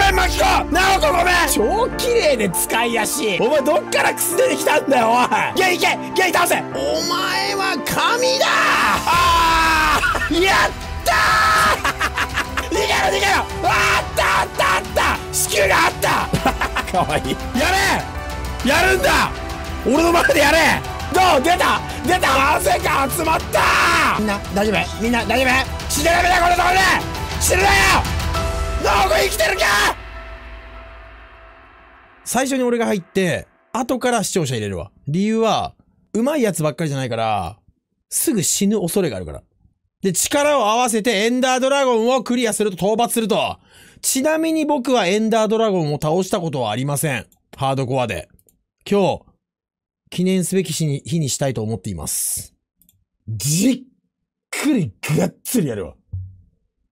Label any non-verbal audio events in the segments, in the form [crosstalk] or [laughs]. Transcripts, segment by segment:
めん、マキコナオコごめん超綺麗で使いやしいお前どっからくす出てきたんだよ、おいゲイゲイゲイ倒せお前は神だああ [laughs] やったー [laughs] 逃げろ逃げろあったあったあった子宮があった [laughs] かわいいやれやるんだ俺の前でやれどう出た出た汗が集まったみんな大丈夫みんな大丈夫死ねダメだこのところで死ぬなよノー生きてるか最初に俺が入って、後から視聴者入れるわ。理由は、うまいやつばっかりじゃないから、すぐ死ぬ恐れがあるから。で、力を合わせてエンダードラゴンをクリアすると討伐すると。ちなみに僕はエンダードラゴンを倒したことはありません。ハードコアで。今日、記念すべき日に日にしたいと思っています。じっくりがっつりやるわ。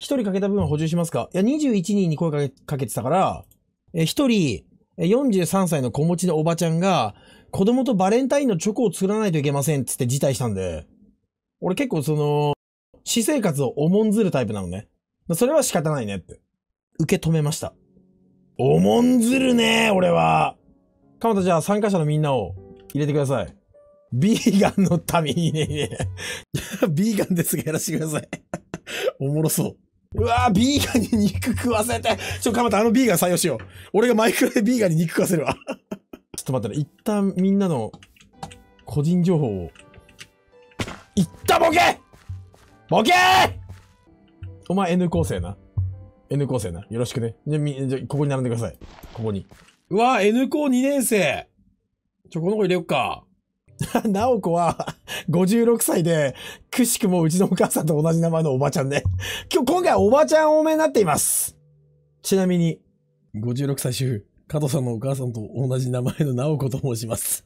1人かけた分補充しますかいや、21人に声かけてたから、えー、1人、43歳の子持ちのおばちゃんが、子供とバレンタインのチョコを作らないといけませんっつって辞退したんで、俺結構その、私生活を重んずるタイプなのね。それは仕方ないねって。受け止めました。重んずるね俺は。鎌田じゃあ参加者のみんなを入れてください。ビーガンのためにね、ビーガンですがやらせてください。おもろそう。うわぁ、ビーガンに肉食わせて。ちょ、かまたあのビーガン採用しよう。俺がマイクラでビーガンに肉食わせるわ。ちょっと待ってね。一旦みんなの個人情報を。いったボケボケお前 N 構成な。N 構成な。よろしくね。じゃ、み、じゃ、ここに並んでください。ここに。うわぁ、N 校2年生。ちょ、この子入れよっか。なおこは、56歳で、くしくもうちのお母さんと同じ名前のおばちゃんで、ね、[laughs] 今日、今回おばちゃん多めになっています。ちなみに、56歳主婦、加藤さんのお母さんと同じ名前のなおこと申します。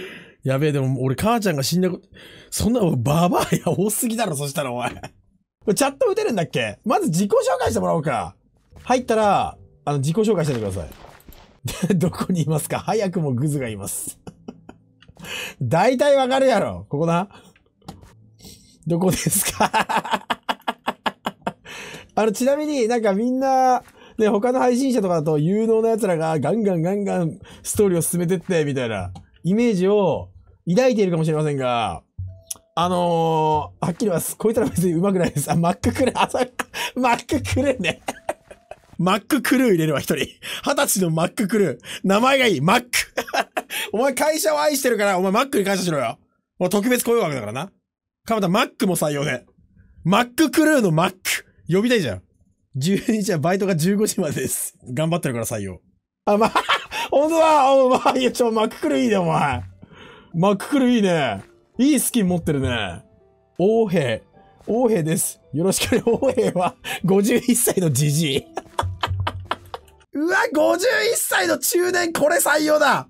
[laughs] やべえ、でも俺母ちゃんが死んだこと、そんな、ババアや、多すぎだろ、そしたらお前。チャット打てるんだっけまず自己紹介してもらおうか。入ったら、あの、自己紹介してみてください。[laughs] どこにいますか早くもグズがいます。[laughs] 大体わかるやろ。ここな。どこですか [laughs] あの、ちなみになんかみんな、ね、他の配信者とかだと有能な奴らがガンガンガンガンストーリーを進めてって、みたいなイメージを抱いているかもしれませんが、あのー、はっきり言います。こいつら別に上手くないです。あ、マックくれ、あ、そマックくれね。マッククルー入れるわ、一人。二十歳のマッククルー。名前がいい、マック。[laughs] お前会社を愛してるから、お前マックに感謝しろよ。もう特別雇用枠だからな。かまたマックも採用で。マッククルーのマック。呼びたいじゃん。12日はバイトが15時までです。頑張ってるから採用。あ、ま [laughs] 本ほんとだお前、いや、ちょ、マッククルーいいね、お前。マッククルーいいね。いいスキン持ってるね。王兵。王兵です。よろしくね、王兵は51歳のじじい。うわ、51歳の中年、これ採用だ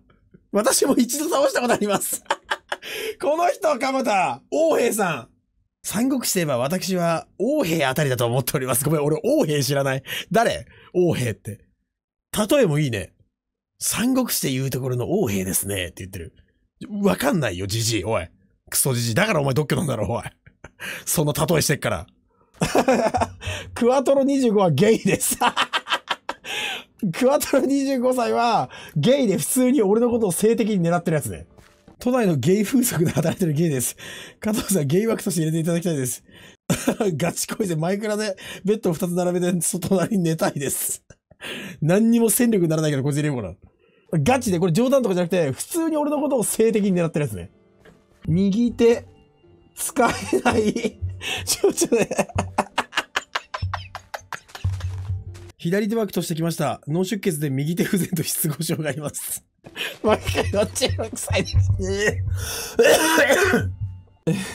私も一度倒したことあります [laughs] この人かまた、王兵さん三国志といえば私は王兵あたりだと思っております。ごめん、俺王兵知らない。誰王兵って。例えもいいね。三国志で言うところの王兵ですね。って言ってる。わかんないよ、じじい。おい。クソじじい。だからお前どっけなんだろ、おい。その例えしてっから。[laughs] クワトロ25はゲイです [laughs] クワトロ25歳は、ゲイで普通に俺のことを性的に狙ってるやつね。都内のゲイ風俗で働いてるゲイです。加藤さん、ゲイ枠として入れていただきたいです。[laughs] ガチ恋でマイクラでベッドを2つ並べて、隣に寝たいです。何にも戦力にならないけど、こいつ入れようかな。ガチで、これ冗談とかじゃなくて、普通に俺のことを性的に狙ってるやつね。右手、使えない。ちょっとね左手枠としてきました。脳出血で右手不全と失語症があります。[laughs] 毎回どっちも臭いで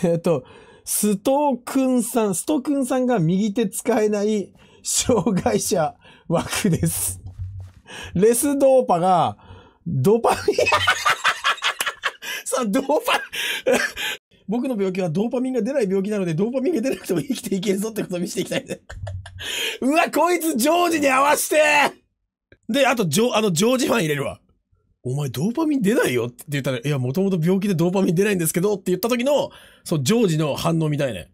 す。えっと、ストクンさん、ストクンさんが右手使えない障害者枠です。レスドーパが、ドパミン [laughs] ドーパ、僕の病気はドーパミンが出ない病気なので、ドーパミンが出なくても生きていけるぞってことを見せていきたいね。[laughs] うわ、こいつジョージに合わしてで、あと、ジョ、あの、ジョージファン入れるわ。お前ドーパミン出ないよって言ったら、いや、もともと病気でドーパミン出ないんですけどって言った時の、そう、ジョージの反応みたいね。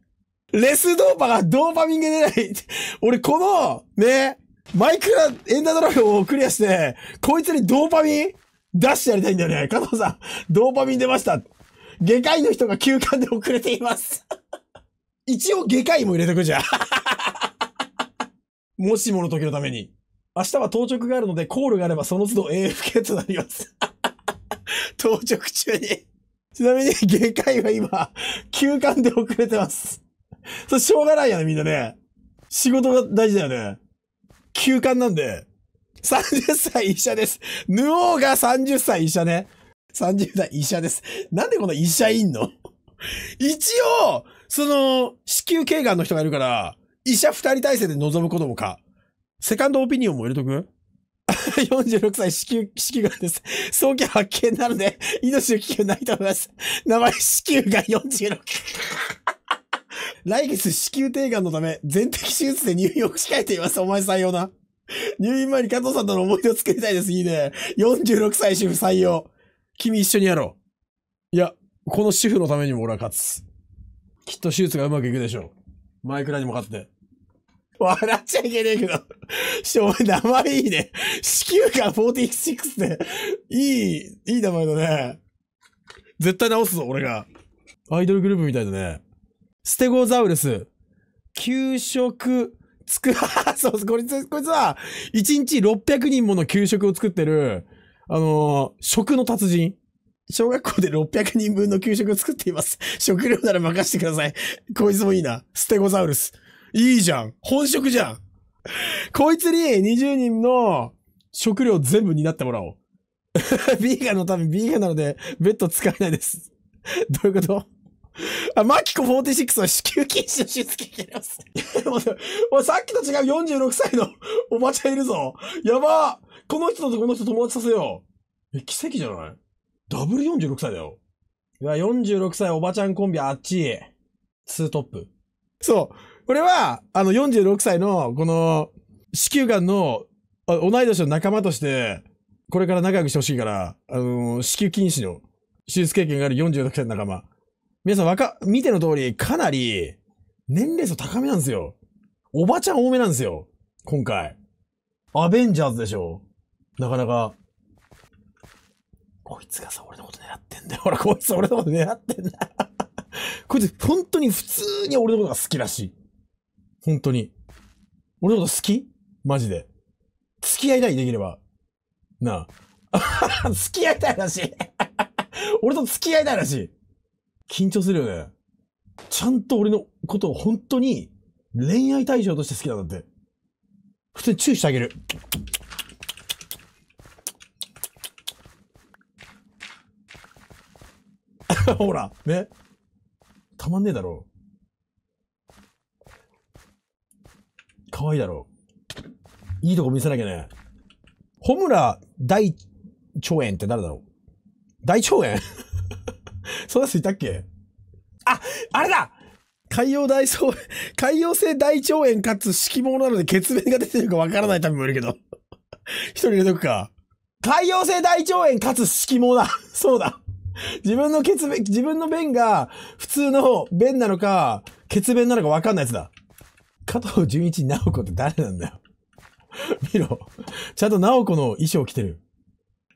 レスドーパがドーパミンが出ない [laughs] 俺、この、ね、マイクラエンダードラゴンをクリアして、こいつにドーパミン出してやりたいんだよね。加藤さん、ドーパミン出ました。外科医の人が休館で遅れています [laughs] 一応外科医も入れとくじゃん [laughs] もしもの時のために。明日は当直があるので、コールがあればその都度 AFK となります [laughs] 当直中に。ちなみに、外科医は今、休館で遅れてます。それしょうがないよね、みんなね。仕事が大事だよね。休館なんで。30歳医者です。ヌオーが30歳医者ね。30代医者です。なんでこの医者いんの [laughs] 一応、その、子宮頸がんの人がいるから、医者二人体制で望むこともか。セカンドオピニオンも入れとく46 [laughs] 歳、子宮、子宮がんです。早期発見なので、命の危険ないと思います。名前、子宮がん46。[laughs] 来月、子宮低がんのため、全摘手術で入院を控えています。お前採用な。入院前に加藤さんとの思い出を作りたいです。いいね。46歳主婦採用。君一緒にやろう。いや、この主婦のためにも俺は勝つ。きっと手術がうまくいくでしょう。マイクラにも勝って。笑っちゃいけねえけど。しょ、名前いいね。子宮が46で、いい、いい名前だね。絶対直すぞ、俺が。アイドルグループみたいだね。ステゴザウルス。給食、つく、[laughs] そう、こいつ、こいつは、1日600人もの給食を作ってる、あのー、食の達人。小学校で600人分の給食を作っています。食料なら任してください。こいつもいいな。ステゴザウルス。いいじゃん。本職じゃん。こいつに20人の食料全部担ってもらおう。[laughs] ビーガンのため、ビーガンなので、ベッド使えないです。どういうことあ、マキコ46は子宮禁止の手術権切れます。う [laughs] さっきと違う46歳のおばちゃんいるぞ。やばこの人とこの人友達させよう。え、奇跡じゃないダブル46歳だよ。うわ、46歳おばちゃんコンビあっち。ツートップ。そう。これは、あの、46歳の、この、子宮癌の、同い年の仲間として、これから仲良くしてほしいから、あのー、子宮禁止の手術経験がある46歳の仲間。皆さんわか、見ての通り、かなり、年齢層高めなんですよ。おばちゃん多めなんですよ。今回。アベンジャーズでしょ。なかなか、こいつがさ、俺のこと狙ってんだよ。[laughs] ほら、こいつ俺のこと狙ってんだ。[laughs] こいつ、本当に普通に俺のことが好きらしい。本当に。俺のこと好きマジで。付き合いたい、できれば。なあ。[laughs] 付き合いたいらしい。俺と付き合いたいらしい。緊張するよね。ちゃんと俺のことを本当に恋愛対象として好きなんだって。普通に注意してあげる。[laughs] ほら、ね。たまんねえだろう。かわいいだろう。いいとこ見せなきゃね。ホムラ大腸炎って誰だろう大腸炎 [laughs] そんな人いたっけあ、あれだ海洋大腸、海洋性大腸炎かつ色盲なので血便が出てるかわからないためもいるけど。[laughs] 一人入れとくか。海洋性大腸炎かつ色盲だ。そうだ。自分の血便、自分の便が普通の便なのか、血便なのかわかんないやつだ。加藤純一直子って誰なんだよ。見ろ。ちゃんと直子の衣装着てる。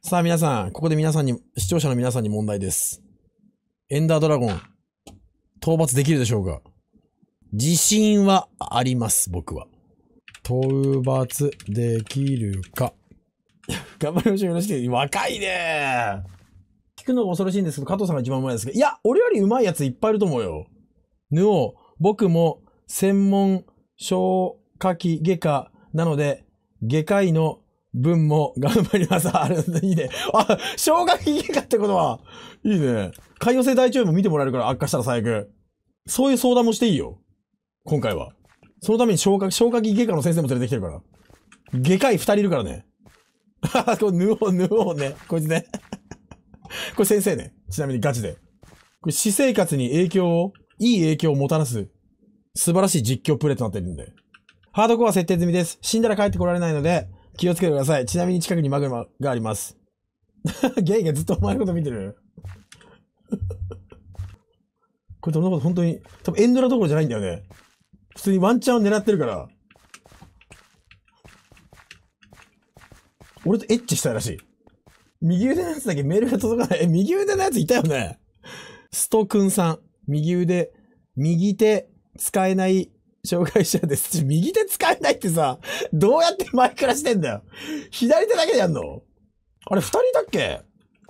さあ皆さん、ここで皆さんに、視聴者の皆さんに問題です。エンダードラゴン、討伐できるでしょうか自信はあります、僕は。討伐できるか。[laughs] 頑張りましょう。よろしく。若いねー。くの恐ろしいんですけど、加藤さんが一番うまいですけど、いや、俺よりうまいやついっぱいいると思うよ。の、僕も専門消化器外科なので、外科医の分も頑張ります。あれ、いいね。あ、消化器外科ってことは、いいね。潰瘍性大腸炎も見てもらえるから悪化したら最悪。そういう相談もしていいよ。今回は。そのために消化、消化器外科の先生も連れてきてるから。外科医二人いるからね。あ [laughs] こう、縫おう、縫おうね。こいつね。[laughs] これ先生ね。ちなみにガチで。これ私生活に影響を、いい影響をもたらす、素晴らしい実況プレイとなってるんで。ハードコア設定済みです。死んだら帰ってこられないので、気をつけてください。ちなみに近くにマグマがあります。[laughs] ゲイがずっとお前のこと見てる [laughs] これどんなこと本当に、多分エンドラどころじゃないんだよね。普通にワンチャンを狙ってるから。俺とエッチしたいらしい。右腕のやつだけメールが届かない。え、右腕のやついたよねストくんさん。右腕、右手使えない障害者です。右手使えないってさ、どうやってマイクらしてんだよ。左手だけでやんのあれ、二人だっけ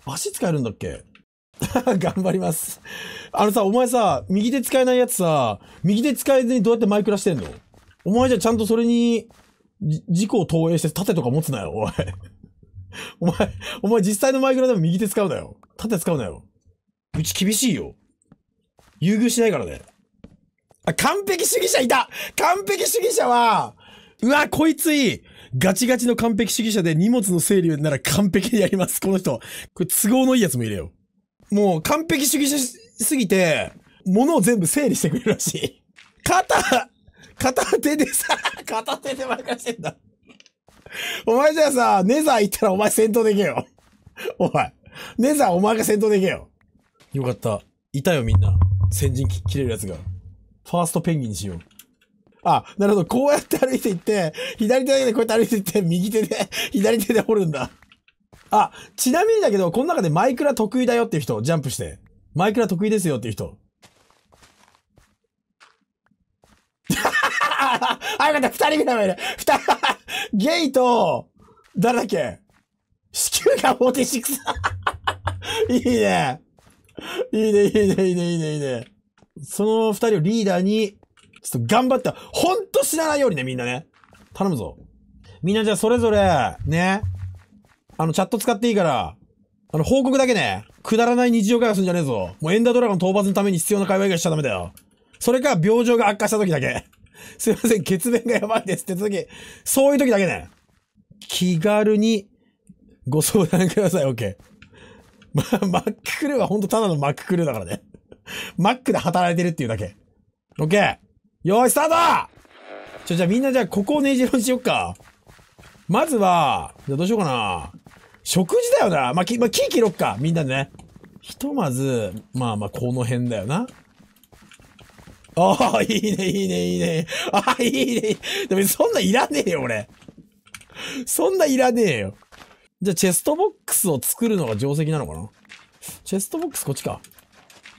足使えるんだっけ [laughs] 頑張ります。あのさ、お前さ、右手使えないやつさ、右手使えずにどうやってマイクラしてんのお前じゃちゃんとそれに、事故を投影して盾とか持つなよ、おい。お前、お前実際のマイクラでも右手使うなよ。縦使うなよ。うち厳しいよ。優遇しないからね。あ、完璧主義者いた完璧主義者は、うわ、こいついいガチガチの完璧主義者で荷物の整理なら完璧にやります、この人。これ都合のいいやつもいるよ。もう完璧主義者すぎて、物を全部整理してくれるらしい。肩、片手でさ、片手で任せんだ。[laughs] お前じゃあさ、ネザー行ったらお前戦闘でけよ。お前。ネザーお前が戦闘でけよ。よかった。いたよみんな。先陣切れるやつが。ファーストペンギンにしよう。あ、なるほど。こうやって歩いていって、左手だけでこうやって歩いていって、右手で、左手で掘るんだ。あ、ちなみにだけど、この中でマイクラ得意だよっていう人、ジャンプして。マイクラ得意ですよっていう人。[laughs] あ、よかった、二人目のいる。二人、ゲイと、誰だっけ死球が46。[laughs] いいね。いいね、いいね、いいね、いいね、いいね。その二人をリーダーに、ちょっと頑張って、ほんと死なないようにね、みんなね。頼むぞ。みんなじゃあそれぞれ、ね。あの、チャット使っていいから、あの、報告だけね。くだらない日常会話すんじゃねえぞ。もうエンダードラゴン討伐のために必要な会話以外しちゃダメだよ。それか、病状が悪化した時だけ。[laughs] すいません、血便がやばいですって時、そういう時だけね。気軽にご相談ください、OK。まあ、マッククルーはほんとただのマッククルーだからね。マックで働いてるっていうだけ。OK! よーい、スタートちょ、じゃあみんなじゃあここをねじろにしよっか。まずは、じゃあどうしようかな。食事だよな。まあ、き、まあ、ー切ろっか。みんなでね。ひとまず、まあまあ、この辺だよな。ああ、いいね、いいね、いいね。ああ、いいね。でもそんないらねえよ、俺。そんないらねえよ。じゃあ、チェストボックスを作るのが定石なのかなチェストボックスこっちか。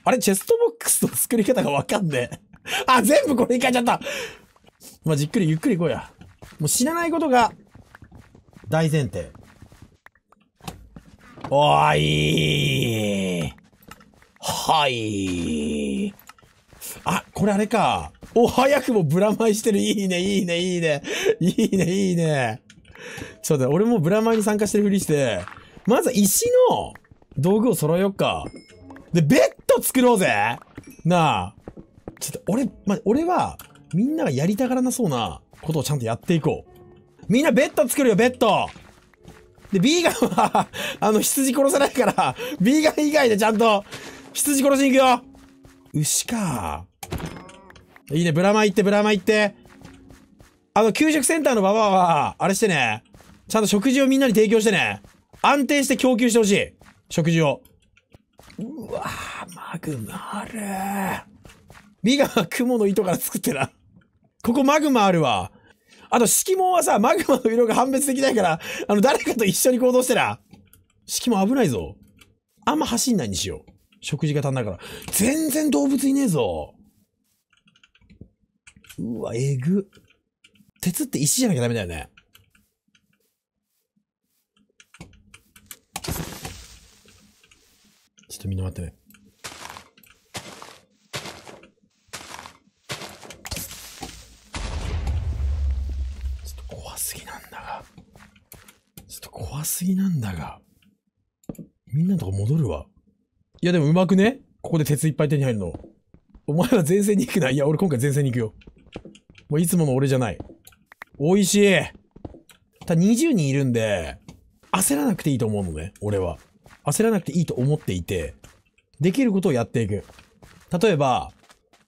あれ、チェストボックスの作り方がわかんねえ。あ、全部これに変えちゃった。まあ、じっくりゆっくり行こうや。もう死なないことが、大前提。おーいはい。あ、これあれか。お、早くもブラマイしてる。いいね、いいね、いいね。いいね、いいね。ちょっと俺もブラマイに参加してるふりして、まず石の道具を揃えよっか。で、ベッド作ろうぜなあ。ちょっと、俺、ま俺は、みんながやりたがらなそうなことをちゃんとやっていこう。みんなベッド作るよ、ベッドで、ビーガンは [laughs] あの、羊殺さないからビーガン以外でちゃんと、羊殺しに行くよ牛か。いいね、ブラマ行って、ブラマ行って。あの、給食センターのババアは、あれしてね、ちゃんと食事をみんなに提供してね、安定して供給してほしい。食事を。うわぁ、マグマある美ビガは雲の糸から作ってな。ここマグマあるわ。あと、色毛はさ、マグマの色が判別できないから、あの、誰かと一緒に行動してな。色毛危ないぞ。あんま走んないにしよう。食事が足んないから。全然動物いねえぞ。うわ、えぐ。鉄って石じゃなきゃダメだよね。ちょっとみんな待ってね。ちょっと怖すぎなんだが。ちょっと怖すぎなんだが。みんなのとこ戻るわ。いやでもうまくねここで鉄いっぱい手に入るの。お前は前線に行くな。いや、俺今回前線に行くよ。もういつもの俺じゃない。美味しい。た20人いるんで、焦らなくていいと思うのね、俺は。焦らなくていいと思っていて、できることをやっていく。例えば、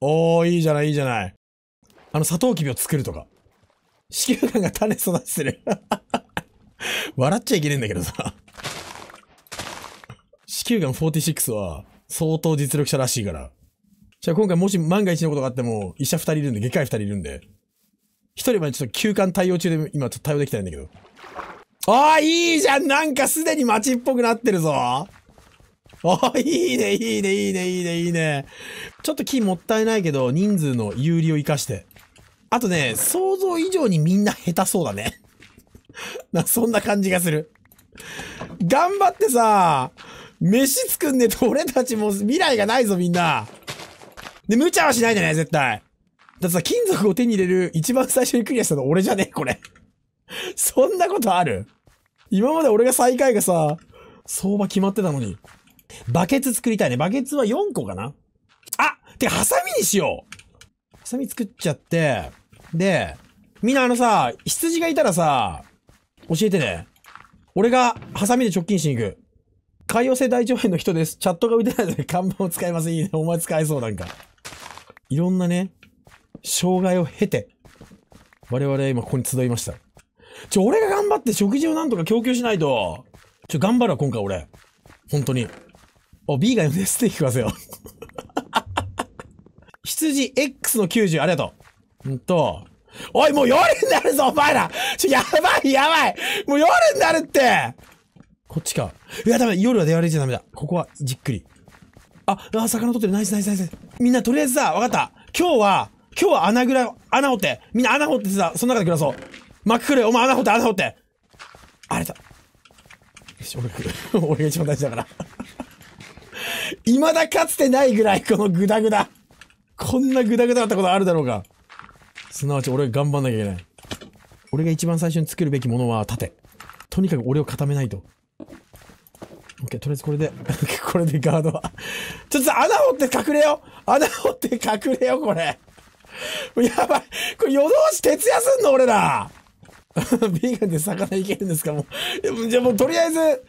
おー、いいじゃない、いいじゃない。あの、サトウキビを作るとか。子宮癌が種育ちてる。[laughs] 笑っちゃいけねえんだけどさ。子宮癌46は相当実力者らしいから。じゃあ今回もし万が一のことがあっても、医者二人いるんで、外科医二人いるんで。一人までちょっと休館対応中で今ちょっと対応できてないんだけど。ああ、いいじゃんなんかすでに街っぽくなってるぞああ、いいね、いいね、いいね、いいね、いいね。ちょっと木もったいないけど、人数の有利を活かして。あとね、想像以上にみんな下手そうだね。[laughs] な、そんな感じがする。頑張ってさ、飯作んねえと俺たちも未来がないぞみんな。で、無茶はしないじゃない絶対。だってさ、金属を手に入れる一番最初にクリアしたの俺じゃねこれ。[laughs] そんなことある今まで俺が最下位がさ、相場決まってたのに。バケツ作りたいね。バケツは4個かなあてか、ハサミにしようハサミ作っちゃって、で、みんなあのさ、羊がいたらさ、教えてね。俺がハサミで直近しに行く。海洋性大腸炎の人です。チャットが打てないので看板を使います。いいね。お前使えそうなんか。いろんなね、障害を経て、我々は今ここに集いました。ちょ、俺が頑張って食事をなんとか供給しないと。ちょ、頑張るわ、今回俺。本当に。お、B が呼んでステーキ食わせよ。[laughs] 羊 X の90、ありがとう。んと、おい、もう夜になるぞ、お前らちょ、やばい、やばいもう夜になるってこっちか。いや、ダメ、夜は出歩いちゃダメだ。ここは、じっくり。あ、あ、魚取ってる。ナイスナイスナイス。みんなとりあえずさ、わかった。今日は、今日は穴ぐらい、穴掘って。みんな穴掘ってさ、その中で暮らそう。っ黒い。お前穴掘って、穴掘って。あれだ。よし、俺が来る。[laughs] 俺が一番大事だから。未だかつてないぐらい、このグダグダ。こんなグダグダだったことあるだろうか。すなわち俺が頑張んなきゃいけない。俺が一番最初に作るべきものは盾。とにかく俺を固めないと。オッケー、とりあえずこれで、[laughs] これでガードは。ちょっと穴掘って隠れよ穴掘って隠れよこれ。やばい。これ夜通し徹夜すんの俺ら。[laughs] ビーガンで魚いけるんですかもう。じゃあもうとりあえず、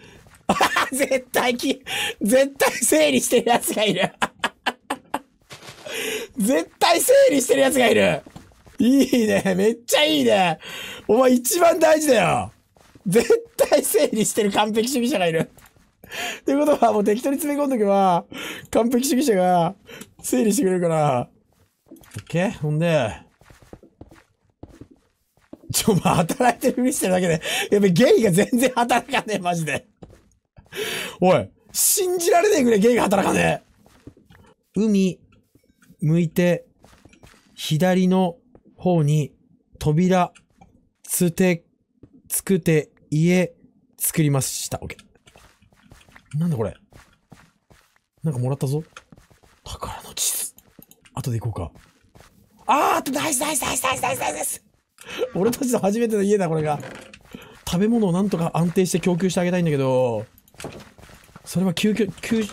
[laughs] 絶対き、絶対整理してる奴がいる。絶対整理してる奴がいる。いいね。めっちゃいいね。お前一番大事だよ。絶対整理してる完璧主義者がいる。ってことは、もう適当に詰め込んどけば、完璧主義者が整理してくれるから。OK? ほんで、ちょ、まあ、働いてるふりしてるだけで、やべ、ゲイが全然働かねえ、マジで。おい、信じられねえぐらいゲイが働かねえ。海、向いて、左の方に、扉、つて、つくて、家、作りました。OK。なんだこれ。なんかもらったぞ。宝の地図。後で行こうか。あーっと、ナイスナイスナイスナイスナイスナイス俺たちの初めての家だ、これが。食べ物をなんとか安定して供給してあげたいんだけど、それは急遽、急、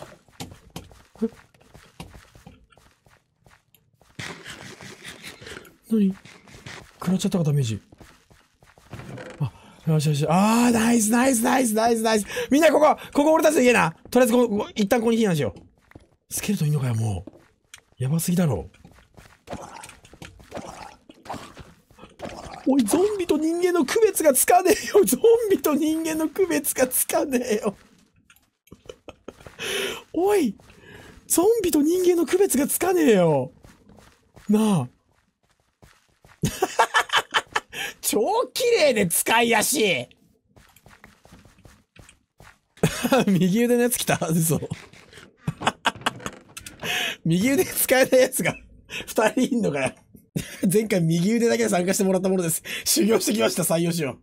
何食らっちゃったかダメージ。よしよし。ああ、ナイス、ナイス、ナイス、ナイス、ナイス。みんなここ、ここ俺たちの家な。とりあえずここ、一旦ここに避難しよう。スケルトンいんのかよ、もう。やばすぎだろ。おい、ゾンビと人間の区別がつかねえよ。ゾンビと人間の区別がつかねえよ。[laughs] おい、ゾンビと人間の区別がつかねえよ。なあ。超綺麗で使いやしい [laughs] 右腕のやつ来た嘘。[laughs] 右腕使えないやつが2人いんのかよ。前回右腕だけで参加してもらったものです。修行してきました、採用しよ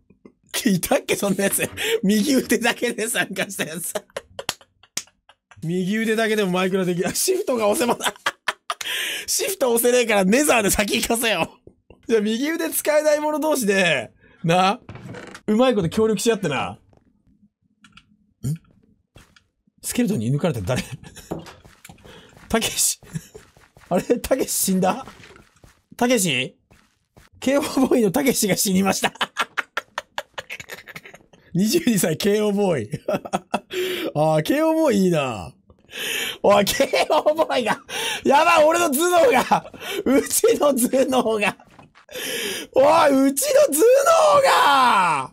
う。いたっけ、そんなやつ。右腕だけで参加したやつ。右腕だけでもマイクラできる。シフトが押せまだ。シフト押せねえからネザーで先行かせよ。じゃあ右腕使えない者同士で、な、うまいこと協力し合ってな。んスケルトンに抜かれた誰 [laughs] たけし。[laughs] あれたけし死んだたけし ?KO ボーイのたけしが死にました22歳 KO ボーイ [laughs] ああ、KO ボーイいいな。おい、KO ボーイが、やばい、俺の頭脳が、うちの頭脳がおい、うちの頭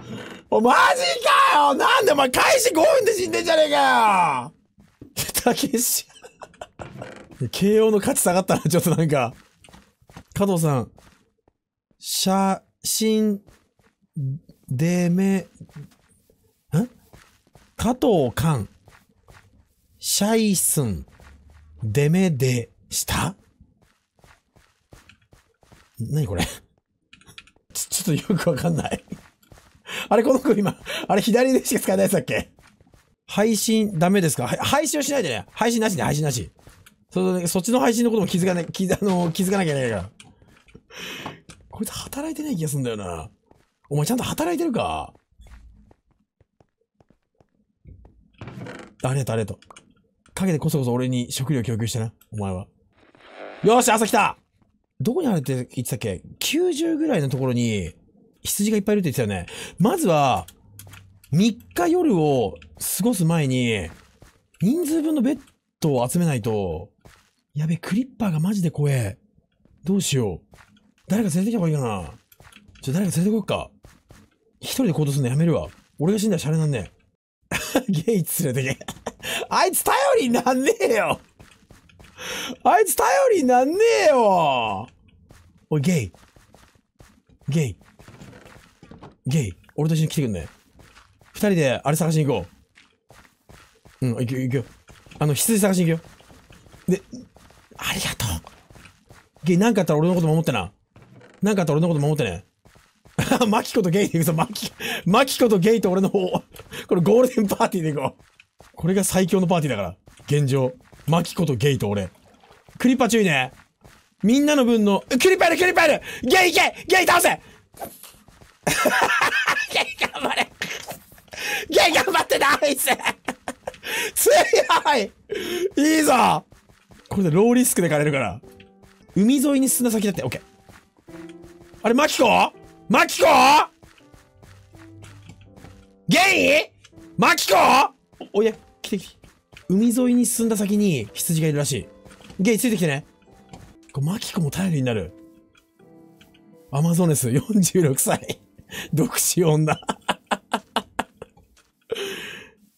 脳がお、マジかよなんでお前、開始5分で死んでんじゃねえかよたけし。慶応 [laughs] [laughs] の価値下がったな、ちょっとなんか。加藤さん、写真、でめ、ん加藤勘、シャイスン、でめでした何これち、ちょっとよくわかんないあれ、この子今、あれ左でしか使えないやつだっけ配信ダメですか配信をしないでね。配信なしね、配信なし。そそっちの配信のことも気づかない、気、あの、気づかなきゃいけないから。こいつ働いてない気がすんだよな。お前ちゃんと働いてるかありがとう、ありがとう。陰でこそこそ俺に食料供給してな、お前は。よし、朝来たどこにあるって言ってたっけ ?90 ぐらいのところに、羊がいっぱいいるって言ってたよね。まずは、3日夜を過ごす前に、人数分のベッドを集めないと、やべ、クリッパーがマジで怖え。どうしよう。誰か連れてきた方がいいかな。ちょ、誰か連れてこっか。一人で行動するのやめるわ。俺が死んだらシャレなんねえ。[laughs] ゲイツ連れてけ。[laughs] あいつ頼りになんねえよ [laughs] あいつ頼りになんねえよおい、ゲイ。ゲイ。ゲイ。俺と一緒に来てくんね。二人で、あれ探しに行こう。うん、行くよ、行くよ。あの、羊探しに行くよ。で、ありがとう。ゲイ、なんかあったら俺のこと守ってな。なんかあったら俺のこと守ってね。[laughs] マキコとゲイで行くぞ、マキ、マキコとゲイと俺の方。これゴールデンパーティーで行こう。これが最強のパーティーだから。現状。マキコとゲイと俺。クリパ注意ね。みんなの分の、クリパいるクリパいるゲイゲイゲイ倒せ [laughs] ゲイ頑張れゲイ頑張ってナイス強いいいぞこれでローリスクで枯れるから。海沿いに進んだ先だって、オッケー。あれ、マキコマキコゲイマキコおいで、来て来て。海沿いに進んだ先に羊がいるらしい。ゲイついてきてね。これマキコも頼りになる。アマゾネス46歳。独身女。い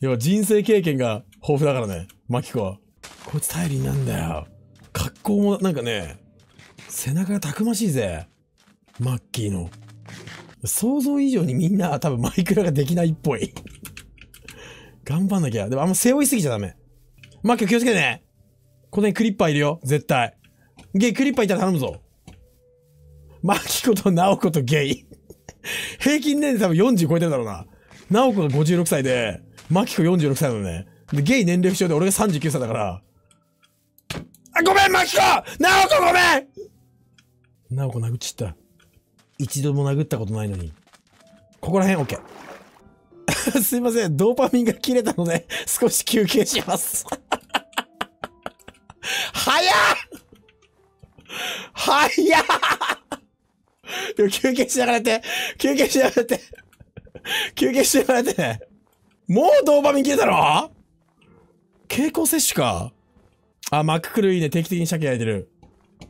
[laughs] や、人生経験が豊富だからね、マキコは。こいつ頼りになんだよ。格好もなんかね、背中がたくましいぜ。マッキーの。想像以上にみんな多分マイクラができないっぽい頑張んなきゃ。でもあんま背負いすぎちゃダメ。マッキョ気をつけてね。この辺クリッパーいるよ。絶対。ゲイ、クリッパーいたら頼むぞ。マキコとナオコとゲイ。[laughs] 平均年齢多分40超えてるだろうな。ナオコが56歳で、マキコ46歳なのね。で、ゲイ年齢不詳で俺が39歳だから。あ、ごめん、マキコナオコごめんナオコ殴っちった。一度も殴ったことないのに。ここら辺、オッケー。[laughs] すいません。ドーパミンが切れたので、[laughs] 少し休憩します。[laughs] 早っ早っや、休憩しながらやって、休憩しながらやって、休憩しながらってもうドーパミン切れたの蛍光摂取か。あ、マッククルいいね。定期的に鮭焼いてる。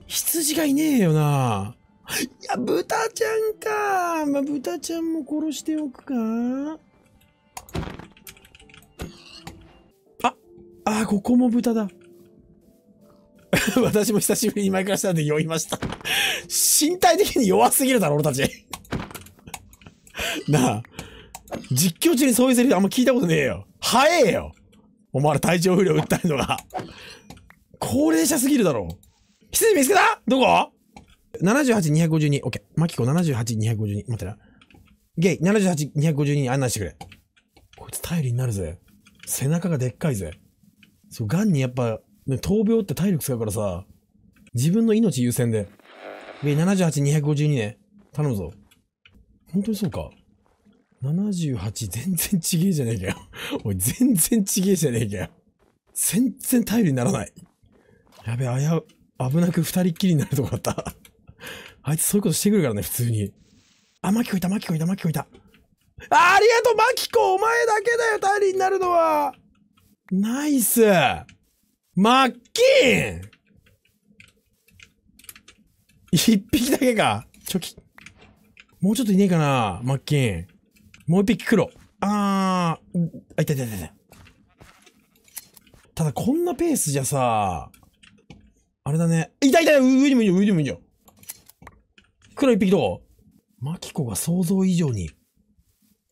羊がいねえよな。いや、豚ちゃんか。まあ、豚ちゃんも殺しておくか。ああ、ここも豚だ。[laughs] 私も久しぶりにマイクラしたんで酔いました身体的に弱すぎるだろ、俺たち [laughs] なあ。実況中にそういうセリフあんま聞いたことねえよ。早えよ。お前ら体調不良訴えるのが。高齢者すぎるだろ。羊見つけたどこ ?78、252。オッケー。マキコ78、252。待ってな。ゲイ、78、252に案内してくれ。こいつ頼りになるぜ。背中がでっかいぜ。そう、癌にやっぱ、ね、闘病って体力使うからさ、自分の命優先で。え、78、252ね。頼むぞ。本当にそうか。78、全然ちげえじゃねえかよ。[laughs] おい、全然ちげえじゃねえかよ。全然頼りにならない。やべあ危う、危なく二人っきりになるとこだった。[laughs] あいつそういうことしてくるからね、普通に。あ、マキコいた、マキコいた、マキコいた。あありがとう、マキコお前だけだよ、頼りになるのはナイスマッキン一匹だけかチョキ。もうちょっといねえかなマッキン。もう一匹黒。あー、あ、いたいたいたいた。ただこんなペースじゃさ、あれだね。いたいた上にもいいよ、上にもいいよ。黒一匹どうマキコが想像以上に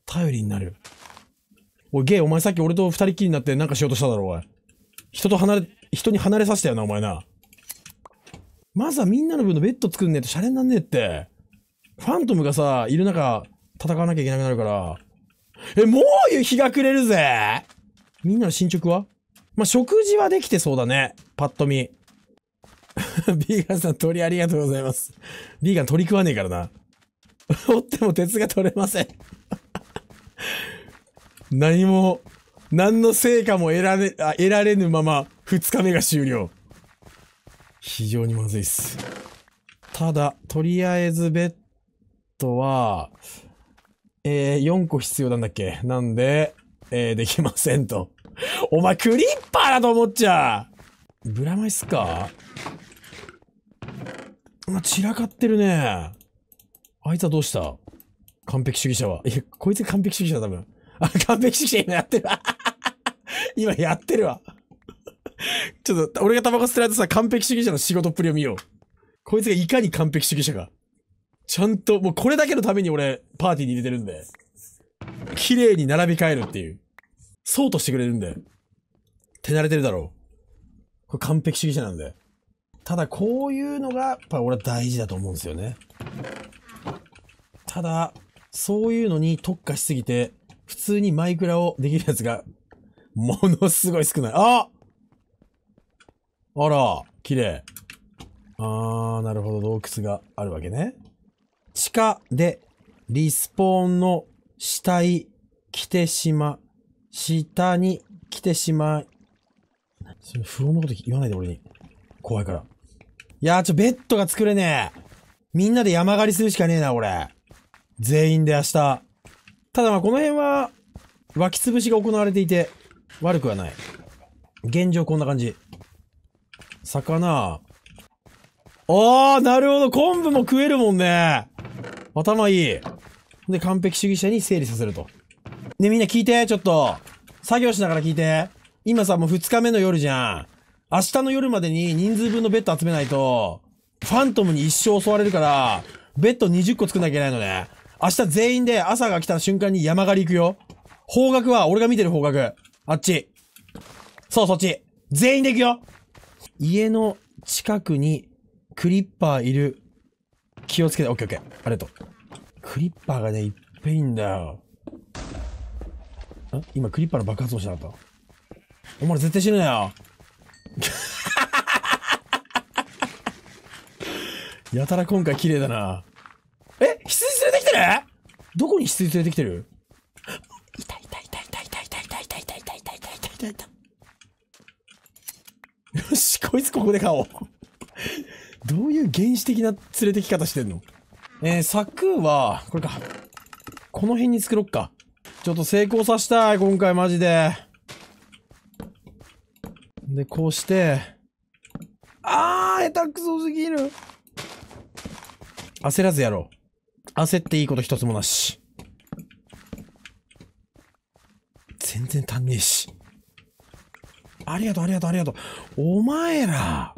頼りになる。おい、ゲイ、お前さっき俺と二人きりになってなんかしようとしただろ、おい。人と離れ、人に離れさせたよな、お前な。まずはみんなの分のベッド作んねえとシャレになんねえって。ファントムがさ、いる中、戦わなきゃいけなくなるから。え、もう日が暮れるぜみんなの進捗はまあ、食事はできてそうだね。パッと見。[laughs] ビーガンさん鳥ありがとうございます。ビーガン鳥食わねえからな。折 [laughs] っても鉄が取れません何も、何の成果も得られ、あ得られぬまま、二日目が終了。非常にまずいっす。ただ、とりあえずベッドは、えー、4個必要なんだっけなんで、えー、できませんと。お前、クリッパーだと思っちゃうブラマイっすかま、散らかってるね。あいつはどうした完璧主義者は。いや、こいつ完璧主義者だ、多分。あ、完璧主義者になってるわ。[laughs] 今やってるわ。ちょっと、俺がタバコ吸ってる間さ、完璧主義者の仕事っぷりを見よう。こいつがいかに完璧主義者か。ちゃんと、もうこれだけのために俺、パーティーに入れてるんで。綺麗に並び替えるっていう。そうとしてくれるんで。手慣れてるだろう。これ完璧主義者なんで。ただ、こういうのが、やっぱ俺は大事だと思うんですよね。ただ、そういうのに特化しすぎて、普通にマイクラをできるやつが、ものすごい少ない。ああら、綺麗。あー、なるほど、洞窟があるわけね。地下で、リスポーンの下に来てしま、下に来てしまい。それ、不老のこと言わないで、俺に。怖いから。いやー、ちょ、ベッドが作れねえ。みんなで山狩りするしかねえな、俺。全員で明日。ただまあこの辺は、湧き潰しが行われていて、悪くはない。現状こんな感じ。魚。あーなるほど。昆布も食えるもんね。頭いい。で、完璧主義者に整理させると。ね、みんな聞いて、ちょっと。作業しながら聞いて。今さ、もう2日目の夜じゃん。明日の夜までに人数分のベッド集めないと、ファントムに一生襲われるから、ベッド20個作んなきゃいけないのね。明日全員で朝が来た瞬間に山狩り行くよ。方角は、俺が見てる方角。あっち。そう、そっち。全員で行くよ家の近くに、クリッパーいる。気をつけて、オッケーオッケー。ありがとう。クリッパーがね、いっぺいんだよ。ん今、クリッパーの爆発音しなかったお前絶対死ぬなよ。[laughs] やたら今回綺麗だな。え羊れてきてるどこに羊連れてきてるいたいたいたいたいたいたいたいたいたいたいたいたいたいたいた。よし、こいつここで買おう。どういう原始的な連れてき方してんのえー、柵は、これか。この辺に作ろっか。ちょっと成功させたい、今回マジで。で、こうして、あー、下手くそすぎる。焦らずやろう。焦っていいこと一つもなし。全然足んねえし。ありがとう、ありがとう、ありがとう。お前ら、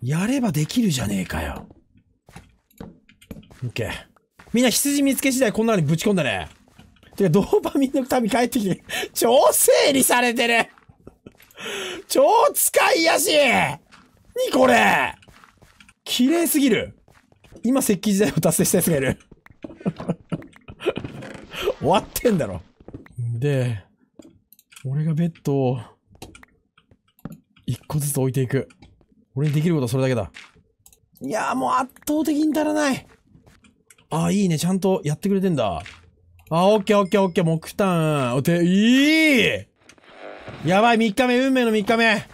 やればできるじゃねえかよ。オッケー。みんな羊見つけ次第こんなのにぶち込んだね。てか、ドーパミンの民帰ってきて、超整理されてる超使いやしいにこれ綺麗すぎる今石器時代を達成したやつがいる [laughs] 終わってんだろ。で、俺がベッドを、一個ずつ置いていく。俺にできることはそれだけだ。いやーもう圧倒的に足らない。ああ、いいね。ちゃんとやってくれてんだ。あオッケーオッケーオッケー。木炭。お手、いいやばい、3日目、運命の3日目。[laughs]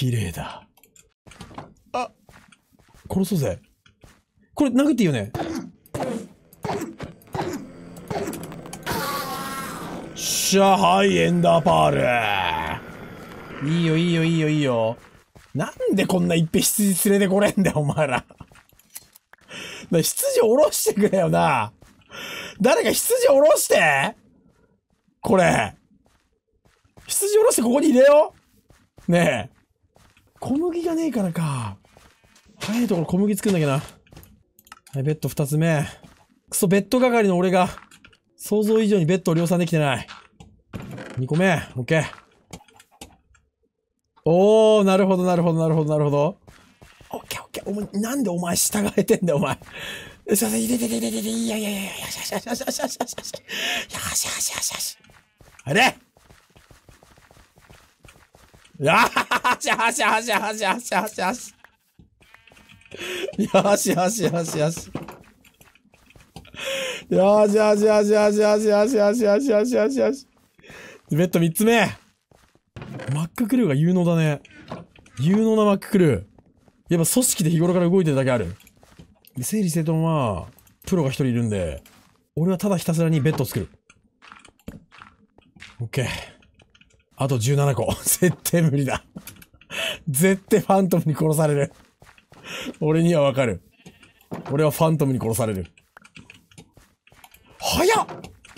綺麗だ。あ殺そうぜ。これ殴っていいよね。しゃ、はい、エンダーパール。いいよ、いいよ、いいよ、いいよ。なんでこんな一匹羊連れてこれんだよ、お前ら。な、羊おろしてくれよな。誰か羊おろしてこれ。羊おろしてここに入れよねえ。小麦がねえからか。早いところ小麦作んなきゃな。はい、ベッド二つ目。クソ、ベッド係の俺が、想像以上にベッドを量産できてない。二個目、オッケー。おー、なるほど、なるほど、なるほど、なるほど。オッケー、オッケー。お前、なんでお前従えてんだよ、お前。すいません、いてててててて、いやいやいや、よしよしよしよしよしよしよしよしよしよし。あれあはしはしはしはしはしはしはし。よしよしよしよし。よしよしよしよしよしよしよしよしよしよしよし。ベッド3つ目マッククルーが有能だね。有能なマッククルー。やっぱ組織で日頃から動いてるだけある。整理整頓は、プロが一人いるんで、俺はただひたすらにベッドを作る。オッケー。あと17個。[laughs] 絶対無理だ。絶対ファントムに殺される。俺にはわかる。俺はファントムに殺される。早っ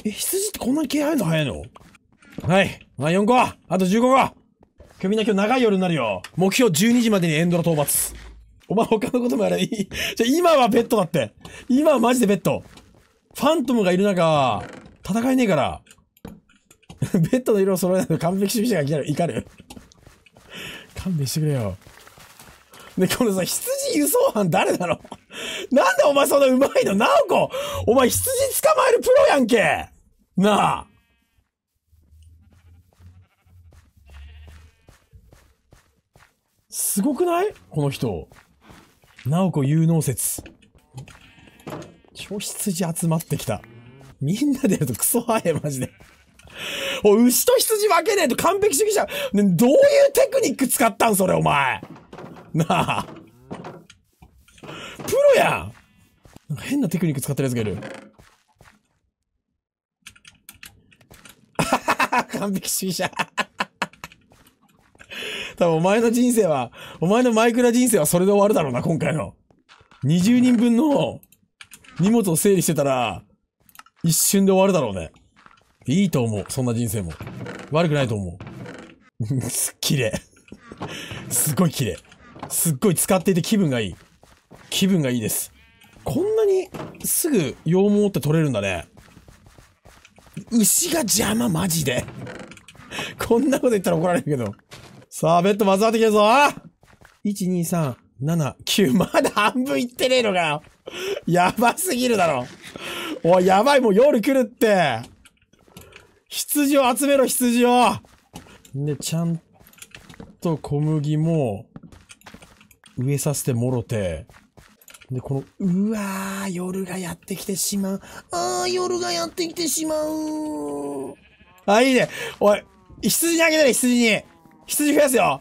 え、羊ってこんなに気配の早いのはい。まあ4個あと15個今日みんな今日長い夜になるよ。目標12時までにエンドラ討伐。お前他のこともやれ。いい。じゃ、今はベッドだって。今はマジでベッド。ファントムがいる中、戦えねえから。[laughs] ベッドの色を揃えないと完璧主義者が来る。ら怒る。勘弁してくれよ。で、このさ、羊輸送犯誰だろなんでお前そんな上手いのナオコお前羊捕まえるプロやんけなあすごくないこの人。ナオコ有能説。超羊集まってきた。みんなでやるとクソ早い、マジで。[laughs] お牛と羊分けねえと完璧主義者、ね、どういうテクニック使ったんそれ、お前。なあ。プロやん変なテクニック使ってるやつがいる。[laughs] 完璧主義者。多分お前の人生は、お前のマイクラ人生はそれで終わるだろうな、今回の。20人分の荷物を整理してたら、一瞬で終わるだろうね。いいと思う。そんな人生も。悪くないと思う。綺麗。すっごい綺麗。すっごい使っていて気分がいい。気分がいいです。こんなにすぐ羊毛って取れるんだね。牛が邪魔マジで。こんなこと言ったら怒られるけど。さあ、ベッドまずはってきるぞ !1、2、3、7、9、まだ半分いってねえのかよ。やばすぎるだろ。おい、やばい、もう夜来るって。羊を集めろ、羊をで、ちゃんと小麦も植えさせてもろて、で、この、うわー、夜がやってきてしまう。あー、夜がやってきてしまう。あ、いいね。おい、羊にあげたら羊に。羊増やすよ。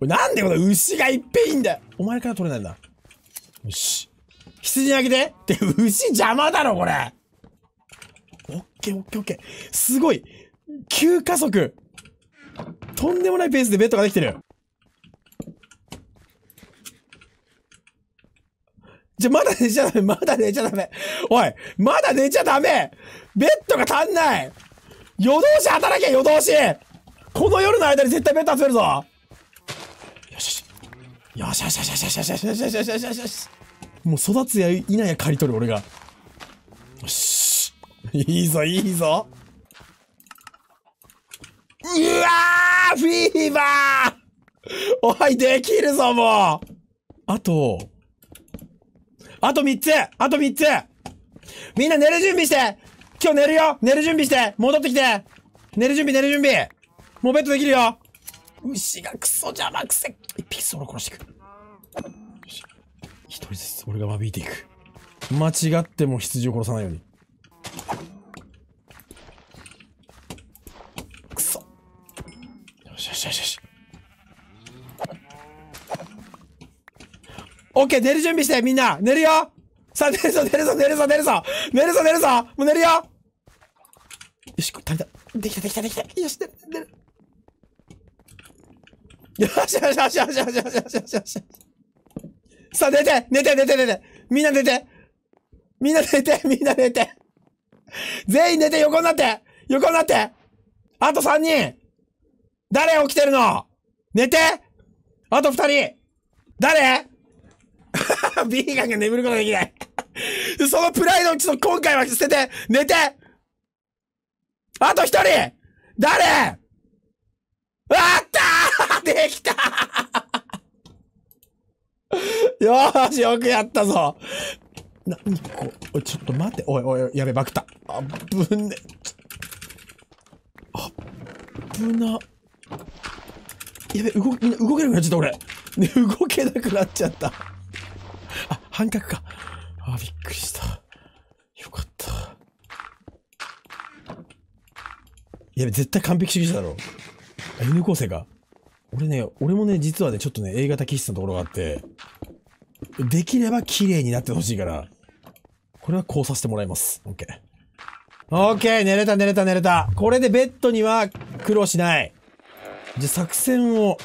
なんでこの牛がいっぺんいいんだよ。お前から取れないんだ。よし。羊にあげて。って、牛邪魔だろ、これ。ケーオッケーオッケー。すごい急加速とんでもないペースでベッドができてるじゃ、まだ寝ちゃダメまだ寝ちゃダメおいまだ寝ちゃダメベッドが足んない夜通し働け夜通しこの夜の間に絶対ベッド集めるぞよしよしよしよしよしよしよしよしよしよしよしよしもう育つやいないや刈り取る俺がよしいいぞ、いいぞ。うわーフィーバーおい、できるぞ、もうあと、あと3つあと3つみんな寝る準備して今日寝るよ寝る準備して戻ってきて寝る準備、寝る準備もうベッドできるよ牛がクソ邪魔くせ一匹その殺していく。一人ずつ俺が間引いていく。間違っても羊を殺さないように。くそよしよしよしよしケー寝る準備してみんな寝るよさあ寝るぞ寝るぞ寝るぞ寝るぞ寝るぞ寝るぞもう寝るよよし足りたできたできたできたよし寝る寝るよしよしよしよしよしよしよしよしさあ寝て寝て寝て寝てみんな寝てみんな寝てみんな寝て [laughs] 全員寝て横になって横になってあと3人誰起きてるの寝てあと2人誰 [laughs] ビーガンが眠ることできない [laughs] そのプライドをちょっと今回は捨てて、寝てあと一人誰あったーできたよーし、よくやったぞ何こおい、ちょっと待って。おいおいおい、やべ、バクった。あぶね。あぶな。やべ、動、みんな動けなくなっちゃった、俺。ね、動けなくなっちゃった。あ、半角か。あ、びっくりした。よかった。やべ、絶対完璧主義者だろ。あ、犬構成か。俺ね、俺もね、実はね、ちょっとね、A 型気質のところがあって、できれば綺麗になってほしいから、これはこうさせてもらいます。オッケー。オッケー寝れた寝れた寝れたこれでベッドには苦労しないじゃ、作戦を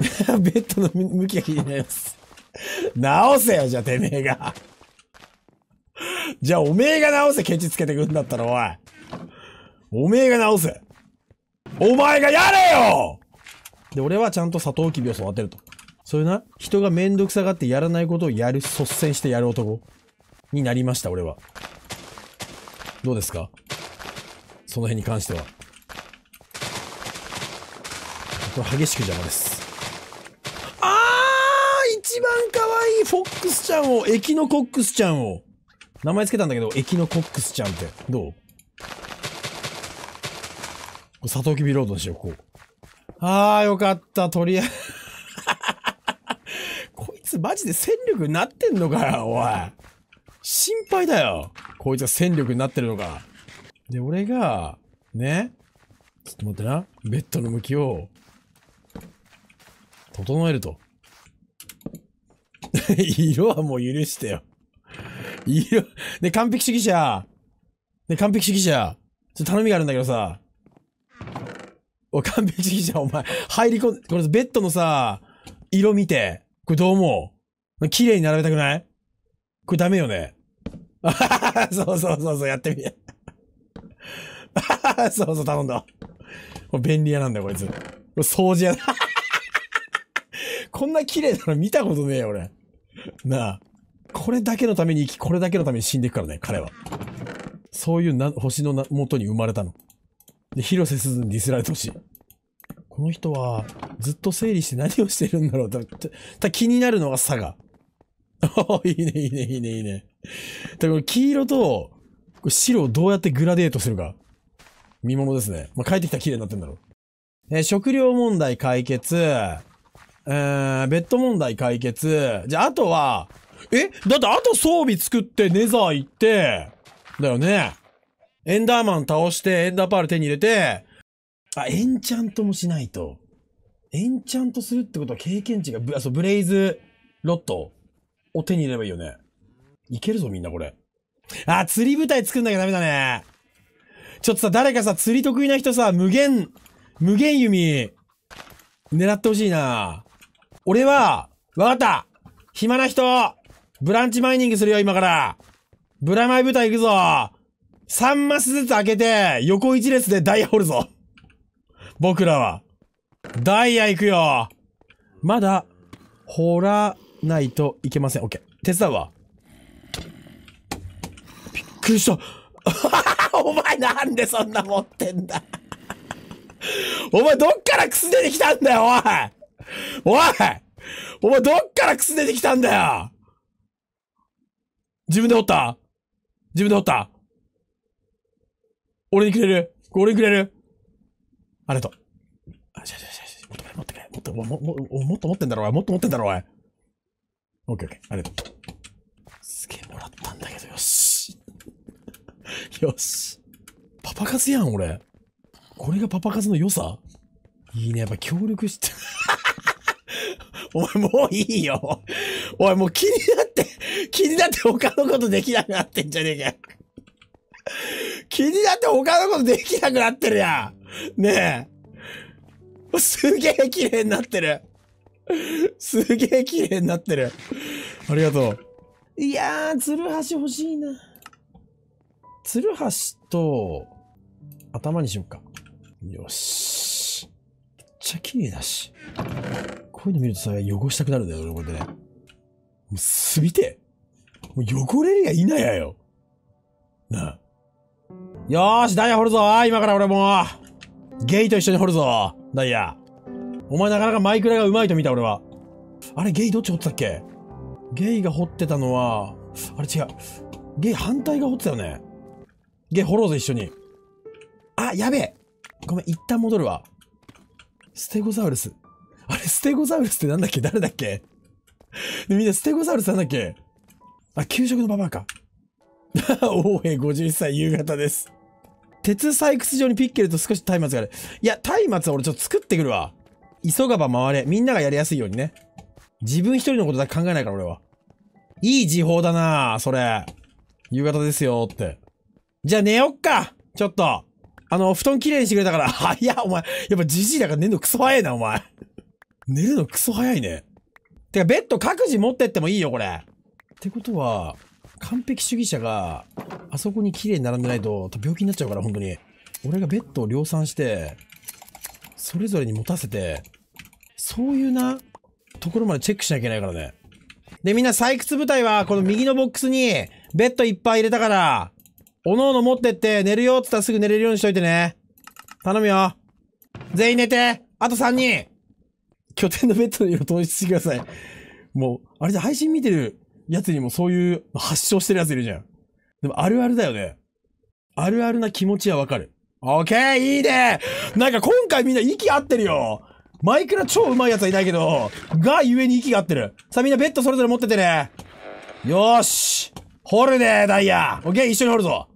[laughs] ベッドの向きが気になります直せよ、じゃてめえがじゃあ、おめえが直せ、ケチつけてくんだったら、おい。おめえが直せ。お前がやれよで、俺はちゃんとサトウキビを育てると。そういうな、人がめんどくさがってやらないことをやる、率先してやる男。になりました、俺は。どうですかその辺に関しては。これ激しく邪魔です。あー一番可愛いフォックスちゃんを、エキノコックスちゃんを。名前つけたんだけど、エキノコックスちゃんって。どうこれサトウキビロードにしよう、こう。あー、よかった、とりあえず。[laughs] こいつマジで戦力になってんのかよ、おい。心配だよ。こいつは戦力になってるのか。で、俺が、ね。ちょっと待ってな。ベッドの向きを、整えると。[laughs] 色はもう許してよ。色、ね、完璧主義者。ね、完璧主義者。ちょっと頼みがあるんだけどさ。お、完璧主義者、お前、入り込ん、これベッドのさ、色見て、これどう思う綺麗に並べたくないこれダメよね。[laughs] そうそうそうそう、やってみて。[laughs] そうそう、頼んだ。これ便利屋なんだよ、こいつ。これ掃除屋だ。[laughs] こんな綺麗なの見たことねえよ、俺。なあ。これだけのために生き、これだけのために死んでいくからね、彼は。そういうな星のな元に生まれたの。で、広瀬すずにディスられてほしい。この人は、ずっと整理して何をしてるんだろうた、た、気になるのが佐賀。おいいね、いいね、いいね、いいね。でも黄色と白をどうやってグラデートするか。見物ですね。まあ、帰ってきたら綺麗になってんだろう。えー、食料問題解決。えー、ベッド問題解決。じゃあ、あとは、えだってあと装備作ってネザー行って、だよね。エンダーマン倒して、エンダーパール手に入れて、あ、エンチャントもしないと。エンチャントするってことは経験値が、あ、そう、ブレイズロットを手に入れればいいよね。いけるぞ、みんなこれ。あ、釣り舞台作んなきゃダメだね。ちょっとさ、誰かさ、釣り得意な人さ、無限、無限弓、狙ってほしいな。俺は、わかった暇な人ブランチマイニングするよ、今から。ブラマイ舞台行くぞ !3 マスずつ開けて、横一列でダイヤ掘るぞ僕らは。ダイヤ行くよまだ、掘らないといけません。オッケー。手伝うわ。くりした。[laughs] お前なんでそんな持ってんだ。お前どっからくす出てきたんだよ、おい。おい。お前どっからくす出てきたんだよ。自分で折った自分で折った俺にくれる俺にくれるありがとう。あ、じゃじゃじゃじゃ、持ってくれ、持ってくれ。もっと、もももっと持ってんだろ、おい。もっと持ってんだろ、おい。オッケーオッケー。ありがとう。すげえもらったんだけど、よし。[laughs] よし。パパ活やん、俺。これがパパ活の良さいいね、やっぱ協力して。[laughs] お前もういいよ。おい、もう気になって、気になって他のことできなくなってんじゃねえかよ。気になって他のことできなくなってるやん。ねえ。すげえ綺麗になってる。すげえ綺麗になってる。ありがとう。いやー、鶴橋欲しいな。鶴橋と、頭にしようか。よし。めっちゃ綺麗だし。こういうの見るとさ、汚したくなるんだよ、俺これでね。もう、すびて。もう汚れるやいなやよ。なあ。よーし、ダイヤ掘るぞ今から俺もゲイと一緒に掘るぞダイヤ。お前なかなかマイクラが上手いと見た、俺は。あれ、ゲイどっち掘ってたっけゲイが掘ってたのは、あれ違う。ゲイ反対が掘ってたよね。ゲ、掘ろうぜ、一緒に。あ、やべえごめん、一旦戻るわ。ステゴザウルス。あれ、ステゴザウルスってなんだっけ誰だっけで、みんな、ステゴザウルスなんだっけあ、給食のババアか。大江51歳夕方です。鉄採掘場にピッケルと少し松明がある。いや、松明は俺ちょっと作ってくるわ。急がば回れ。みんながやりやすいようにね。自分一人のことだけ考えないから俺は。いい時報だなそれ。夕方ですよって。じゃあ寝よっかちょっとあの、布団きれいにしてくれたから。[laughs] 早いお前。やっぱじじいだから寝るのクソ早いな、お前。寝るのクソ早いね。てか、ベッド各自持ってってもいいよ、これ。ってことは、完璧主義者が、あそこに綺麗に並んでないと、病気になっちゃうから、本当に。俺がベッドを量産して、それぞれに持たせて、そういうな、ところまでチェックしなきゃいけないからね。で、みんな採掘部隊は、この右のボックスに、ベッドいっぱい入れたから、おのおの持ってって、寝るよって言ったらすぐ寝れるようにしといてね。頼むよ。全員寝てあと3人拠点のベッドに色統一してください。もう、あれで配信見てるやつにもそういう発症してるやついるじゃん。でもあるあるだよね。あるあるな気持ちはわかる。オッケーいいねなんか今回みんな息合ってるよマイクラ超うまいやつはいないけど、がゆえに息が合ってる。さあみんなベッドそれぞれ持っててね。よーし掘るねダイヤ。オッケー一緒に掘るぞ。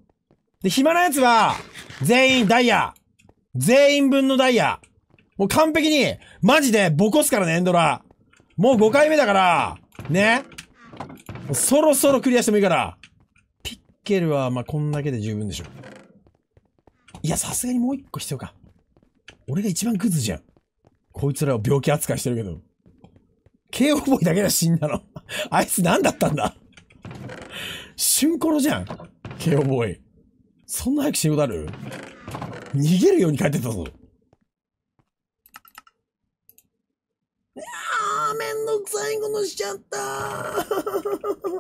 で、暇なやつは、全員ダイヤ。全員分のダイヤ。もう完璧に、マジでボコすからね、エンドラ。もう5回目だから、ね。そろそろクリアしてもいいから。ピッケルは、まこんだけで十分でしょ。いや、さすがにもう一個必要か。俺が一番グズじゃん。こいつらを病気扱いしてるけど。KO ボーイだけだ死んだの。あいつ何だったんだシュンコロじゃん。慶応ボーイ。そんな早く死ぬことある逃げるように帰ってたぞ。いやー、めんどくさいことしちゃった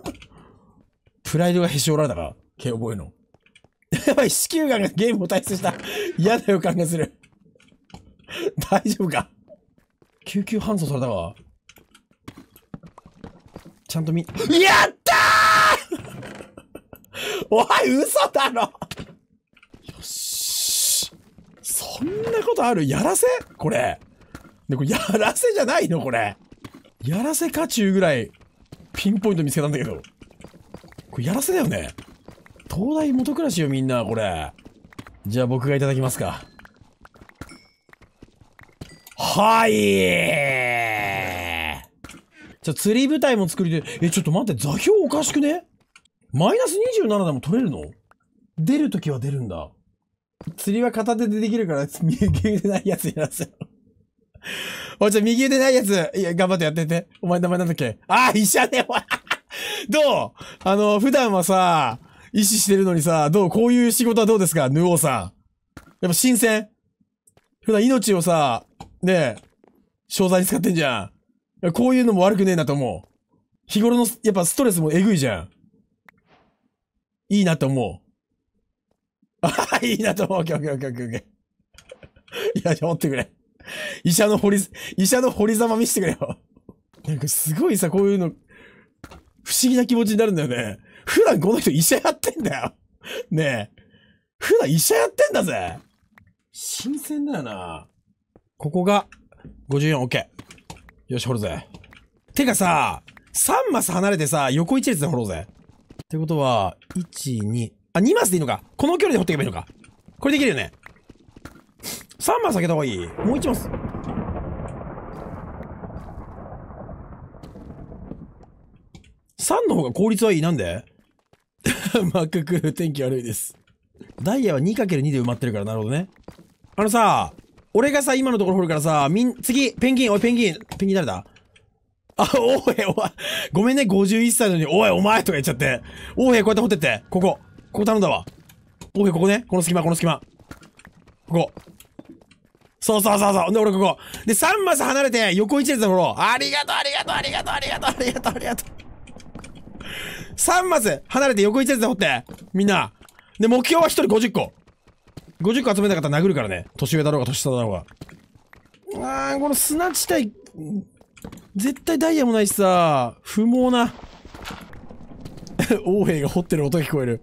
[laughs] プライドがへし折られたか慶応ボーイの。やばい、子宮がんがゲームを退出した。嫌な予感がする。大丈夫か救急搬送されたわ。ちゃんとみ、やったー [laughs] おい、嘘だろよし。そんなことあるやらせこれ。で、これやらせじゃないのこれ。やらせかちゅうぐらい、ピンポイント見つけたんだけど。これやらせだよね。東大元暮らしよ、みんな、これ。じゃあ僕がいただきますか。はいじゃ釣り舞台も作りで、え、ちょっと待って、座標おかしくねマイナス27でも取れるの出るときは出るんだ。釣りは片手でできるから、[laughs] 右腕ないやつやらせよ。おいちゃん、右腕ないやつ、いや、頑張ってやってて。お前名前なんだっけああ、医者ね、お前。[laughs] どうあの、普段はさ、医師してるのにさ、どうこういう仕事はどうですかヌオさん。やっぱ新鮮普段命をさ、ねえ、商材に使ってんじゃん。こういうのも悪くねえなと思う。日頃の、やっぱストレスもえぐいじゃん。いいなと思う。ああ、いいなと思う。オッケーオッケーオッケーオッケーオッケー。いや、持ってくれ。医者の掘り、医者の掘り様見せてくれよ。なんかすごいさ、こういうの、不思議な気持ちになるんだよね。普段この人医者やってんだよ。ねえ。普段医者やってんだぜ。新鮮だよな。ここが、54、OK。よし、掘るぜ。てかさ、3マス離れてさ、横一列で掘ろうぜ。ってことは、1、2。あ、2マスでいいのか。この距離で掘っていけばいいのか。これできるよね。3マス開けた方がいい。もう1マス。3の方が効率はいい。なんで [laughs] マッククル天気悪いです。ダイヤは 2×2 で埋まってるから、なるほどね。あのさ、俺がさ、今のところ掘るからさ、みん、次、ペンギン、おい、ペンギン、ペンギン誰だあ、おへ、おい。ごめんね、51歳のに、おい、お前とか言っちゃって。おへ、こうやって掘ってって。ここ。ここ頼んだわ。おへ、ここね。この隙間、この隙間。ここ。そうそうそうそう。で、俺ここ。で、3マス離れて、横一列で掘ろう。ありがとう、ありがとう、ありがとう、ありがとう、ありがとう、ありがとう。3マス離れて横一列で掘って。みんな。で、目標は1人50個。50個集めなかったら殴るからね。年上だろうが、年下だろうが。あー、この砂地帯、絶対ダイヤもないしさ、不毛な。[laughs] 王兵が掘ってる音聞こえる。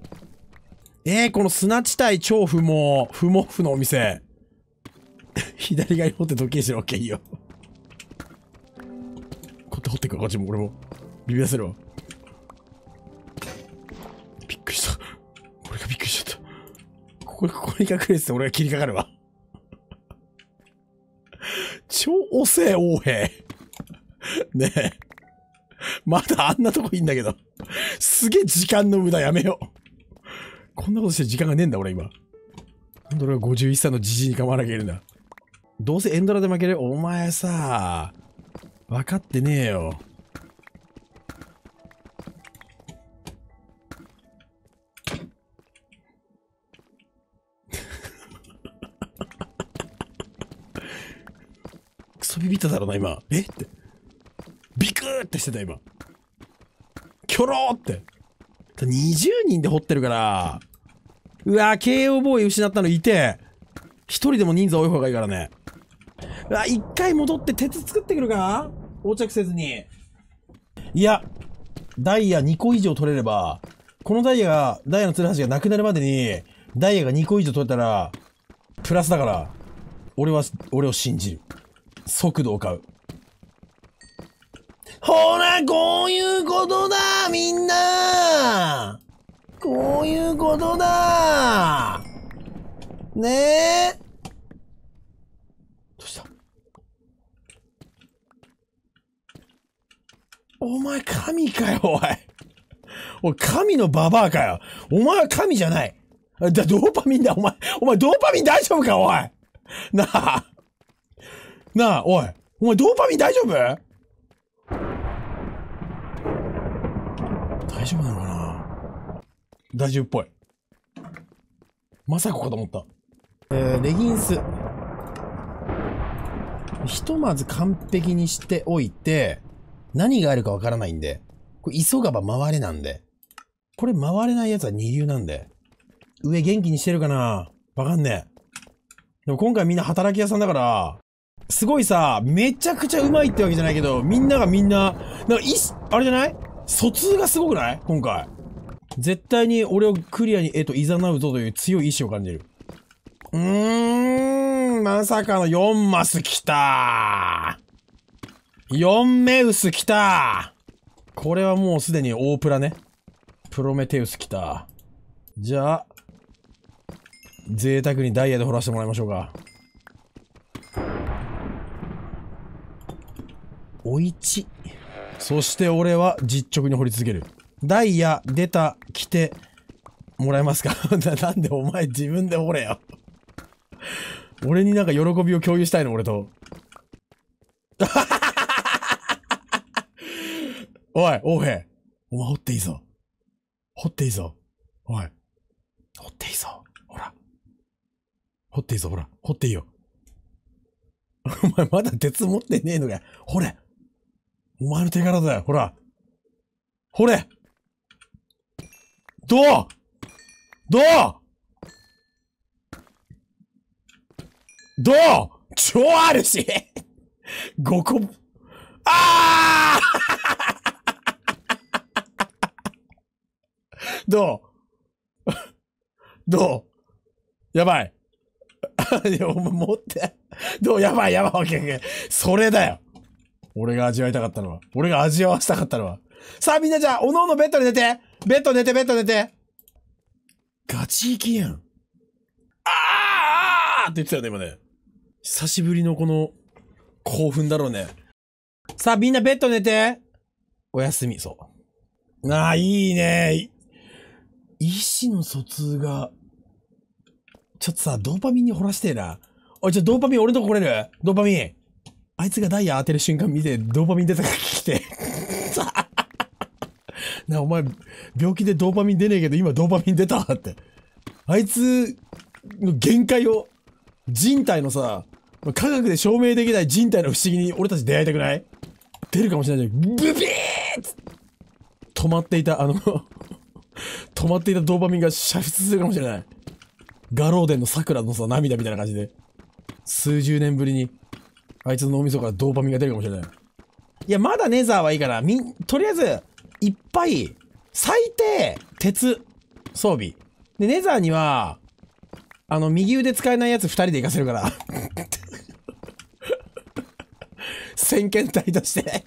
えー、この砂地帯超不毛。不毛不のお店。[laughs] 左側に掘って時計してるわけいいよ。こっち掘ってくわ、こっちも俺も。ビビらせるわ。びっくりした。俺がびっくりしちゃった。ここ、ここに隠れてて俺が切りかかるわ。超遅え、王兵。ねえ。まだあんなとこいんだけど。すげえ時間の無駄やめよう。こんなことして時間がねえんだ、俺今。なんで俺が51歳のじじいに構わなきゃいけるんだ。どうせエンドラで負けるお前さ、分かってねえよ。く [laughs] そビビっただろうな、今。えって。ビクーってしてた、今。キョローって。20人で掘ってるから。うわぁ、KO ボーイ失ったのいて。一人でも人数多い方がいいからね。うわ一回戻って鉄作ってくるか横着せずに。いや、ダイヤ2個以上取れれば、このダイヤが、ダイヤのツルハシがなくなるまでに、ダイヤが2個以上取れたら、プラスだから、俺は、俺を信じる。速度を買う。ほら、こういうことだ、みんなこういうことだねえどうしたお前神かよ、おい。おい、神のババアかよ。お前は神じゃない。だ、ドーパミンだ、お前。お前、ドーパミン大丈夫か、おい。なあ。なあ、おい。お前、ドーパミン大丈夫丈夫なのかな大丈夫っぽい。まさこかと思った。えー、レギンス。ひとまず完璧にしておいて、何があるかわからないんで。これ急がば回れなんで。これ回れないやつは二流なんで。上元気にしてるかなわかんねえ。でも今回みんな働き屋さんだから、すごいさ、めちゃくちゃうまいってわけじゃないけど、みんながみんな、なんかいあれじゃない疎通がすごくない今回。絶対に俺をクリアに、えっと、誘うぞという強い意志を感じる。うーん、まさかの4マス来たー。4メウス来たー。これはもうすでに大プラね。プロメテウス来た。じゃあ、贅沢にダイヤで掘らせてもらいましょうか。おいち。そして俺は実直に掘り続ける。ダイヤ、出た、来て、もらえますか [laughs] なんでお前自分で掘れよ俺になんか喜びを共有したいの、俺と。[laughs] おい、王兵。お前掘っていいぞ。掘っていいぞ。おい。掘っていいぞ。ほら。掘っていいぞ、ほら。掘っていいよ。[laughs] お前まだ鉄持ってねえのかよ。掘れ。お前の手柄だよ。ほら。ほれどうどうどう超あるし !5 個、ああ [laughs] どう [laughs] どうやばい。[laughs] いや、お前持って。どうやばい、やばい、オッケーオッケー。それだよ。俺が味わいたかったのは。俺が味わわせたかったのは。さあみんなじゃあ、おのおのベッドで寝てベッド寝てベッド寝てガチ行きやん。あーあーって言ってたよね、今ね。久しぶりのこの、興奮だろうね。さあみんなベッド寝ておやすみ、そう。ああ、いいね。意思の疎通が、ちょっとさ、ドーパミンに掘らしてえな。おい、ちょ、ドーパミン俺のとこ来れるドーパミン。あいつがダイヤ当てる瞬間見て、ドーパミン出たか来て。[laughs] な、お前、病気でドーパミン出ねえけど、今ドーパミン出たって。あいつの限界を、人体のさ、科学で証明できない人体の不思議に俺たち出会いたくない出るかもしれないじゃん。ブビー止まっていた、あの [laughs] 止まっていたドーパミンが射出するかもしれない。ガローデンの桜のさ、涙みたいな感じで。数十年ぶりに、あいつの脳みそからドーパミンが出るかもしれない。いや、まだネザーはいいから、みん、とりあえず、いっぱい、最低、鉄、装備。で、ネザーには、あの、右腕使えないやつ二人で行かせるから。先遣隊として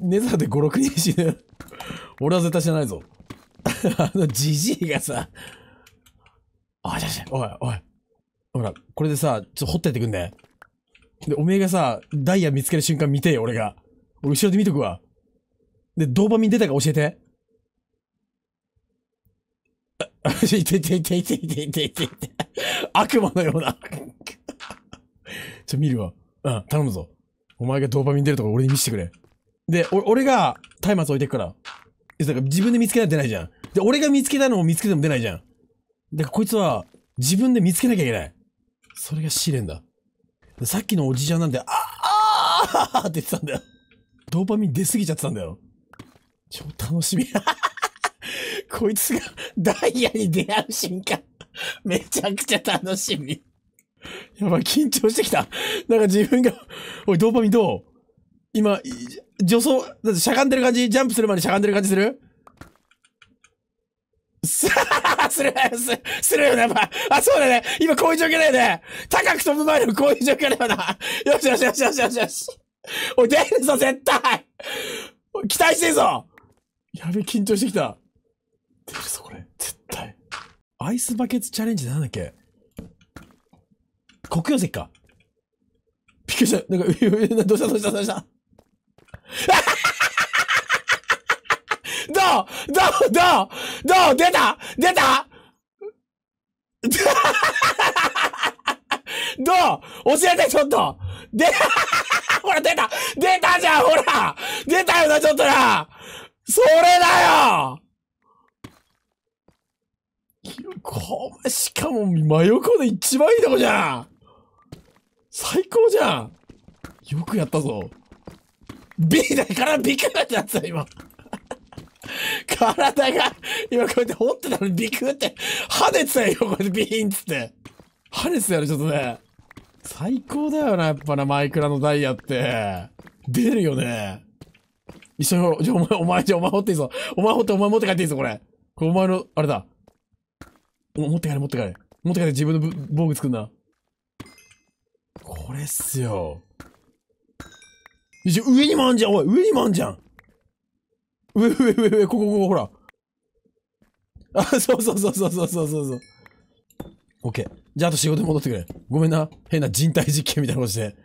ネザーで5、6人死ぬ俺は絶対死なないぞあの、じじいがさ、あ、じゃじゃ、おい、おい。ほら、これでさ、ちょっと掘ってってくんで。で、おめえがさ、ダイヤ見つける瞬間見てよ、俺が。俺後ろで見とくわ。で、ドーパミン出たか教えて。あ、いていていていていていていてい悪魔のようなちょ、見るわ。うん、頼むぞ。お前がドーパミン出るとこ俺に見せてくれ。で、俺が、松明置いてくから。だから自分で見つけたら出ないじゃん。で、俺が見つけたのを見つけても出ないじゃん。だからこいつは、自分で見つけなきゃいけない。それが試練だ。さっきのおじちゃんなんで、ああーって言ってたんだよ。ドーパミン出すぎちゃってたんだよ。超楽しみ。[laughs] こいつがダイヤに出会う瞬間、めちゃくちゃ楽しみ。やばい、緊張してきた。なんか自分が、おい、ドーパミンどう今、助走、だってしゃがんでる感じジャンプするまでしゃがんでる感じする [laughs] する、するよね、やっぱ。あ、そうだね。今こういう状況だよね。高く飛ぶ前でもこういう状況だよな。[laughs] よしよしよしよしよしよし。おい、出るぞ、絶対期待してるぞやべ、緊張してきた。出るぞ、これ。絶対。アイスバケツチャレンジなんだっけ黒曜石か。びっくりした。なんか、[laughs] どうしたどうしたどうしたどうどうどうどう出た出た [laughs] どう教えて、ちょっと出た [laughs] ほら、出た出たじゃんほら出たよな、ちょっとなそれだよこしかも、真横で一番いいとこじゃん最高じゃんよくやったぞ !B だからビクらってなった、今 [laughs] 体が、今こうやって掘ってたのにビクって、跳ねてたよ、こうやってビーンつって。跳ねてたよね、ちょっとね。最高だよな、やっぱな、マイクラのダイヤって。出るよね。一緒に、じゃお前、お前、じゃお前掘っていいぞ。お前掘って、お前持って帰っていいぞ、これ。これお前の、あれだ。お持って帰れ、持って帰れ。持って帰って自分の防具作んな。これっすよ。上にもあんじゃん、おい、上にもあんじゃん。上上上上、ここここほら。あ、そうそうそうそうそうそうそうオッケー。じゃああと仕事に戻ってくれ。ごめんな。変な人体実験みたいなことして。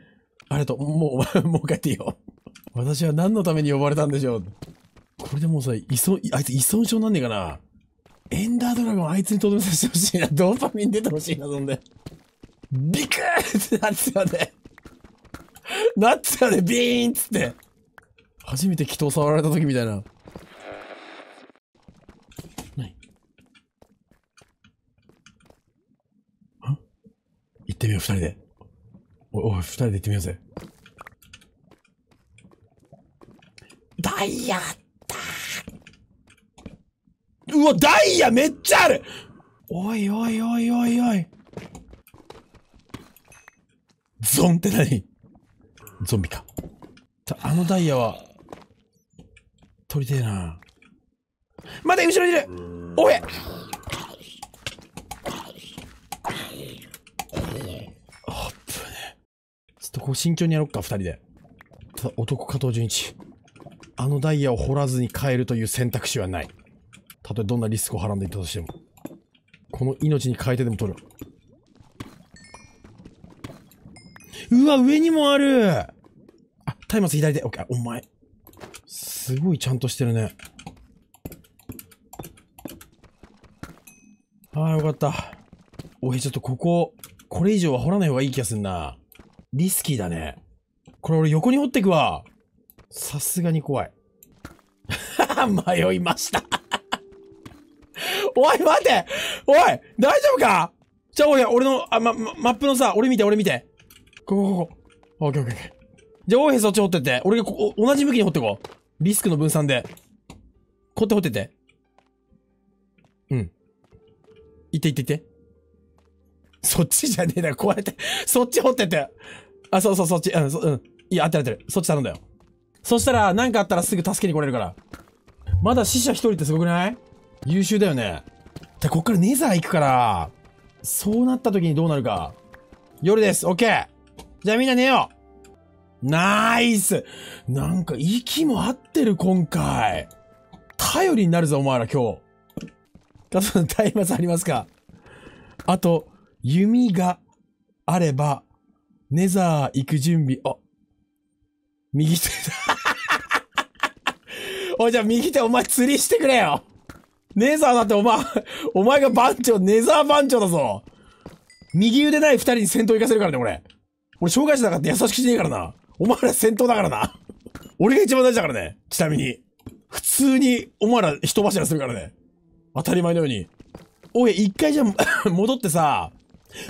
ありがとう。もう、お前、もう帰っていいよ。私は何のために呼ばれたんでしょう。これでもうさ、依存、あいつ依存症なんねえかな。エンダードラゴンあいつにとどめさせてほしいな。ドーパミン出てほしいな、そんで。ビクーってなってたね。なってたね、ビーンっつって。初めて人を触られた時みたいな。ってみよう、二人で。おい、二人で行ってみようぜ。ダイヤたうわ、ダイヤめっちゃあるおいおいおいおいおい。ゾンって何ゾンビか。あのダイヤは、取りてえな。待て後ろにいるおえっとこう慎重にやろっか、二人で。ただ、男加藤純一。あのダイヤを掘らずに変えるという選択肢はない。たとえどんなリスクをはらんでいたとしても。この命に変えてでも取る。うわ、上にもあるあ、タイマス左手。オッケー、お前。すごいちゃんとしてるね。ああ、よかった。おい、ちょっとここ、これ以上は掘らない方がいい気がすんな。リスキーだね。これ俺横に掘ってくわ。さすがに怖い。[laughs] 迷いました [laughs] おい、待ておい大丈夫かじゃあ俺、俺の、あ、ま、ま、マップのさ、俺見て、俺見て。ここ、ここ。オッケーオッケーオケー。じゃあ、おい、そっち掘ってって。俺がここ、同じ向きに掘ってこう。リスクの分散で。こうやって掘ってて。うん。行って行って行って。そっちじゃねえよ。こうやってそっち掘ってって。あ、そうそう、そっち、うん、そうん。いや、当ってる合ってる。そっち頼んだよ。そしたら、何かあったらすぐ助けに来れるから。まだ死者一人ってすごくない優秀だよね。じゃ、こっからネザー行くから、そうなった時にどうなるか。夜です。オッケー。じゃあみんな寝よう。ナイスなんか息も合ってる、今回。頼りになるぞ、お前ら今日。たぶん、タイマスありますかあと、弓があれば、ネザー行く準備、あ、右手だ。[laughs] おい、じゃあ右手お前釣りしてくれよ。ネザーだってお前、お前が番長、ネザー番長だぞ。右腕ない二人に戦闘行かせるからね、俺。俺、障害者だからって優しくしねえからな。お前ら戦闘だからな。俺が一番大事だからね。ちなみに。普通に、お前ら人柱するからね。当たり前のように。おい、一回じゃ、[laughs] 戻ってさ、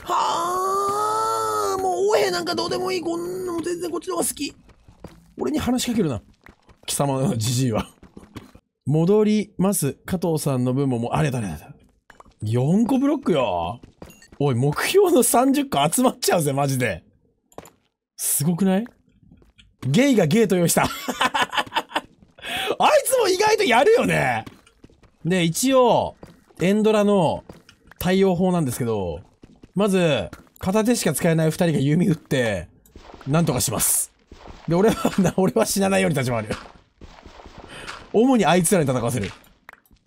はあ、もう、王兵なんかどうでもいい。こんなも全然こっちの方が好き。俺に話しかけるな。貴様のじじいは。[laughs] 戻ります。加藤さんの分ももう、あれだね。4個ブロックよ。おい、目標の30個集まっちゃうぜ、マジで。すごくないゲイがゲイと用意した。[laughs] あいつも意外とやるよね。で、一応、エンドラの対応法なんですけど、まず、片手しか使えない二人が弓打って、なんとかします。で、俺は、[laughs] 俺は死なないように立ち回る。主にあいつらに戦わせる。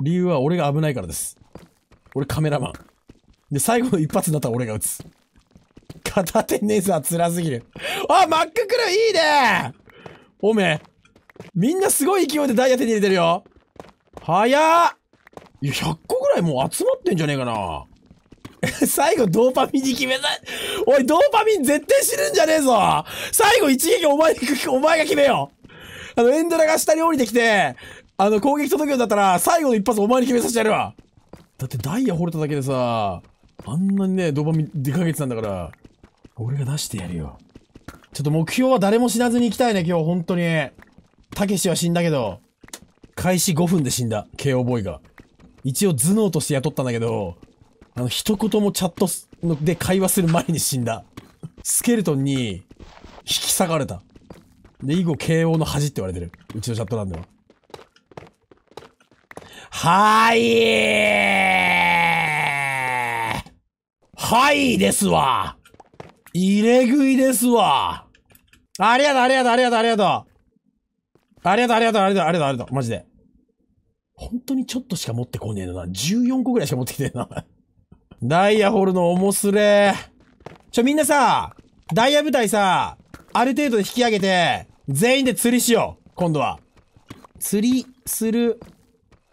理由は俺が危ないからです。俺カメラマン。で、最後の一発になったら俺が撃つ。片手ネスズは辛すぎる。あ、マッククルいいねおめみんなすごい勢いでダイヤ手に入れてるよ。早っいや、100個ぐらいもう集まってんじゃねえかな。[laughs] 最後ドーパミンに決めた。おい、ドーパミン絶対死ぬんじゃねえぞ最後一撃お前、お前が決めよあの、エンドラが下に降りてきて、あの、攻撃届くようだったら、最後の一発お前に決めさせてやるわだってダイヤ掘れただけでさ、あんなにね、ドーパミン出かけてたんだから、俺が出してやるよ。ちょっと目標は誰も死なずに行きたいね、今日、本当に。たけしは死んだけど、開始5分で死んだ、KO ボーイが。一応頭脳として雇ったんだけど、あの、一言もチャットで会話する前に死んだ。スケルトンに、引き裂かれた。で、以後、慶応の恥って言われてる。うちのチャット欄では。はいはいですわ入れ食いですわありがとう、ありがとう、ありがとう、ありがとうありがとう、ありがとう、ありがとう、ありがとう、マジで。本当にちょっとしか持ってこねえのな。14個ぐらいしか持ってきてえな。ダイヤ掘るの面白え。ちょ、みんなさ、ダイヤ部隊さ、ある程度引き上げて、全員で釣りしよう。今度は。釣りする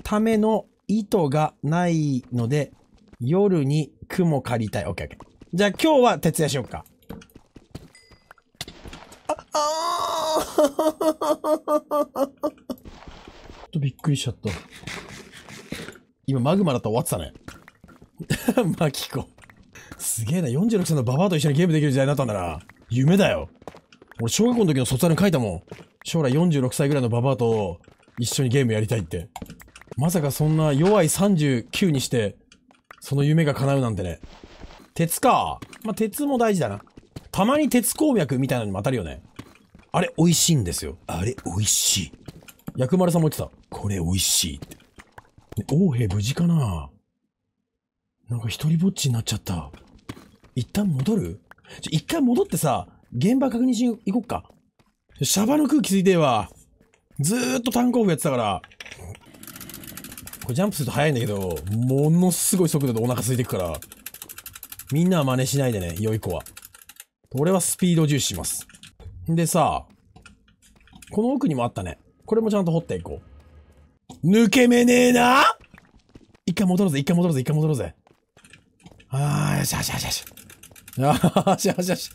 ための意図がないので、夜に雲借りたい。オッケーオッケー。じゃあ今日は徹夜しようか。あ、あとびっくりしちゃった。今マグマだと終わってたね。[laughs] マキコ。すげえな、46歳のババアと一緒にゲームできる時代になったんだな。夢だよ。俺、小学校の時の卒アルに書いたもん。将来46歳ぐらいのババアと一緒にゲームやりたいって。まさかそんな弱い39にして、その夢が叶うなんてね。鉄か。まあ、鉄も大事だな。たまに鉄鉱脈みたいなのにも当たるよね。あれ、美味しいんですよ。あれ、美味しい。薬丸さんも言ってた。これ美味しいって。王兵無事かななんか一人ぼっちになっちゃった。一旦戻るちょ、一回戻ってさ、現場確認しに行こっか。シャバの空気ついてえわ。ずーっと炭鉱フやってたから。これジャンプすると早いんだけど、ものすごい速度でお腹空いてくから。みんなは真似しないでね、良い子は。俺はスピード重視します。んでさ、この奥にもあったね。これもちゃんと掘っていこう。抜け目ねえな一回戻ろうぜ、一回戻ろうぜ、一回戻ろうぜ。あー、よしよしよしよし。よしよしよし。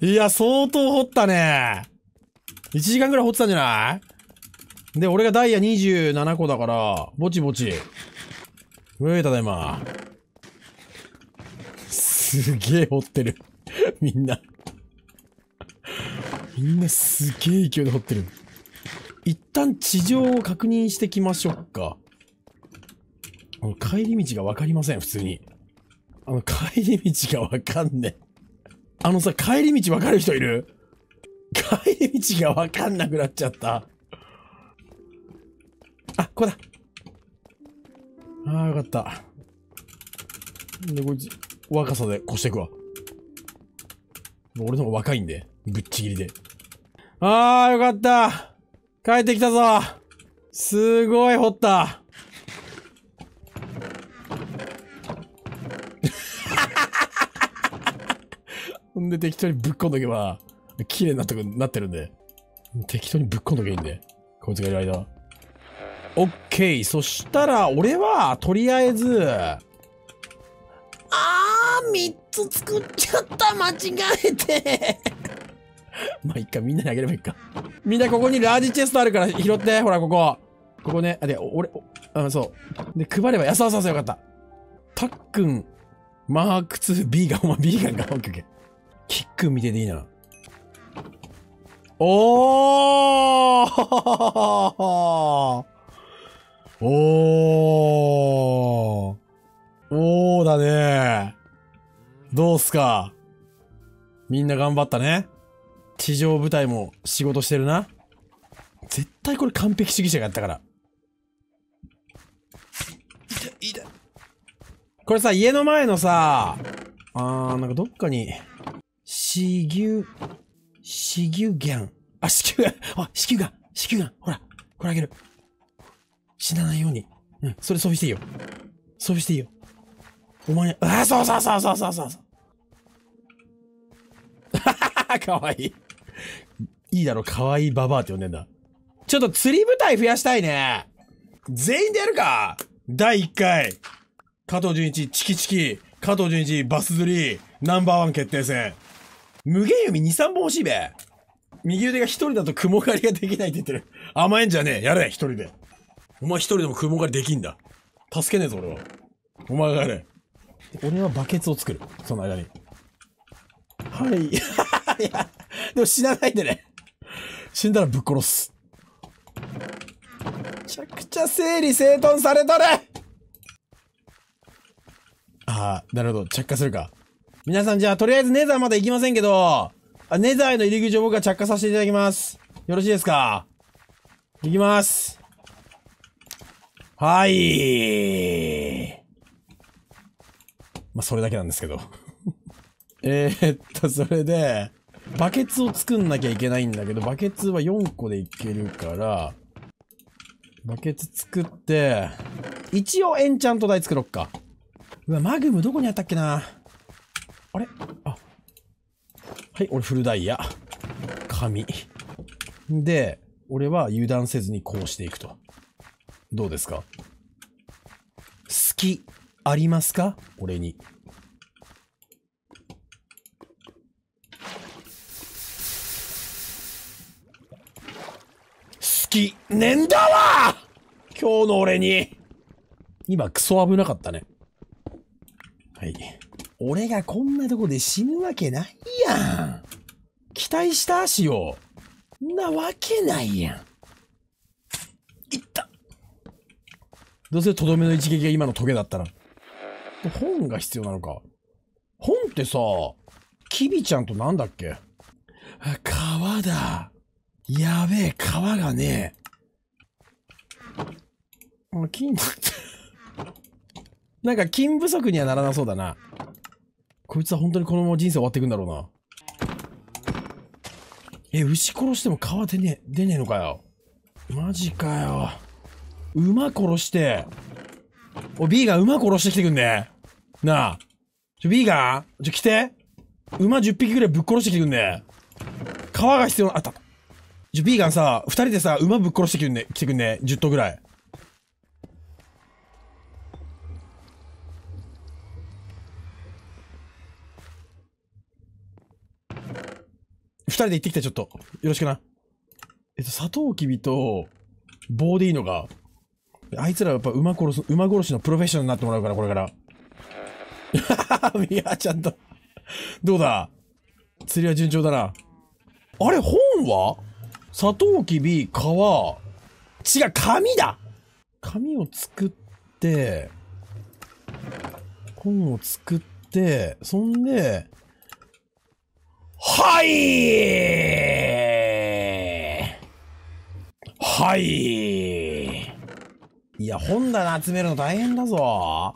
いや、相当掘ったね。1時間ぐらい掘ってたんじゃないで、俺がダイヤ27個だから、ぼちぼち。うえ、ただいま。すげえ掘ってる。[laughs] みんなみんなすげえ勢いで掘ってる。一旦地上を確認してきましょうか。帰り道がわかりません、普通に。あの、帰り道がわかんねえ。あのさ、帰り道わかる人いる帰り道がわかんなくなっちゃった。あ、ここだ。ああ、よかった。で、こいつ、若さで越していくわ。俺の方が若いんで、ぶっちぎりで。ああ、よかった。帰ってきたぞ。すごい掘った。ほんで適当にぶっこんどけば、綺麗なとになってるんで。適当にぶっこんどけいいんで。こいつがいる間。オッケー。そしたら、俺は、とりあえず、あー、3つ作っちゃった。間違えて。[laughs] まあ、いっか、みんなにあげればいいか。みんなここにラージチェストあるから拾って。ほら、ここ。ここね。あ、で、俺、あ、そう。で、配れば、やささんさよかった。たっくん、マーク2、ビーガン、お前ビーガンか。オッケーオッケー。キック見てていいな。おー [laughs] おーおーだねどうすかみんな頑張ったね。地上部隊も仕事してるな。絶対これ完璧主義者がやったから。痛い、痛い。これさ、家の前のさ、あー、なんかどっかに、死牛、死牛ギあ、死牛が、あ、牛宮が、子宮が、ほら、これあげる。死なないように。うん、それ装備していいよ。装備していいよ。お前、あ、そうそうそうそうそうそう。[laughs] かわいい。いいだろ、かわいいババアって呼んでんだ。ちょっと釣り部隊増やしたいね。全員でやるか第1回。加藤純一、チキチキ。加藤純一、バス釣り、ナンバーワン決定戦。無限弓2、3本欲しいべ。右腕が一人だと雲狩りができないって言ってる。甘えんじゃねえ。やれ、一人で。お前一人でも雲狩りできんだ。助けねえぞ、俺は。お前がやれ。俺はバケツを作る。その間に。はい。[laughs] いや、でも死なないでね。死んだらぶっ殺す。めちゃくちゃ整理整頓されとるああ、なるほど。着火するか。皆さんじゃあ、とりあえずネザーまだ行きませんけど、ネザーへの入り口を僕は着火させていただきます。よろしいですか行きます。はい。まあ、それだけなんですけど [laughs] えっと、それで、バケツを作んなきゃいけないんだけど、バケツは4個でいけるから、バケツ作って、一応エンチャント台作ろっか。うわ、マグムどこにあったっけなあれあ。はい、俺フルダイヤ。紙。で、俺は油断せずにこうしていくと。どうですか好き、ありますか俺に。好き、ねんだわ今日の俺に今、クソ危なかったね。はい。俺がこんなとこで死ぬわけないやん。期待した足を。んなわけないやん。いったどうせとどめの一撃が今のトゲだったら。本が必要なのか。本ってさ、キビちゃんとなんだっけあ、川だ。やべえ、川がねえ。金、[laughs] なんか金不足にはならなそうだな。こいつは本当にこのまま人生終わっていくんだろうな。え、牛殺しても皮出ね出ねえのかよ。マジかよ。馬殺して。お、B が馬殺してきてくんね。なあ。ちょ、ガンちょ、来て。馬10匹ぐらいぶっ殺してきてくんね。皮が必要な、あった。ちょ、ガンさ、二人でさ、馬ぶっ殺してきてくんね、来てくんね。10頭ぐらい。二人で行ってきて、ちょっと。よろしくな。えっと、サトウキビと、棒でいいのか。あいつらやっぱ馬殺す、馬殺しのプロフェッショナルになってもらうから、これから。み [laughs] やちゃんとどうだ釣りは順調だな。あれ、本はサトウキビ、皮。違う、紙だ紙を作って、本を作って、そんで、はいはいいや、本棚集めるの大変だぞ。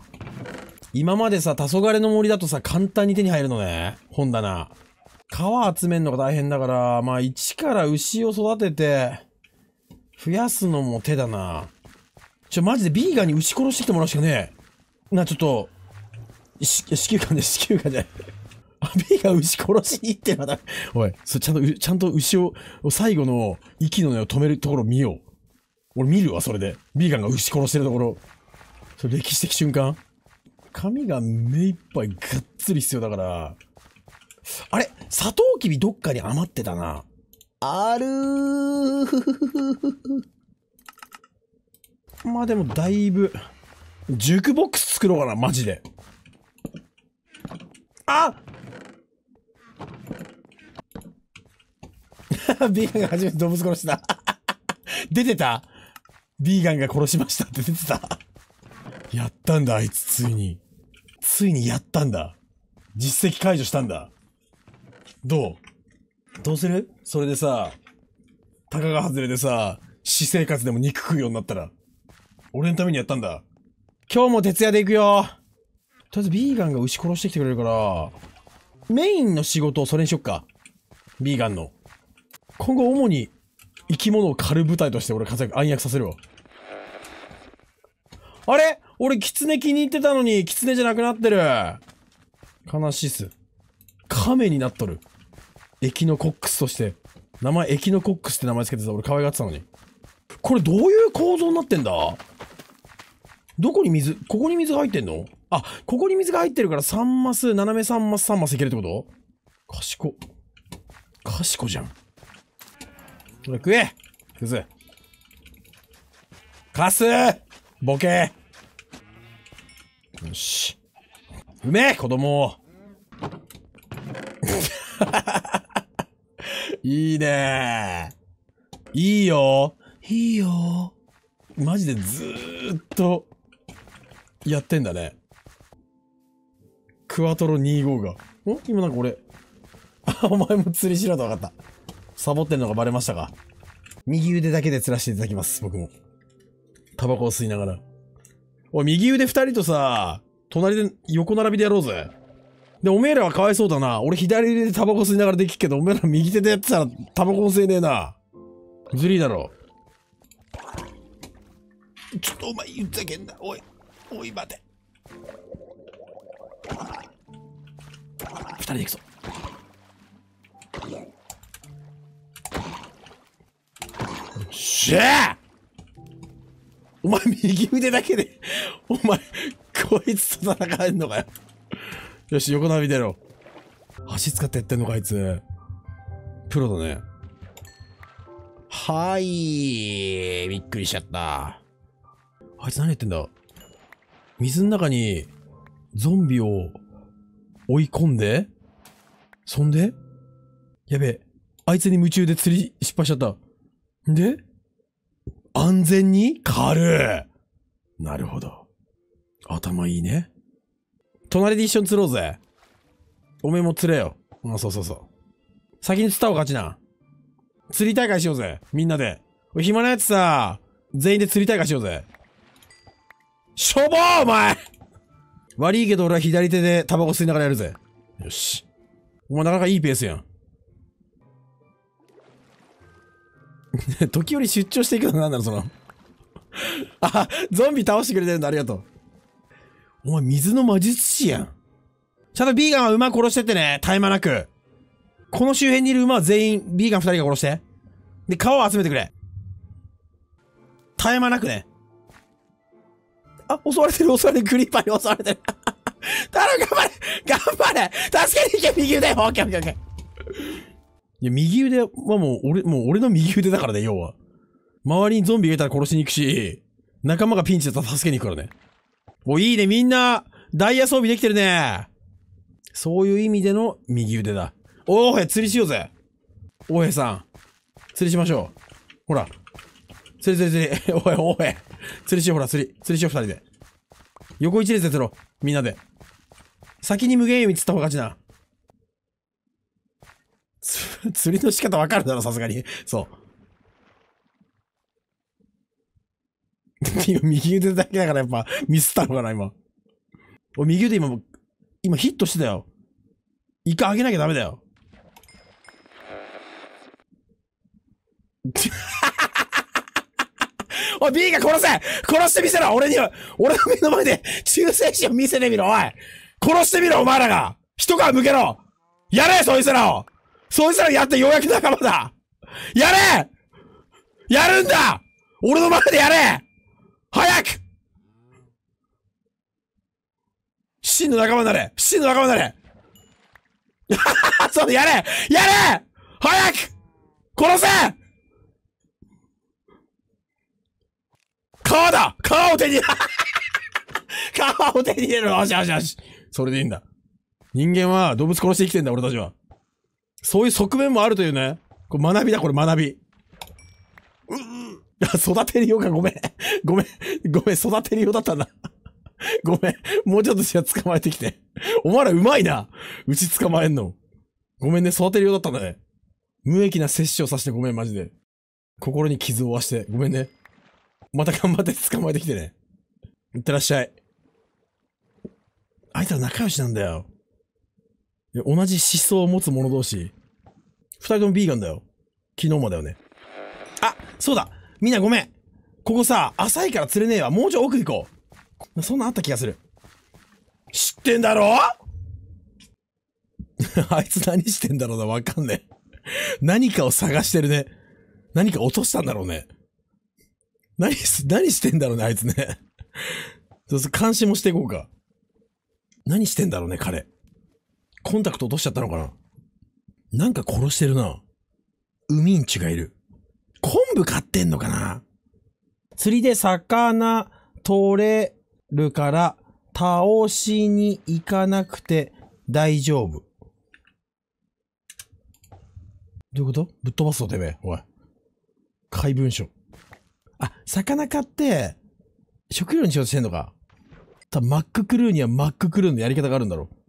今までさ、黄昏の森だとさ、簡単に手に入るのね。本棚。川集めんのが大変だから、まあ、一から牛を育てて、増やすのも手だな。ちょ、マジでビーガンに牛殺してきてもらうしかねえ。な、ちょっと、し、子宮管で、子宮管で。B が牛殺しに行ってまだ、おい、それちゃんと、ちゃんと牛を、最後の息の根を止めるところ見よう。俺見るわ、それで。ビーガンが牛殺してるところ。それ歴史的瞬間髪が目いっぱいがっつり必要だから。あれサトウキビどっかに余ってたな。あるー。まあでもだいぶ、ジュークボックス作ろうかな、マジで。あビーガンが初めて動物殺した。[laughs] 出てたビーガンが殺しましたって出てた。やったんだ、あいつ、ついに。ついにやったんだ。実績解除したんだ。どうどうするそれでさ、たかが外れでさ、私生活でも憎くようになったら。俺のためにやったんだ。今日も徹夜で行くよとりあえずビーガンが牛殺してきてくれるから、メインの仕事をそれにしよっか。ビーガンの。今後主に生き物を狩る舞台として俺活躍、暗躍させるわ。あれ俺、ネ気に入ってたのに、キツネじゃなくなってる。悲しいっす。亀になっとる。エキノコックスとして。名前、エキノコックスって名前つけてた。俺可愛がってたのに。これどういう構造になってんだどこに水、ここに水が入ってんのあ、ここに水が入ってるから3マス、斜め3マス、3マスいけるってこと賢。賢じゃん。ほら、食えクズ。カスボケよし。うめえ子供を [laughs] いいねいいよいいよマジでずーっと、やってんだね。クワトロ25が。ん今なんか俺、あ、お前も釣りしろと分かった。サボってんのがバレましたか右腕だけで釣らしていただきます、僕も。タバコを吸いながら。おい、右腕二人とさ、隣で横並びでやろうぜ。で、おめえらはかわいそうだな。俺左腕でタバコ吸いながらできっけど、おめえら右手でやってたらタバコも吸えねえな。ずりだろ。ちょっとお前言ったけんな。おい、おい待て。二人で行くぞ。しゃお前右腕だけでお前こいつと戦えんのかよよし、横並び出ろ。足使ってやってんのか、あいつ。プロだね。はーい。びっくりしちゃった。あいつ何やってんだ水の中にゾンビを追い込んでそんでやべえ。あいつに夢中で釣り失敗しちゃった。で安全に軽いなるほど。頭いいね。隣で一緒に釣ろうぜ。おめえも釣れよ。うあそうそうそう。先に釣った方が勝ちな。釣り大会しようぜ。みんなで。暇なやつさ、全員で釣り大会しようぜ。しょぼーお前悪いけど俺は左手でタバコ吸いながらやるぜ。よし。お前なかなかいいペースやん。[laughs] 時折出張していくのなんだろう、その [laughs] あ、ゾンビ倒してくれてるんだ、ありがとう。お前、水の魔術師やん。ちゃんとビーガンは馬殺してってね、絶え間なく。この周辺にいる馬は全員、ビーガン二人が殺して。で、皮を集めてくれ。絶え間なくね。あ、襲われてる、襲われてる、クリーパーに襲われてる。[laughs] 頼む、頑張れ頑張れ助けに行け、右腕オッケーオッケーオッケー。いや、右腕はもう俺、もう俺の右腕だからね、要は。周りにゾンビがいたら殺しに行くし、仲間がピンチだったら助けに行くからね。お、いいね、みんな、ダイヤ装備できてるね。そういう意味での右腕だ。おーへ、釣りしようぜ。おへさん。釣りしましょう。ほら。釣り釣り釣り。[laughs] おへ、おへ。釣りしよう、ほら、釣り。釣りしよう、二人で。横一列で釣ろう。みんなで。先に無限弓釣った方が勝ちな。[laughs] 釣りの仕方わかるだろ、さすがに。そう。今、[laughs] 右腕だけだからやっぱ、ミスったのかな、今。お、右腕今、今ヒットしてたよ。イカ上げなきゃダメだよ。[laughs] おい、B が殺せ殺してみせろ俺には、俺の目の前で忠誠心を見せてみろ、おい殺してみろ、お前らが一皮向けろやれ、そいつらをそいつらやってようやく仲間だやれやるんだ俺の前でやれ早く真の仲間になれ真の仲間になれ [laughs] そうやれやれ早く殺せ川だ川を手に [laughs] 川を手に入れるよしよしよしそれでいいんだ。人間は動物殺して生きてんだ、俺たちは。そういう側面もあるというね。これ学びだ、これ学び。うう育てるようか、ごめん。[laughs] ごめん。ごめん、育てるようだったんだ。[laughs] ごめん。もうちょっとしか捕まえてきて。お前らうまいな。うち捕まえんの。ごめんね、育てるようだったんだね。無益な摂取をさしてごめん、マジで。心に傷を負わして、ごめんね。また頑張って捕まえてきてね。いってらっしゃい。あいつら仲良しなんだよ。同じ思想を持つ者同士、二人ともビーガンだよ。昨日まだよね。あ、そうだみんなごめんここさ、浅いから釣れねえわ。もうちょい奥行こう。そんなあった気がする。知ってんだろ [laughs] あいつ何してんだろうな、わかんねえ。何かを探してるね。何か落としたんだろうね。何、何してんだろうね、あいつね。そうそう、監視もしていこうか。何してんだろうね、彼。コンタクト落としちゃったのかななんか殺してるな。ウミンチがいる。昆布買ってんのかな釣りで魚取れるから倒しに行かなくて大丈夫。どういうことぶっ飛ばすぞ、てめえ。おい。怪文書。あ、魚買って、食料にしようとしてんのか。たマッククルーにはマッククルーのやり方があるんだろう。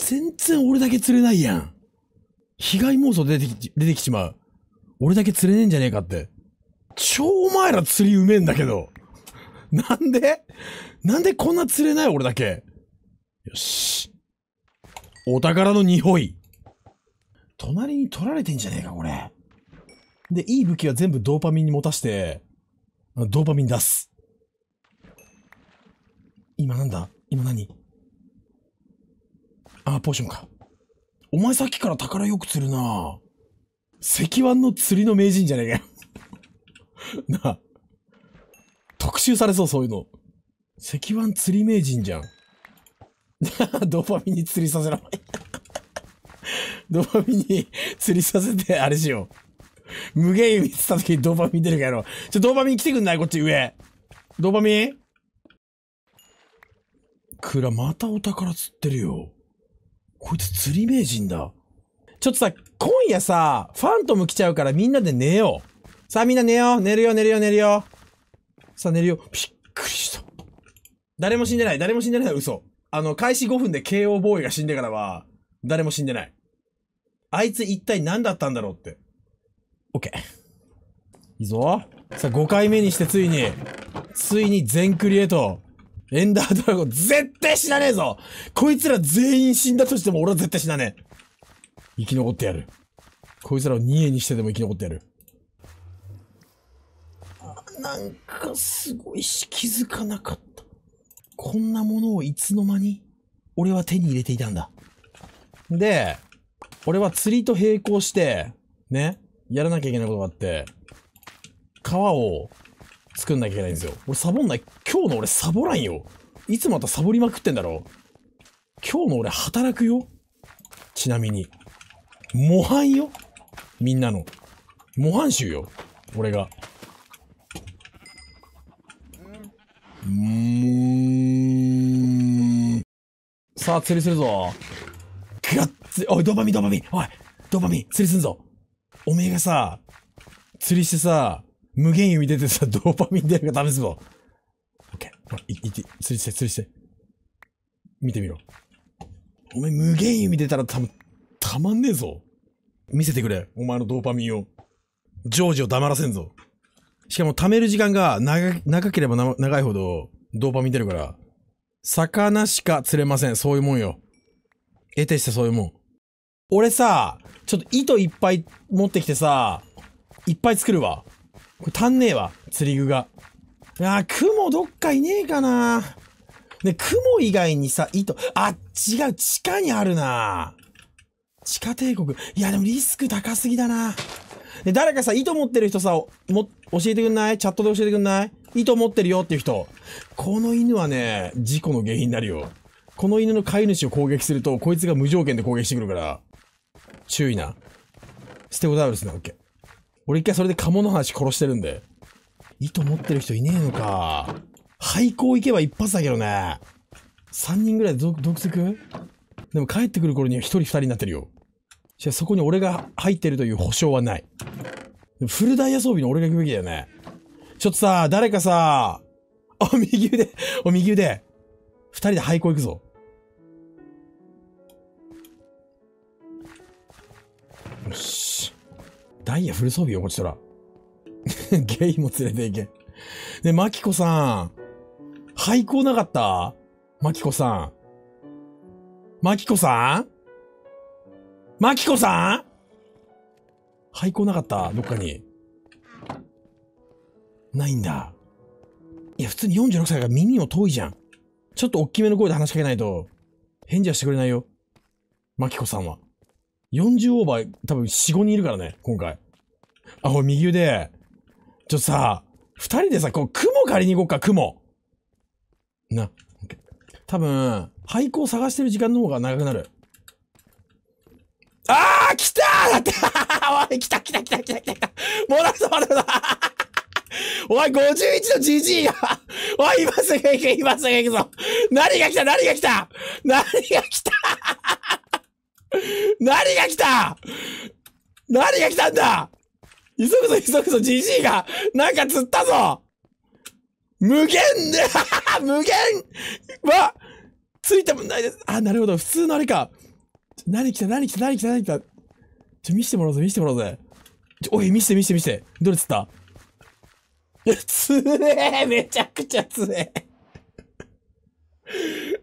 全然俺だけ釣れないやん。被害妄想出てき、出てきちまう。俺だけ釣れねえんじゃねえかって。超お前ら釣りうめえんだけど。なんでなんでこんな釣れない俺だけ。よし。お宝の匂ホイ。隣に取られてんじゃねえか、これ。で、いい武器は全部ドーパミンに持たして、ドーパミン出す。今なんだ今何あ、ポーションか。お前さっきから宝よく釣るな石腕の釣りの名人じゃねえかよ [laughs] な特集されそう、そういうの。石腕釣り名人じゃん。[laughs] ドーパミンに釣りさせろ [laughs] ドーパミンに釣りさせて、あれしよう。無限指つった時にドーパミン出るかやろ。ちょ、ドーパミン来てくんないこっち上。ドーパミンら、またお宝釣ってるよ。こいつ釣り名人だ。ちょっとさ、今夜さ、ファントム来ちゃうからみんなで寝よう。さあみんな寝よう。寝るよ、寝るよ、寝るよ。さあ寝るよ。びっくりした。誰も死んでない。誰も死んでない。嘘。あの、開始5分で KO ボーイが死んでからは、誰も死んでない。あいつ一体何だったんだろうって。オッケー。いいぞ。さあ5回目にしてついに、ついに全クリイとエンダードラゴン、絶対死なねえぞこいつら全員死んだとしても俺は絶対死なねえ。生き残ってやる。こいつらを2円にしてでも生き残ってやる。なんかすごいし気づかなかった。こんなものをいつの間に俺は手に入れていたんだ。で、俺は釣りと並行して、ね、やらなきゃいけないことがあって、川を作んなきゃいけないんですよ。俺サボんない。今日の俺サボらんよ。いつもまたサボりまくってんだろ。今日の俺働くよ。ちなみに。模範よ。みんなの。模範集よ。俺が。うん。さあ、釣りするぞ。らっつおい、ドバミドバミおい、ドバミ釣りすんぞ。おめえがさ、釣りしてさ、無限指出てさ、ドーパミン出るか試すぞ。オッケー。ほら、い、いって、釣りして、釣りして。見てみろ。お前無限指出たらた、たまんねえぞ。見せてくれ。お前のドーパミンを。ジョージを黙らせんぞ。しかも貯める時間が長、長ければ長いほど、ドーパミン出るから、魚しか釣れません。そういうもんよ。得てしてそういうもん。俺さ、ちょっと糸いっぱい持ってきてさ、いっぱい作るわ。これ足んねえわ、釣り具が。ああ、雲どっかいねえかな。ね、雲以外にさ、糸、あ、違う、地下にあるな。地下帝国。いや、でもリスク高すぎだな。で、誰かさ、糸持ってる人さ、も、教えてくんないチャットで教えてくんない糸持ってるよっていう人。この犬はね、事故の原因になるよ。この犬の飼い主を攻撃すると、こいつが無条件で攻撃してくるから、注意な。ステゴダウルスな、わけ。俺一回それでモの話殺してるんで。糸持ってる人いねえのか。廃校行けば一発だけどね。3人ぐらいで独足でも帰ってくる頃には1人2人になってるよ。じゃあそこに俺が入ってるという保証はない。フルダイヤ装備の俺が行くべきだよね。ちょっとさ、誰かさ、お、右腕、お、右腕。2人で廃校行くぞ。よし。ダイヤフル装備よ、こちとら。[laughs] ゲイも連れていけ。で、マキコさん。廃校なかったマキコさん。マキコさんマキコさん廃校なかったどっかに。ないんだ。いや、普通に46歳が耳も遠いじゃん。ちょっと大きめの声で話しかけないと、返事はしてくれないよ。マキコさんは。40オーバー、多分4、5人いるからね、今回。あ、ほい、右腕。ちょっとさ、二人でさ、こう、雲借りに行こうか、雲。な。多分、廃校探してる時間の方が長くなる。あー来たーだって [laughs] おい、来た来た来た来た来た来たもら一ぞ、もらうぞ [laughs] おい、51のじじいが [laughs] おい、今すぐ行く、今すぐ行くぞ何が来た何が来た何が来た [laughs] 何が来た何が来たんだ急ぐぞ急ぐぞ、じじいがなんか釣ったぞ無限で、[laughs] 無限は、ついてもないです。あ、なるほど。普通のあれか。何来た何来た何来た何来た。ちょ、見してもらおうぜ、見してもらおうぜ。ちょ、おい、見して見して見して。どれ釣ったいや、つえめちゃくちゃつえ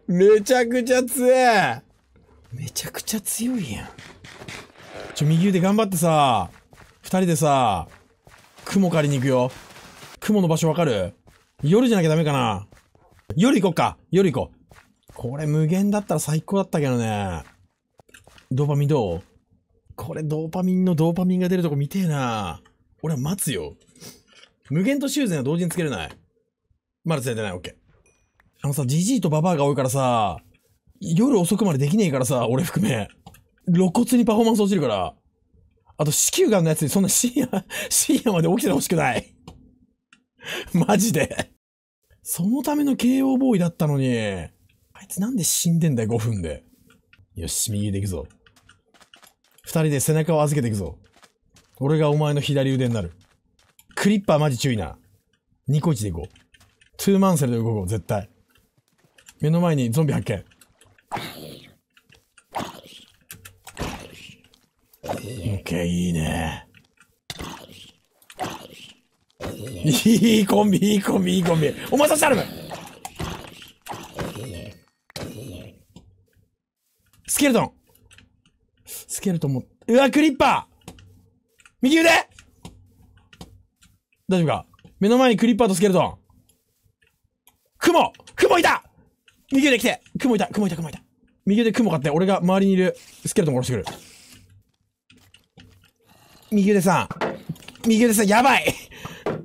めちゃくちゃつえめちゃくちゃ強いやん。ちょ、右腕頑張ってさ、二人でさ、雲借りに行くよ。雲の場所わかる夜じゃなきゃダメかな夜行こっか夜行こう。これ無限だったら最高だったけどね。ドーパミンどうこれドーパミンのドーパミンが出るとこ見てえな。俺は待つよ。無限と修繕は同時につけれない。まだ連れてない、オッケー。あのさ、ジジイとババアが多いからさ、夜遅くまでできねえからさ、俺含め。露骨にパフォーマンス落ちるから。あと、子宮がんのやつにそんな深夜、[laughs] 深夜まで起きてほしくない。[laughs] マジで。そのための KO ボーイだったのに。あいつなんで死んでんだよ、5分で。よし、右で行くぞ。二人で背中を預けていくぞ。俺がお前の左腕になる。クリッパーマジ注意な。ニコイチで行こう。トゥーマンセルで動こう、絶対。目の前にゾンビ発見。オッケー、いいね。いいコンビ、いいコンビ、いいコンビ。お待たせあるスケルトン。スケルトンも、うわ、クリッパー右腕大丈夫か目の前にクリッパーとスケルトン。雲雲いた右腕来ていた雲いた雲いた雲いた右で雲買って、俺が周りにいるスケルトン殺してくる。右腕さん。右腕さん、やばい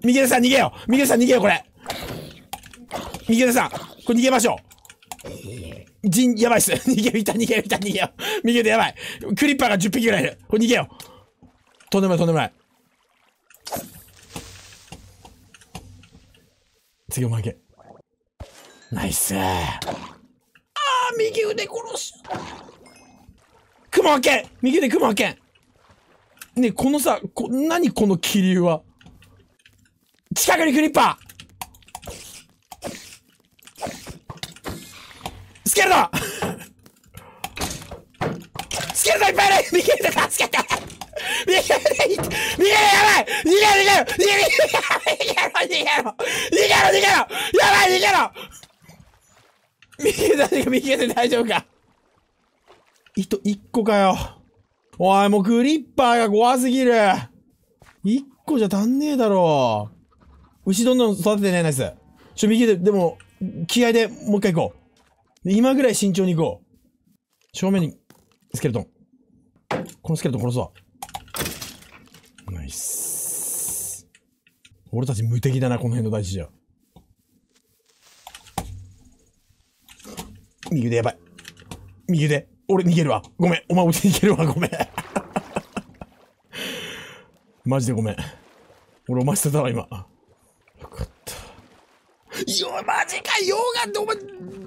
右腕さん逃げよ右腕さん逃げよこれ右腕さん、これ逃げましょう人、やばいっす。[laughs] 逃げよ、いた、逃げよ、いた、逃げよ。右腕やばい。クリッパーが10匹ぐらいいる。これ逃げよとんでもない、とんでもない。次お前行け。ナイス右腕殺し。熊け右腕熊けねこのさ、こ、なにこの気流は。近くにクリッパースケルだスケルだいっぱいいる右腕助けて逃げる逃げるやばい逃げろ逃げろ逃げろ逃げろ逃げろ逃げろ逃げろやばい逃げろ右腕、右で大丈夫か糸一個かよ。おい、もうグリッパーが怖すぎる。一個じゃ足んねえだろう。牛どんどん育ててね、ナイス。ちょ、右で、でも、気合でもう一回行こう。今ぐらい慎重に行こう。正面に、スケルトン。このスケルトン殺すわ。ナイス。俺たち無敵だな、この辺の大地じゃ。右腕やばい。右腕。俺逃げるわ。ごめん。お前ち逃げるわ。ごめん。[laughs] マジでごめん。俺お前捨てたわ、今。よかった。よ、マジか溶岩ってお前、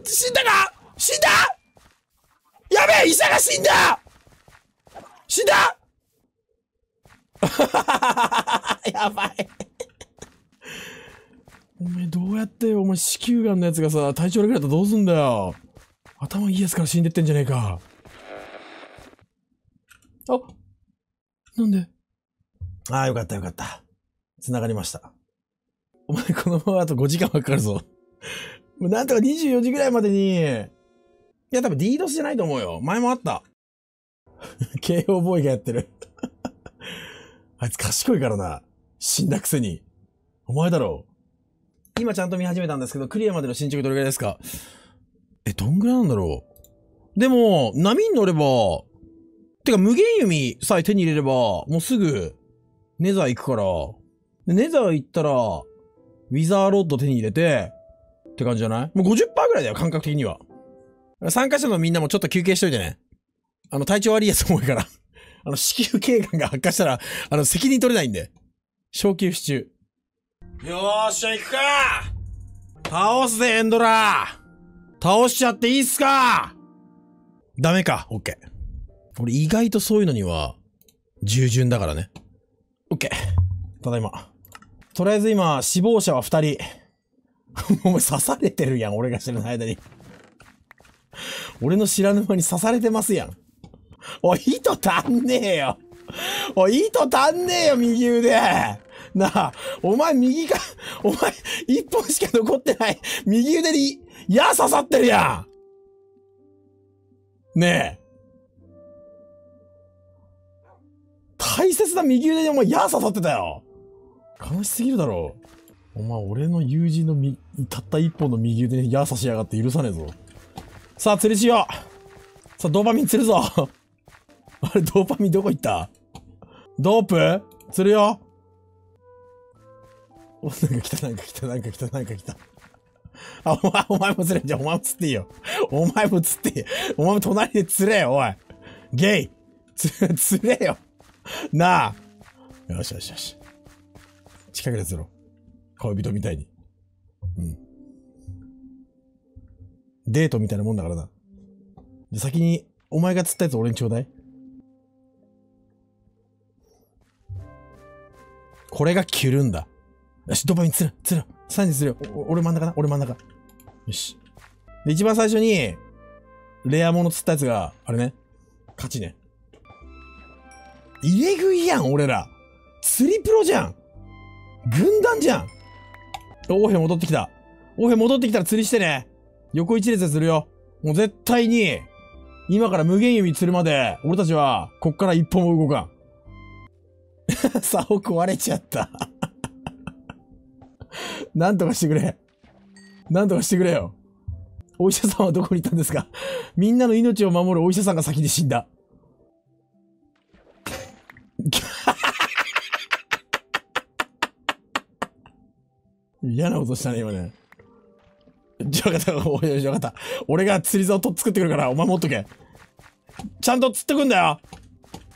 死んだか死んだやべえ医者が死んだ死んだ [laughs] やばいお前どうやってお前子宮癌のやつがさ体調悪くなったらどうすんだよ頭いいやつから死んでってんじゃねえか。あなんでああ、よかったよかった。繋がりました。お前このままあと5時間はかかるぞ。もうなんとか24時ぐらいまでに、いや多分 DDoS じゃないと思うよ。前もあった。KO [laughs] ボーイがやってる [laughs] あいつ賢いからな。死んだくせに。お前だろう。今ちゃんと見始めたんですけど、クリアまでの進捗どれぐらいですかえ、どんぐらいなんだろう。でも、波に乗れば、てか無限弓さえ手に入れれば、もうすぐ、ネザー行くから、ネザー行ったら、ウィザーロッド手に入れて、って感じじゃないもう50%ぐらいだよ、感覚的には。参加者のみんなもちょっと休憩しといてね。あの、体調悪いやつ多いから [laughs] あの、子宮警官が悪化したら、あの、責任取れないんで。昇級支中。よーしゃ、行くか倒すぜ、エンドラー倒しちゃっていいっすかダメか。オッケー。俺意外とそういうのには、従順だからね。オッケー。ただいま。とりあえず今、死亡者は二人。[laughs] お前刺されてるやん、俺が知らない間に。俺の知らぬ間に刺されてますやん。おい、糸足んねえよ。おい、糸足んねえよ、右腕。なあ、お前右か、お前、一本しか残ってない。右腕に矢刺さってるやんねえ。大切な右腕にお前矢刺さってたよ悲しすぎるだろお前俺の友人のみ、たった一本の右腕に矢刺しやがって許さねえぞ。さあ釣りしようさあドーパミン釣るぞ [laughs] あれドーパミンどこ行ったドープ釣るよお、なんか来た、なんか来た、なんか来た、なんか来た。あ、お前、お前も釣れ。じゃあ、お前も釣っていいよ。お前も釣っていい。お前も隣で釣れよ、おい。ゲイ。釣、釣れよ。なあ。よしよしよし。近くで釣ろう。恋人みたいに。うん。デートみたいなもんだからな。で先に、お前が釣ったやつ俺にちょうだい。これが切るんだ。よし、ドバイに釣る、釣る。3にするよ。俺真ん中な。俺真ん中。よし。で、一番最初に、レア物釣ったやつが、あれね。勝ちね。入れ食いやん、俺ら。釣りプロじゃん。軍団じゃん。大兵戻ってきた。大平戻ってきたら釣りしてね。横一列でするよ。もう絶対に、今から無限指釣るまで、俺たちは、こっから一歩も動かん。[laughs] 竿壊れちゃった [laughs] なんとかしてくれ。なんとかしてくれよ。お医者さんはどこにいたんですかみんなの命を守るお医者さんが先に死んだ。[laughs] 嫌なことしたね、今ね。じゃあ、分かった、よかった。俺が釣り竿と作ってくるから、お前持っとけ。ちゃんと釣ってくんだよ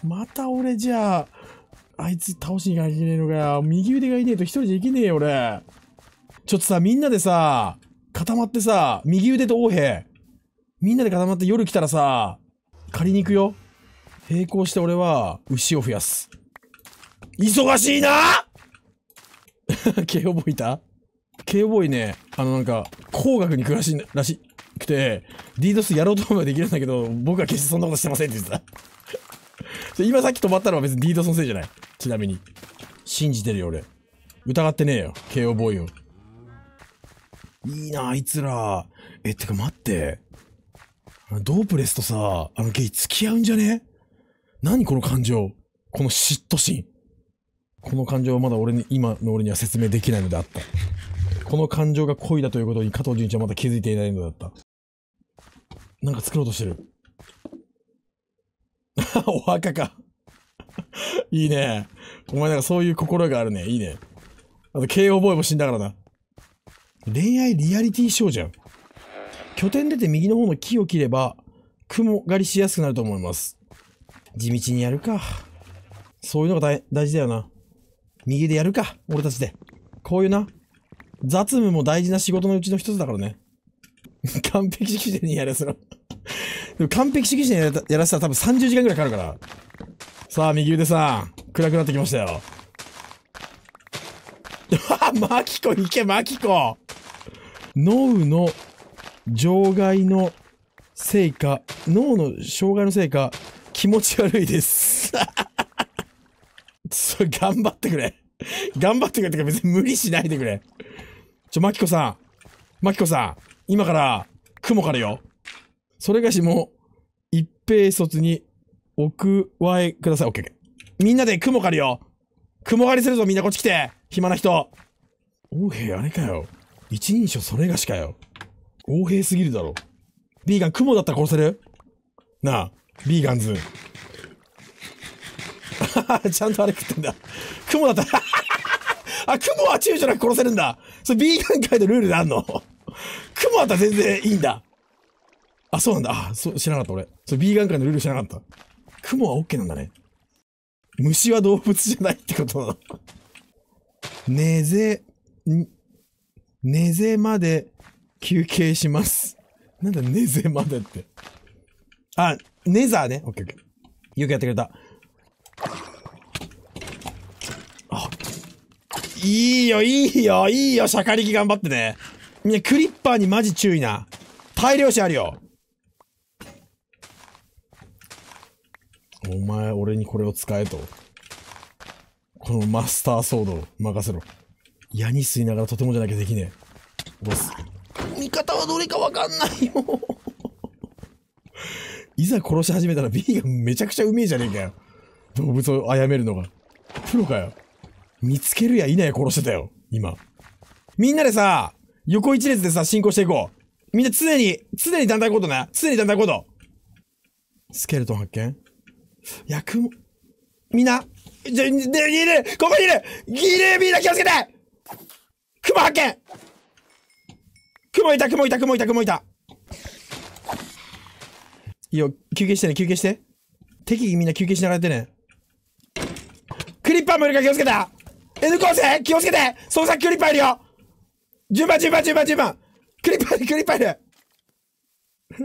また俺じゃあ、あいつ倒しに行かなきゃいけねえのかよ。右腕がいねえと一人で行けねえよ、俺。ちょっとさ、みんなでさ、固まってさ、右腕と王兵。みんなで固まって夜来たらさ、借りに行くよ。並行して俺は、牛を増やす。忙しいな慶応ボーイいた慶応ボーイね、あのなんか、工学に詳しいらしくて、DDoS やろうと思えばできるんだけど、僕は決してそんなことしてませんって言ってた。今さっき止まったのは別にディードソンせいじゃない。ちなみに。信じてるよ、俺。疑ってねえよ。KO ボーイを。いいな、あいつら。え、てか待って。ドープレスとさ、あのゲイ付き合うんじゃね何この感情。この嫉妬心。この感情はまだ俺に、今の俺には説明できないのであった。この感情が恋だということに加藤純一はまだ気づいていないのだった。なんか作ろうとしてる。[laughs] お墓か [laughs] いいね。お前なんかそういう心があるね。いいね。あと、慶応ボーイも死んだからな。恋愛リアリティショーじゃん。拠点出て右の方の木を切れば、雲狩りしやすくなると思います。地道にやるか。そういうのが大事だよな。右でやるか。俺たちで。こういうな。雑務も大事な仕事のうちの一つだからね。[laughs] 完璧主義にやれ、それ。完璧主義者ややらせたら多分30時間くらいかかるから。さあ、右腕さん。暗くなってきましたよ。あ [laughs] マキコ、行け、マキコ。脳の障害のせいか、脳の障害のせいか、気持ち悪いです。[laughs] 頑張ってくれ。頑張ってくれってか別に無理しないでくれ。ちょ、マキコさん。マキコさん。今から、雲からよ。それがしも、一平卒にお加えください。ケー。みんなで雲狩りよ。雲狩りするぞ、みんなこっち来て。暇な人。王兵あれかよ。一人称それがしかよ。王兵すぎるだろ。ビーガン、雲だったら殺せるなあ、ビーガンズ。[laughs] ちゃんとあれ食ってんだ。雲だったら [laughs] あ、雲は躊躇なく殺せるんだ。それビーガン界のルールであんの雲だったら全然いいんだ。あ、そうなんだ。あ、そう、知らなかった俺。そう、ビーガン界のルール知らなかった。雲は OK なんだね。虫は動物じゃないってことだ。寝ぜ、寝ぜまで休憩します。なんだ、寝ぜまでって。あ、ネザーね。オッケーオッケー。よくやってくれた。あ、いいよ、いいよ、いいよ、シャカリキ頑張ってね。みんな、クリッパーにマジ注意な。大量死あるよ。お前、俺にこれを使えと。このマスターソードを任せろ。矢に吸いながらとてもじゃなきゃできねえ。ボス。味方はどれかわかんないよいざ殺し始めたら B がめちゃくちゃうめえじゃねえかよ。動物を殺めるのが。プロかよ。見つけるや否や殺してたよ。今。みんなでさ、横一列でさ、進行していこう。みんな常に、常に団体行動な。常に団体行動。スケルトン発見役、みんな、で、いるここにいるギレービーだ気をつけて熊発見熊いた熊いた熊いた熊いたいいよ、休憩してね、休憩して。敵みんな休憩しながらやってね。クリッパーもいるから気をつけた !N ース気をつけて捜索クリッパーいるよ順番順番順番順番クリッパークリッパー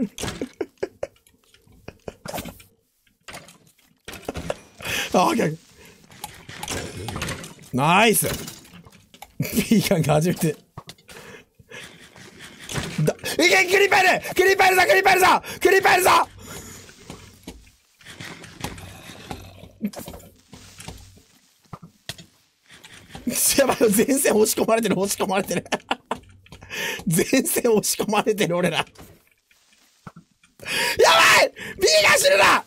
いるあ、OK。ナイスピーカンが初めて。だ、いけクリパールクリパールさんクリパールさんクリパールさんやばい、前線押し込まれてる、押し込まれてる。前線押し込まれてる、俺ら。やばい !B が死ぬな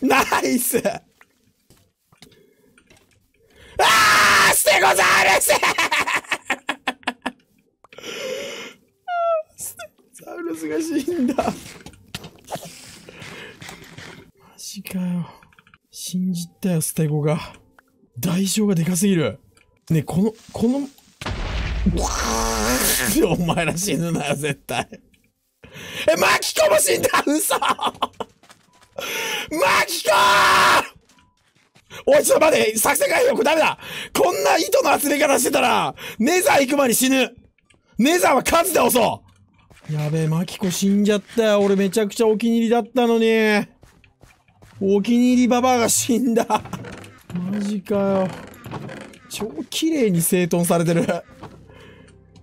ナイスああステゴザウルスステゴザウルスが死んだマジかよ。信じたよ、ステゴが。代償がでかすぎる。ねこの、この、[laughs] お前ら死ぬなよ、絶対。え、巻き込む死んだ嘘マジかおい、ちょっと待て作戦回避こダメだこんな糸の集め方してたら、ネザー行く前に死ぬネザーは数で押そうやべえ、マキコ死んじゃったよ。俺めちゃくちゃお気に入りだったのに。お気に入りババアが死んだ。マジかよ。超綺麗に整頓されてる。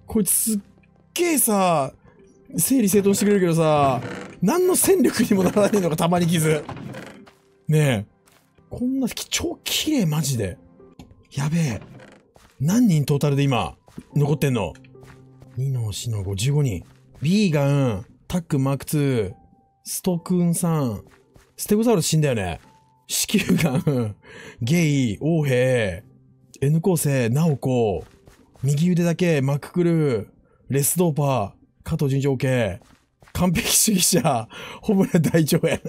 こいつすっげえさ、整理整頓してくれるけどさ、何の戦力にもならないのがたまに傷。ねえ。こんな、超綺麗、マジで。やべえ。何人トータルで今、残ってんの ?2 の死の5、15人。ビーガン、タックマーク2、ストクンさん、ステゴサウルス死んだよね。子宮ガン、ゲイ、王兵、N 構成、ナオコ、右腕だけ、マッククルー、レスドーパー、加藤順調系、完璧主義者、ほぼね大腸炎。やべ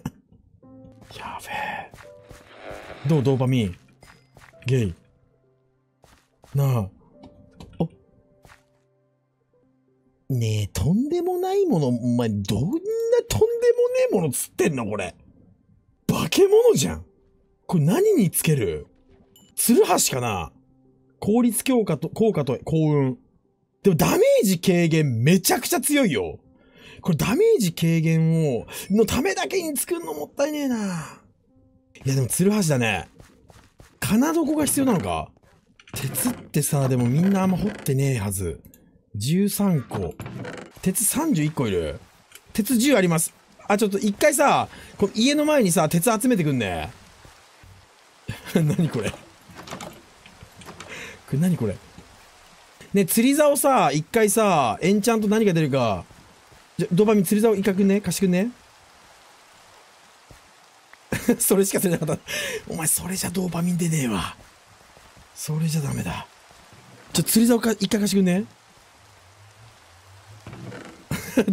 え。どうドーパミン。ゲイ。なあ。ねえ、とんでもないもの、お前、どんなとんでもねえもの釣ってんのこれ。化け物じゃん。これ何につけるツルハシかな効率強化と、効果と幸運。でもダメージ軽減めちゃくちゃ強いよ。これダメージ軽減を、のためだけに作るのもったいねえな。いやでも、ツルハシだね。金床が必要なのか鉄ってさ、でもみんなあんま掘ってねえはず。13個。鉄31個いる。鉄10あります。あ、ちょっと一回さ、この家の前にさ、鉄集めてくんね。[laughs] 何これ。これ何これ。ね釣り竿さ、一回さ、エンチャント何が出るか。じゃ、ドバミン釣り竿一回くんね貸しくんね [laughs] それしか釣れなかったお前、それじゃドーパミン出ねえわ。それじゃダメだ。ちょ、釣り竿か、一回貸してくんね。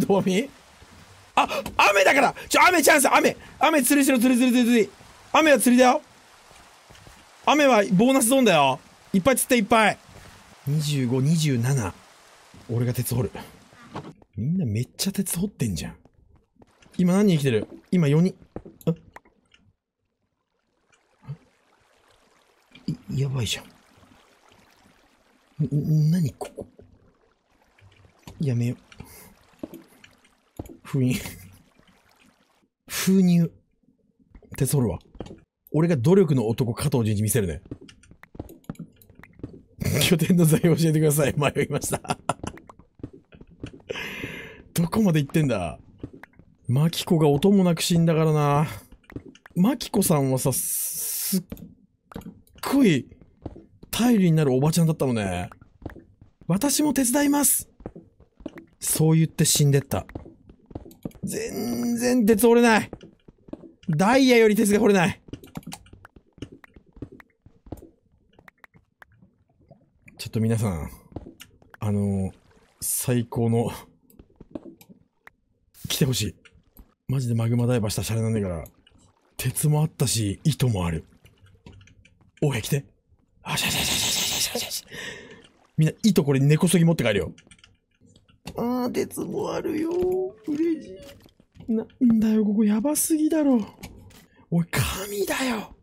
[laughs] ドーパミンあ、雨だからちょ、雨チャンス雨雨釣りしろ、釣り釣り釣り釣り雨は釣りだよ雨はボーナスゾーンだよいっぱい釣っていっぱい25、27。俺が鉄掘る。みんなめっちゃ鉄掘ってんじゃん。今何人生きてる今4人。んやばいじゃん。なにここ。やめよ。封印。封入。鉄掘るわ。俺が努力の男加藤仁一見せるね。拠点の材料教えてください。[laughs] 迷いました [laughs] どこまで行ってんだマキコが音もなく死んだからな。マキコさんはさ、すっごい頼りになるおばちゃんだったのね。私も手伝いますそう言って死んでった。全然鉄折れない。ダイヤより鉄が掘れない。ちょっと皆さん、あのー、最高の、来てほしい。マジでマグマダイバーしたシャレなんだから、鉄もあったし、糸もある。おい、来て。あしゃしゃしゃしゃしゃしゃしゃ。みんな、糸これ根こそぎ持って帰るよ。あー、鉄もあるよ。れしい。なんだよ、ここやばすぎだろ。おい、神だよ。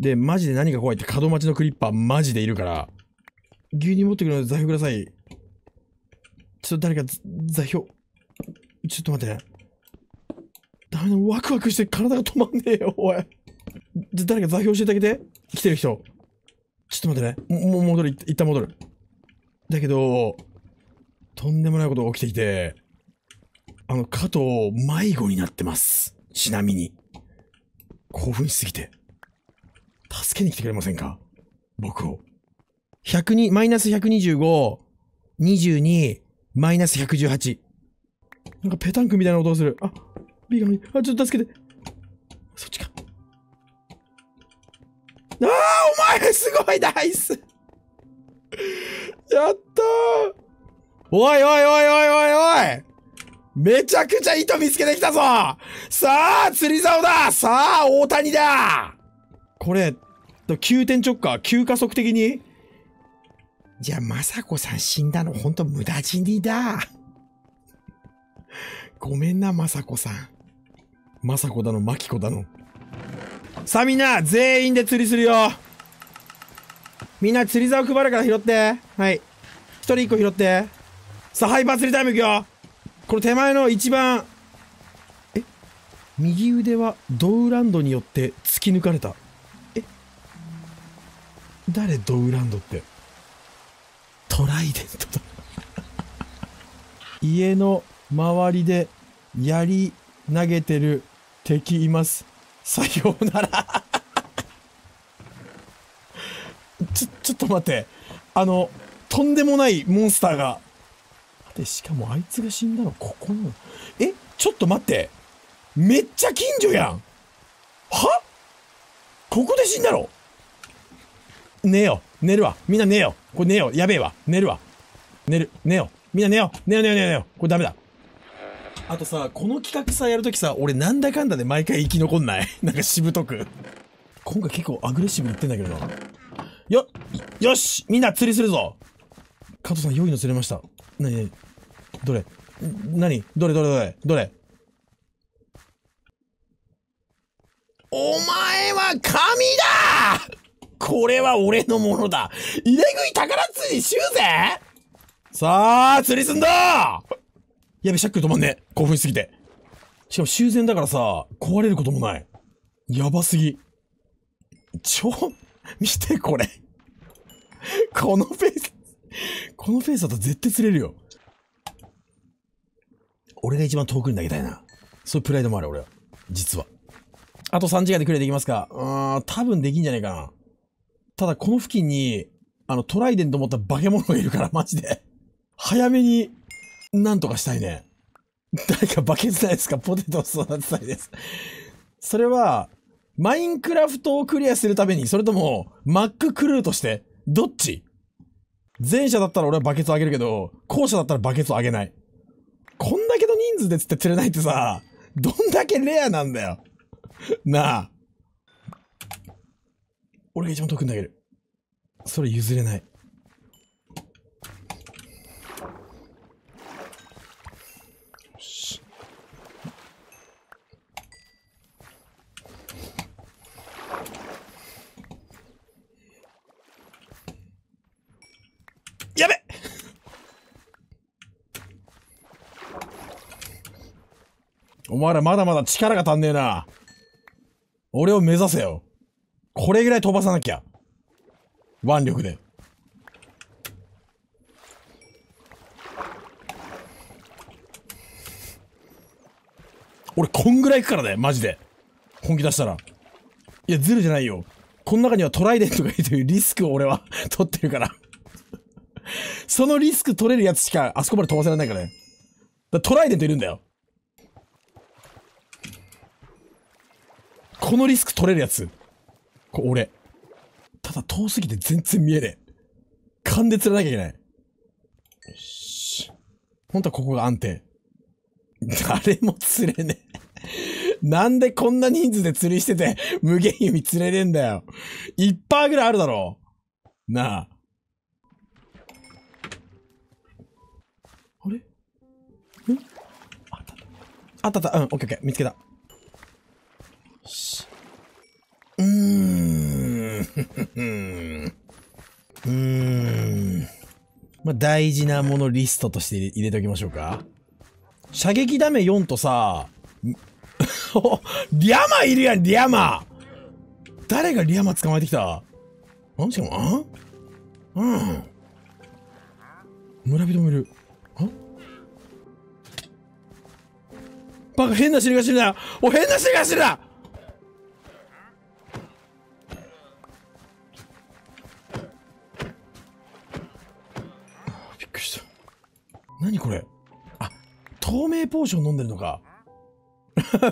で、マジで何が怖いって、角待ちのクリッパーマジでいるから、牛乳持ってくるので座標ください。ちょっと誰か座標。ちょっと待って。ダメだ、ワクワクして体が止まんねえよ、おい。誰か座標教えてあげて。来てる人。ちょっと待ってね。もう戻る。一旦戻る。だけど、とんでもないことが起きてきて、あの、加藤、迷子になってます。ちなみに。興奮しすぎて。助けに来てくれませんか僕を。百マイナス125、22、マイナス118。なんかペタンクみたいな音がする。あ、B が見あ、ちょっと助けて。そっちか。ああ、お前すごいナイスやったーおいおいおいおいおいおいめちゃくちゃ糸見つけてきたぞさあ、釣り竿ださあ、大谷だこれ、急転直下、急加速的にじゃあ、まさこさん死んだのほんと無駄死にだ。ごめんな、まさこさん。まさこだの、まきこだの。さあみんな、全員で釣りするよ。みんな釣り竿配るから拾って。はい。一人一個拾って。さあ、ハイパー釣りタイムいくよ。この手前の一番。え右腕はドウランドによって突き抜かれた。え誰ドウランドって。トライデントだ家の周りで槍投げてる敵います。さようならちょ、ちょっと待って。あの、とんでもないモンスターが。で、しかもあいつが死んだの、ここの。えちょっと待って。めっちゃ近所やん。はここで死んだろねえよ。寝るわ。みんな寝よこれ寝よやべえわ。寝るわ。寝る。寝よみんな寝よう。寝よ寝よ寝よ寝よ寝よこれダメだ。あとさ、この企画さ、やるときさ、俺なんだかんだで毎回生き残んない [laughs] なんかしぶとく今回結構アグレッシブに言ってんだけどな。よ、よしみんな釣りするぞ加藤さん、良いの釣れました。なになにどれなにどれどれどれどれお前は神だこれは俺のものだ。入れ食い宝釣りしゅうぜさあ、釣りすんだやべ、シャック止まんね。興奮しすぎて。しかも修繕だからさ、壊れることもない。やばすぎ。ちょ、見てこれこのフェースこのフェースだと絶対釣れるよ。俺が一番遠くに投げたいな。そういうプライドもある、俺は。実は。あと3時間でクリアできますかうーん、多分できんじゃないかな。ただこの付近に、あの、トライデンと思った化け物がいるから、マジで。早めに、なんとかしたいね。誰かバケツないですかポテトを育てたいです。それは、マインクラフトをクリアするために、それとも、マッククルーとして、どっち前者だったら俺はバケツをあげるけど、後者だったらバケツをあげない。こんだけの人数でつって釣れないってさ、どんだけレアなんだよ。なあ。俺が一番得ん投げるそれ譲れない。やべお前らまだまだ力が足んねえな。俺を目指せよ。これぐらい飛ばさなきゃ。腕力で。俺、こんぐらいいくからね、マジで。本気出したら。いや、ズルじゃないよ。この中にはトライデントがいるというリスクを俺は [laughs] 取ってるからそのリスク取れるやつしか、あそこまで飛ばせられないからね。だトライデントいるんだよ。このリスク取れるやつ。これ俺。ただ遠すぎて全然見えねえ。勘で釣らなきゃいけない。よし。本当はここが安定。誰も釣れねえ。なんでこんな人数で釣りしてて、無限弓釣れねえんだよ。いぐらいあるだろう。なあ。あれんあったあった。うん、オッケーオッケー、見つけた。よし。うーん。うーん。まあ、大事なものリストとして入れておきましょうか。射撃ダメ4とさ、[laughs] リアマいるやん、リアマ誰がリアマ捕まえてきたあしかも、あうん。村人もいる。あバカ変な死にが死るなお、変な死にが死るな何これあ、透明ポーション飲んでるのか。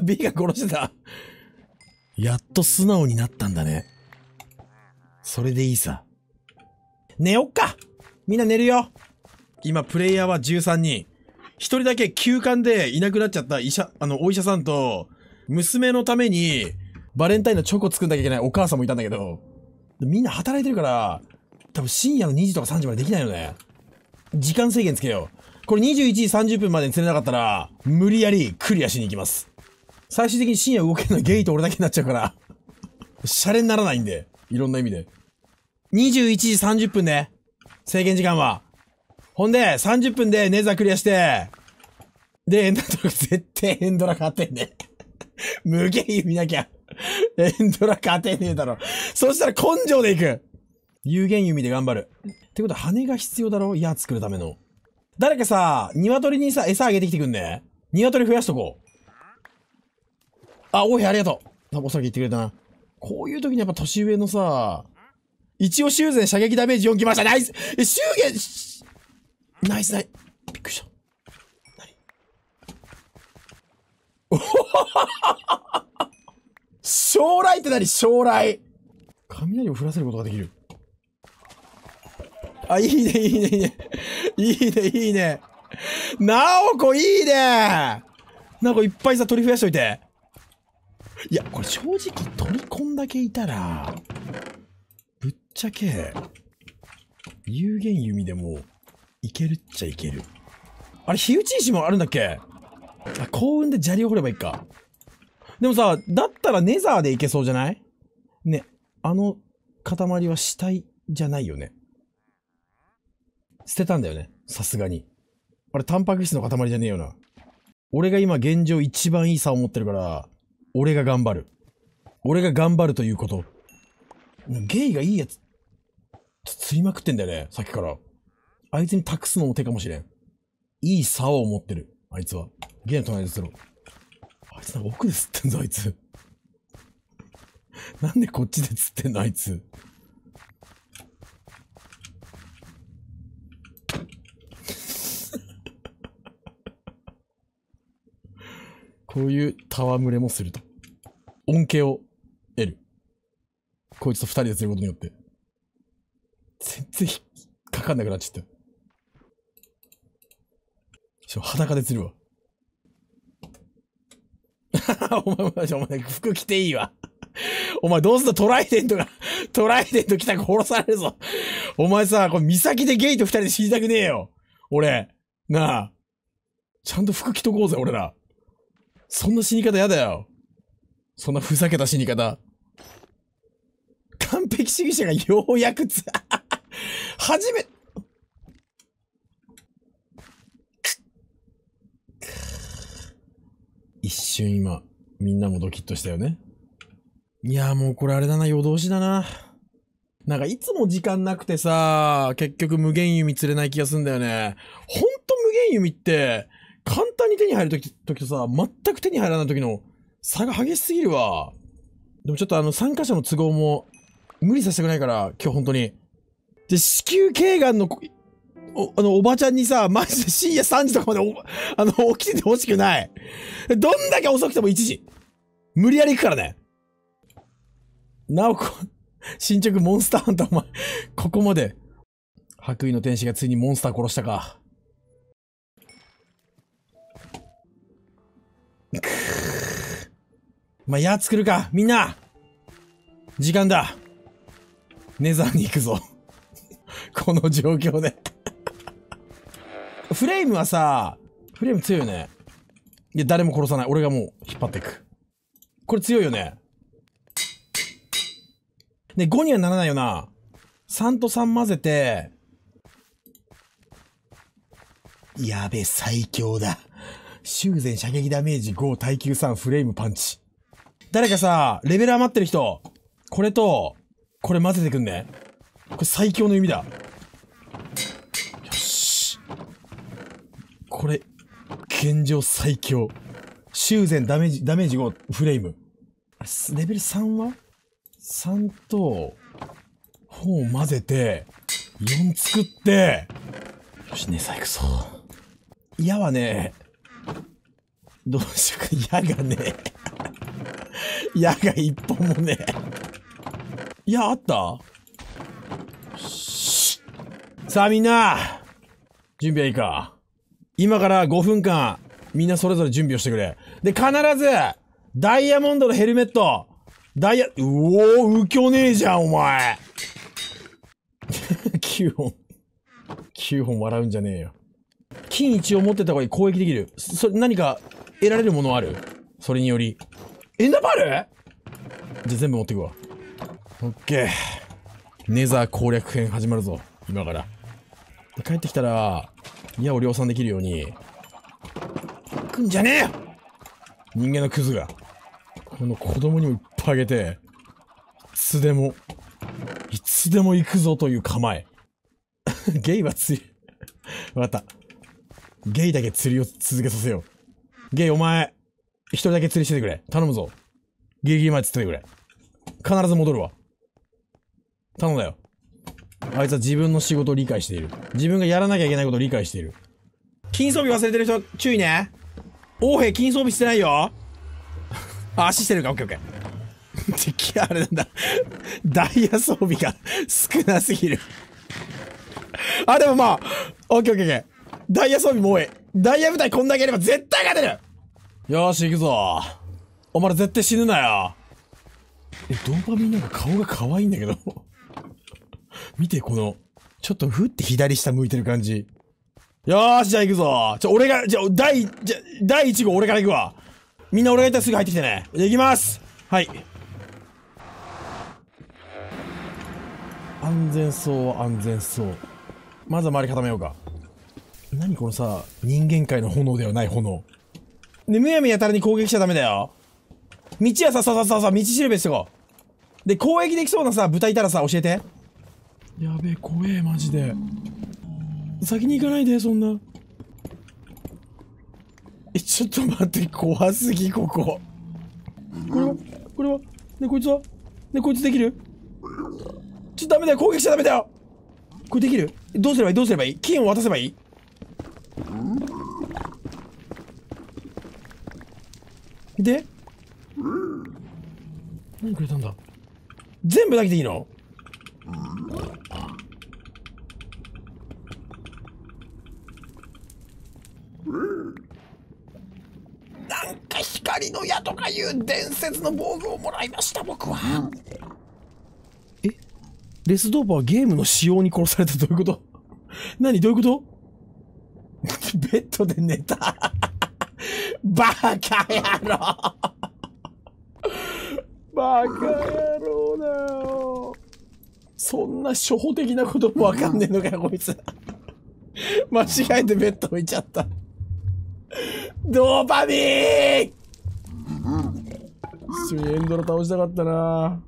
B [laughs] が殺してた。やっと素直になったんだね。それでいいさ。寝よっかみんな寝るよ今、プレイヤーは13人。一人だけ休館でいなくなっちゃった医者、あの、お医者さんと、娘のために、バレンタインのチョコ作んなきゃいけないお母さんもいたんだけど、みんな働いてるから、多分深夜の2時とか3時までできないよね。時間制限つけよう。これ21時30分までに釣れなかったら、無理やりクリアしに行きます。最終的に深夜動けるのはゲイと俺だけになっちゃうからシャレにならないんで。いろんな意味で。21時30分ね。制限時間は。ほんで、30分でネザークリアして、で、エンドラ、絶対エンドラ勝てね無限意見なきゃエンドラ勝てねえだろ。そしたら根性で行く。有限弓で頑張る。ってことは羽が必要だろ矢作るための。誰かさ、鶏にさ、餌あげてきてくんね。鶏増やしとこう。あ、おい、ありがとう。おさき言ってくれたな。こういう時にやっぱ年上のさ、一応修繕射撃ダメージ4きました。ナイスえ、修玄ナイスナイスびっくりした。何 [laughs] 将来って何将来雷を降らせることができる。あ、いいね、いいね、いいね。いいね、いいね。なおこいいねなおこいっぱいさ、鳥増やしといて。いや、これ正直、鳥こんだけいたら、ぶっちゃけ、有限弓でも、いけるっちゃいける。あれ、火打ち石もあるんだっけあ、幸運で砂利を掘ればいいか。でもさ、だったらネザーでいけそうじゃないね、あの塊は死体じゃないよね。捨てたんだよね。さすがに。あれ、タンパク質の塊じゃねえよな。俺が今現状一番いい差を持ってるから、俺が頑張る。俺が頑張るということ。ゲイがいいやつ、釣りまくってんだよね、さっきから。あいつに託すのも手かもしれん。いい竿を持ってる、あいつは。ゲイの隣で釣ろ。あいつなんか奥で釣ってんぞ、あいつ。なんでこっちで釣ってんの、あいつ。こういう戯れもすると。恩恵を得る。こいつと二人ですることによって。全然引っかかんなくなっちゃった。しょ、裸で釣るわ。[laughs] お前、お前、お前、服着ていいわ。お前、どうすんだ、トライデントが、トライデント来たら殺されるぞ。お前さ、これ、岬でゲイと二人で死にたくねえよ。俺、なあ。ちゃんと服着とこうぜ、俺ら。そんな死に方やだよ。そんなふざけた死に方。完璧主義者がようやくつ、初 [laughs] め、一瞬今、みんなもドキッとしたよね。いやもうこれあれだな、夜通しだな。なんかいつも時間なくてさ、結局無限弓釣れない気がすんだよね。ほんと無限弓って、簡単に手に入るときとさ、全く手に入らないときの差が激しすぎるわ。でもちょっとあの、参加者の都合も、無理させたくないから、今日本当に。で、子宮頸がんの、お、あの、おばちゃんにさ、マジで深夜3時とかまでお、あの、起きててほしくない。どんだけ遅くても1時。無理やり行くからね。なおこ、新曲モンスターハンターお前、ここまで。白衣の天使がついにモンスター殺したか。まあ、矢作るか。みんな時間だ。ネザーに行くぞ。この状況でフレームはさ、フレーム強いよね。いや、誰も殺さない。俺がもう引っ張っていく。これ強いよね。ね、5にはならないよな。3と3混ぜて、やべ、最強だ。修繕射撃ダメージ5耐久3フレームパンチ。誰かさ、レベル余ってる人、これと、これ混ぜてくんね。これ最強の弓だ。よし。これ、現状最強。修繕ダメージ、ダメージ5フレーム。レベル3は ?3 と、4を混ぜて、4作って、よしね、最行そう。嫌はね、どうしようか、矢がね。矢が一本もね。いや、あったさあみんな、準備はいいか。今から5分間、みんなそれぞれ準備をしてくれ。で、必ず、ダイヤモンドのヘルメット、ダイヤ、うおー、浮きねえじゃん、お前。9 [laughs] 本。9本笑うんじゃねえよ。金一を持ってた方がいい。攻撃できる。それ、何か、得られるものあるそれにより。エンダーパールじゃあ全部持ってくわ。オッケー。ネザー攻略編始まるぞ。今から。帰ってきたら、矢を量産できるように。くんじゃねえよ人間のクズが。この子供にもいっぱいあげて、いつでも、いつでも行くぞという構え。[laughs] ゲイは釣り、わかった。ゲイだけ釣りを続けさせよう。ゲイお前、一人だけ釣りしててくれ。頼むぞ。ギリギリまで釣っててくれ。必ず戻るわ。頼んだよ。あいつは自分の仕事を理解している。自分がやらなきゃいけないことを理解している。金装備忘れてる人、注意ね。王兵、金装備してないよ。[laughs] あ、足してるか、オッケーオッケー。敵あれなんだダイヤ装備が少なすぎる。あ、でもまあ、オッケーオッケーオッケー。ダイヤ装備もうええ。ダイヤ部隊こんだけやれば絶対勝てるよし、行くぞ。お前ら絶対死ぬなよ。え、ドーパミンなんか顔が可愛いんだけど [laughs] 見て、この、ちょっとふって左下向いてる感じ。よーし、じゃあ行くぞ。ちょ、俺が、じゃあ、第、じゃ、第1号俺から行くわ。みんな俺がいたらすぐ入ってきてね。じゃ行きますはい。安全そう安全そう。まずは周り固めようか。何このさ、人間界の炎ではない炎。で、むやみやたらに攻撃しちゃダメだよ。道はさ、ささささ、道しるべしてこう。で、攻撃できそうなさ、豚いたらさ、教えて。やべえ、怖え、マジで。先に行かないで、そんな。え、ちょっと待って、怖すぎ、ここ。これは、これは、ね、こいつはね、こいつできるちょっとダメだよ、攻撃しちゃダメだよこれできるどうすればいいどうすればいい金を渡せばいいで何くれたんだ全部だけでいいのなんか光の矢とかいう伝説の防具をもらいました僕はえレスドーパはゲームの仕様に殺されたどういうこと何どういうこと [laughs] ベッドで寝たバカ野郎バカ野郎だよ。そんな初歩的なこともわかんねえのかよ、こいつ。間違えてベッド置いちゃった。ドーパミン一緒にエンドラ倒したかったな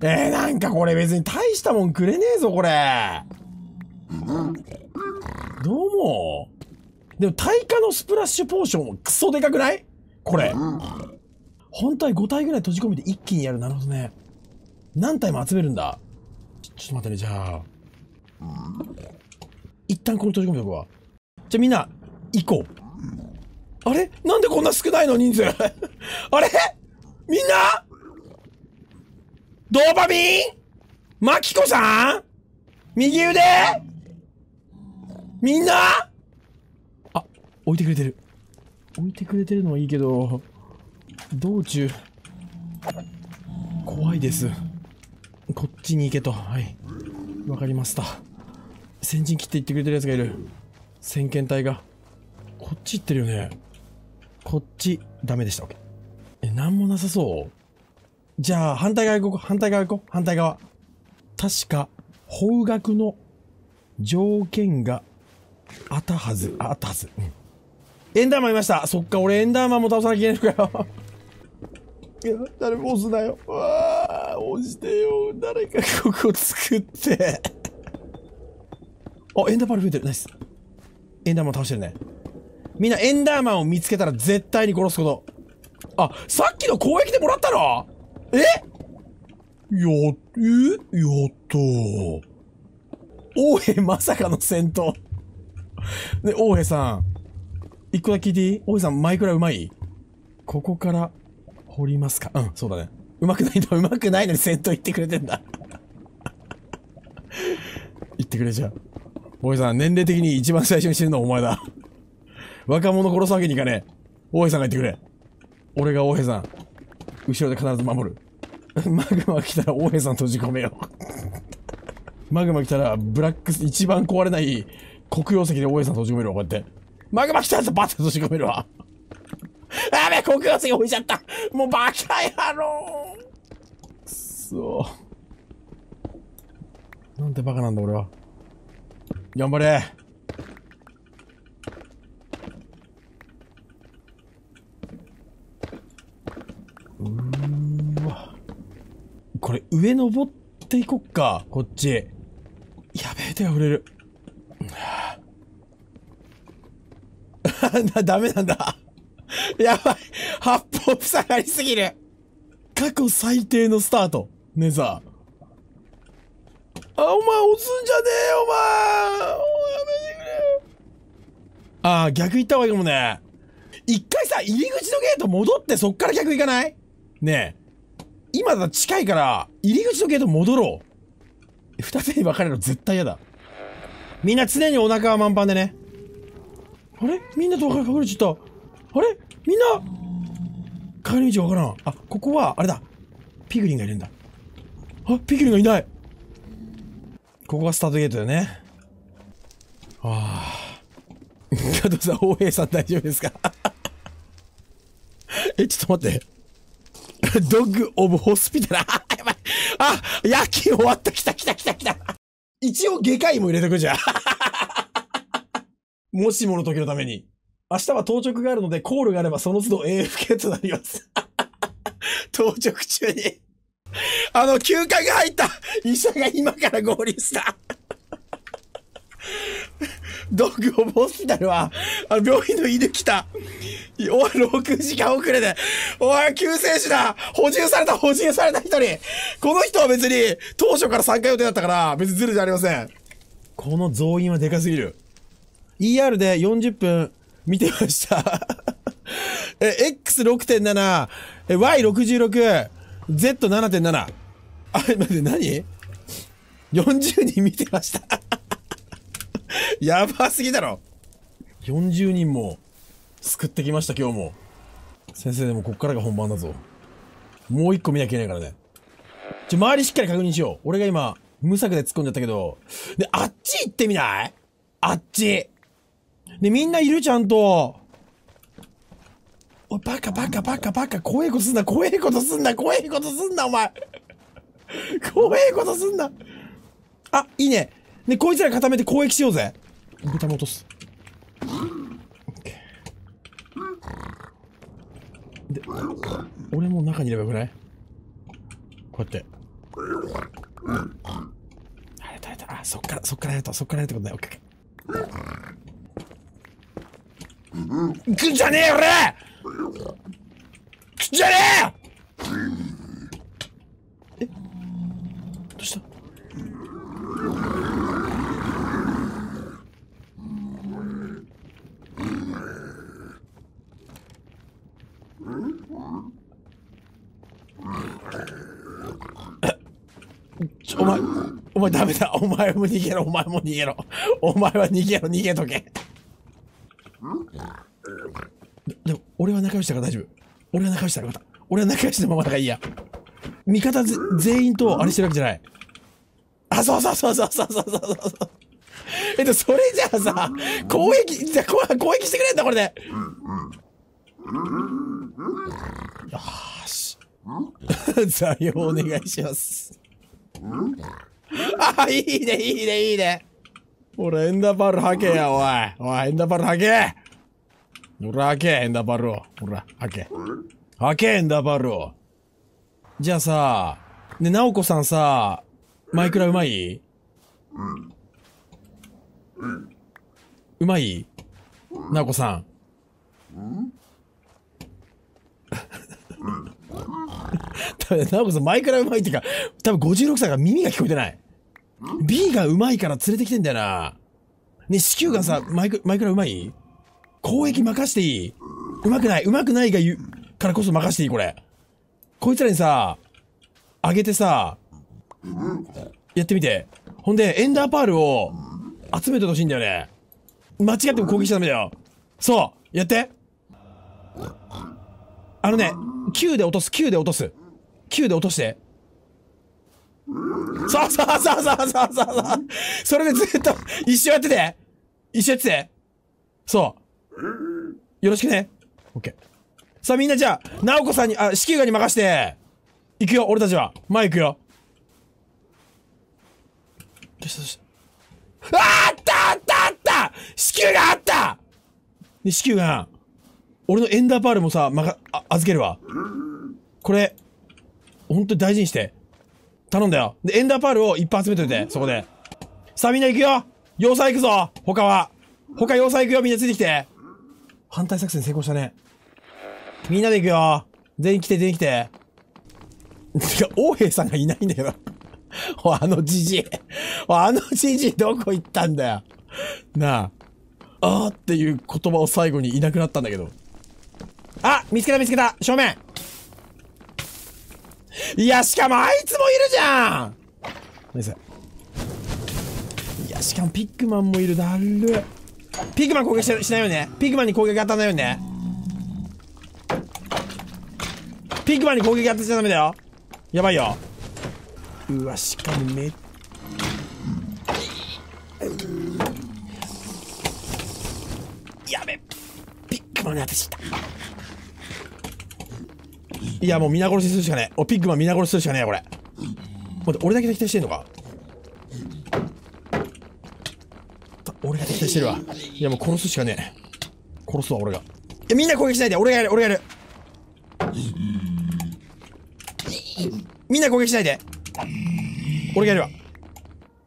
えー、なんかこれ別に大したもんくれねえぞ、これ。どうも。でも、耐火のスプラッシュポーションもクソでかくないこれ。本体5体ぐらい閉じ込めて一気にやる。なるほどね。何体も集めるんだ。ちょっと待ってね、じゃあ。一旦これ閉じ込めおくわ。じゃあみんな、行こう。あれなんでこんな少ないの人数 [laughs] あれみんなドーパミンマキコさん右腕みんな置いてくれてる。置いてくれてるのはいいけど、道中、怖いです。こっちに行けと。はい。わかりました。先陣切って行ってくれてる奴がいる。先遣隊が。こっち行ってるよね。こっち、ダメでした。え、なもなさそうじゃあ、反対側行こう。反対側行こう。反対側。確か、方角の条件があったはず。あったはず。うんエンダーマンいましたそっか、俺エンダーマンも倒さなきゃいけないのかよ。[laughs] いや、誰も押すなよ。うわあ、押してよ。誰かここ作って。[laughs] あ、エンダーパール増えてる。ナイス。エンダーマン倒してるね。みんなエンダーマンを見つけたら絶対に殺すこと。あ、さっきの攻撃でもらったのえや、えやったー。王兵まさかの戦闘。ね、王兵さん。一個だけ聞いていいおじさん、マイクラうまいここから、掘りますかうん、そうだね。うまくないの [laughs] うまくないのに戦闘行ってくれてんだ。言 [laughs] ってくれちゃう。大井さん、年齢的に一番最初に死ぬのはお前だ。[laughs] 若者殺すわけにいかねえ。大江さんが言ってくれ。俺が大平さん。後ろで必ず守る。マグマ来たら大平さん閉じ込めよう。マグマ来たら、ブラックス、一番壊れない黒曜石で大江さん閉じ込めるこうやって。マグマ来たぞバッて閉じ込めるわ。[laughs] やべえ、黒曜石置いちゃった。もうバカ野郎。くそ。なんてバカなんだ俺は。頑張れ。うわ。これ上登っていこっか。こっち。やべえ、手が触れる。[laughs] ダメなんだ。やばい。八方塞がりすぎる。過去最低のスタート。ネザー。あ、お前押すんじゃねえよ、お前。おやめてくれ。ああ、逆行った方がいいかもね。一回さ、入り口のゲート戻ってそっから逆行かないねえ。今だ近いから、入り口のゲート戻ろう。二手に分かれるの絶対嫌だ。みんな常にお腹は満帆でね。あれみんな動画隠れちゃった。あれみんな帰り道わからん。あ、ここは、あれだ。ピグリンがいるんだ。あ、ピグリンがいないここがスタートゲートだよね。ああ。[laughs] 加藤さん、大平さん大丈夫ですか [laughs] え、ちょっと待って。ドッグ・オブ・ホスピタル。あ、やばい。あ、夜勤終わった。来た来た来た来た。[laughs] 一応、外科医も入れとくじゃん。もしもの時のために。明日は当直があるので、コールがあればその都度 AFK となります。[laughs] 当直中にあの、休暇が入った医者が今から合流したドッグをホスピタルは、あの、病院の犬来た。おい、6時間遅れで。おい、救世主だ補充された、補充された人に。この人は別に、当初から参加予定だったから、別にズルじゃありません。この増員はでかすぎる。ER で40分見てました [laughs] え、X6.7、え、Y66、Z7.7。あれ、待って、何 ?40 人見てました [laughs] やばすぎだろ。40人も救ってきました、今日も。先生、でもこっからが本番だぞ。もう一個見なきゃいけないからね。ちょ、周りしっかり確認しよう。俺が今、無策で突っ込んじゃったけど。で、あっち行ってみないあっち。ね、みんないる、ちゃんと。おい、バカバカバカバカ、怖えことすんな、怖えことすんな、怖えことすんな、お前。怖えことすんな。あ、いいね。ね、こいつら固めて攻撃しようぜ。豚も落とす。で、俺も中にいればよくないこうやって。あれ、あれ、あ、そっから、そっからやると、そっからやるってことね。オッケー。食んじゃねえよ俺食んじゃねええどうしたお前お前ダメだお前も逃げろお前も逃げろお前は逃げろ逃げとけでも、俺は仲良しだから大丈夫。俺は仲良しだから俺は仲良しのままだからいいや。味方全員とあれしてるわけじゃない。あ、そうそうそうそうそうそうそうそう。えっと、それじゃあさ、攻撃、じゃ攻撃してくれんだ、これで。よし。[laughs] 座用お願いします。あ、いいね、いいね、いいね。俺、エンダーパル吐けや、おい。おい、エンダーパル吐けほら、吐け、エンダーパルを。ほら、吐け。吐け、エンダーパルを。じゃあさ、ね、ナオコさんさ、マイクラうまいうまいナオコさん。ナオコさん、マイクラうまいっていうか、多分56歳が耳が聞こえてない。B がうまいから連れてきてんだよな。ね、子宮がさ、マイク、マイクラうまい攻撃任していいうまくないうまくないが言う、からこそ任していいこれ。こいつらにさ、あげてさ、やってみて。ほんで、エンダーパールを集めてほしいんだよね。間違っても攻撃しちゃダメだよ。そう、やって。あのね、9で落とす、9で落とす。9で落として。そうそうそうそうそうそう。それでずっと一緒やってて。一緒やってて。そう。よろしくね。オッケー。さあみんなじゃあ、ナオコさんに、あ、子宮がに任して。行くよ、俺たちは。前行くよ。どうしたどうしたああったあったあった子宮があったで、子宮が、俺のエンダーパールもさ、まが、あ、預けるわ。これ、ほんとに大事にして。頼んだよ。で、エンダーパールをいっぱい集めといて、そこで。さあみんな行くよ要塞行くぞ他は。他要塞行くよみんなついてきて。反対作戦成功したね。みんなで行くよ全員来て全員来て。てか、王兵さんがいないんだけど。[laughs] お、あのじじい。お、あのじじいどこ行ったんだよ。なあ。あーっていう言葉を最後にいなくなったんだけど。あ見つけた見つけた正面いや、しかもあいつもいるじゃんナイス。いや、しかもピックマンもいる。だる。ピックマン攻撃しないよね。ピックマンに攻撃当たんないよね。ピックマンに攻撃当てちゃダメだよ。やばいよ。うわ、しかもめっやべピックマンに当てちゃった。いや、もう皆殺しするしかねえ。お、ピッグマン皆殺しするしかねえよ、これ。待って、俺だけ敵対してんのか俺が敵対してるわ。いや、もう殺すしかねえ。殺すわ、俺が。いや、みんな攻撃しないで。俺がやる、俺がやる。みんな攻撃しないで。俺がやるわ。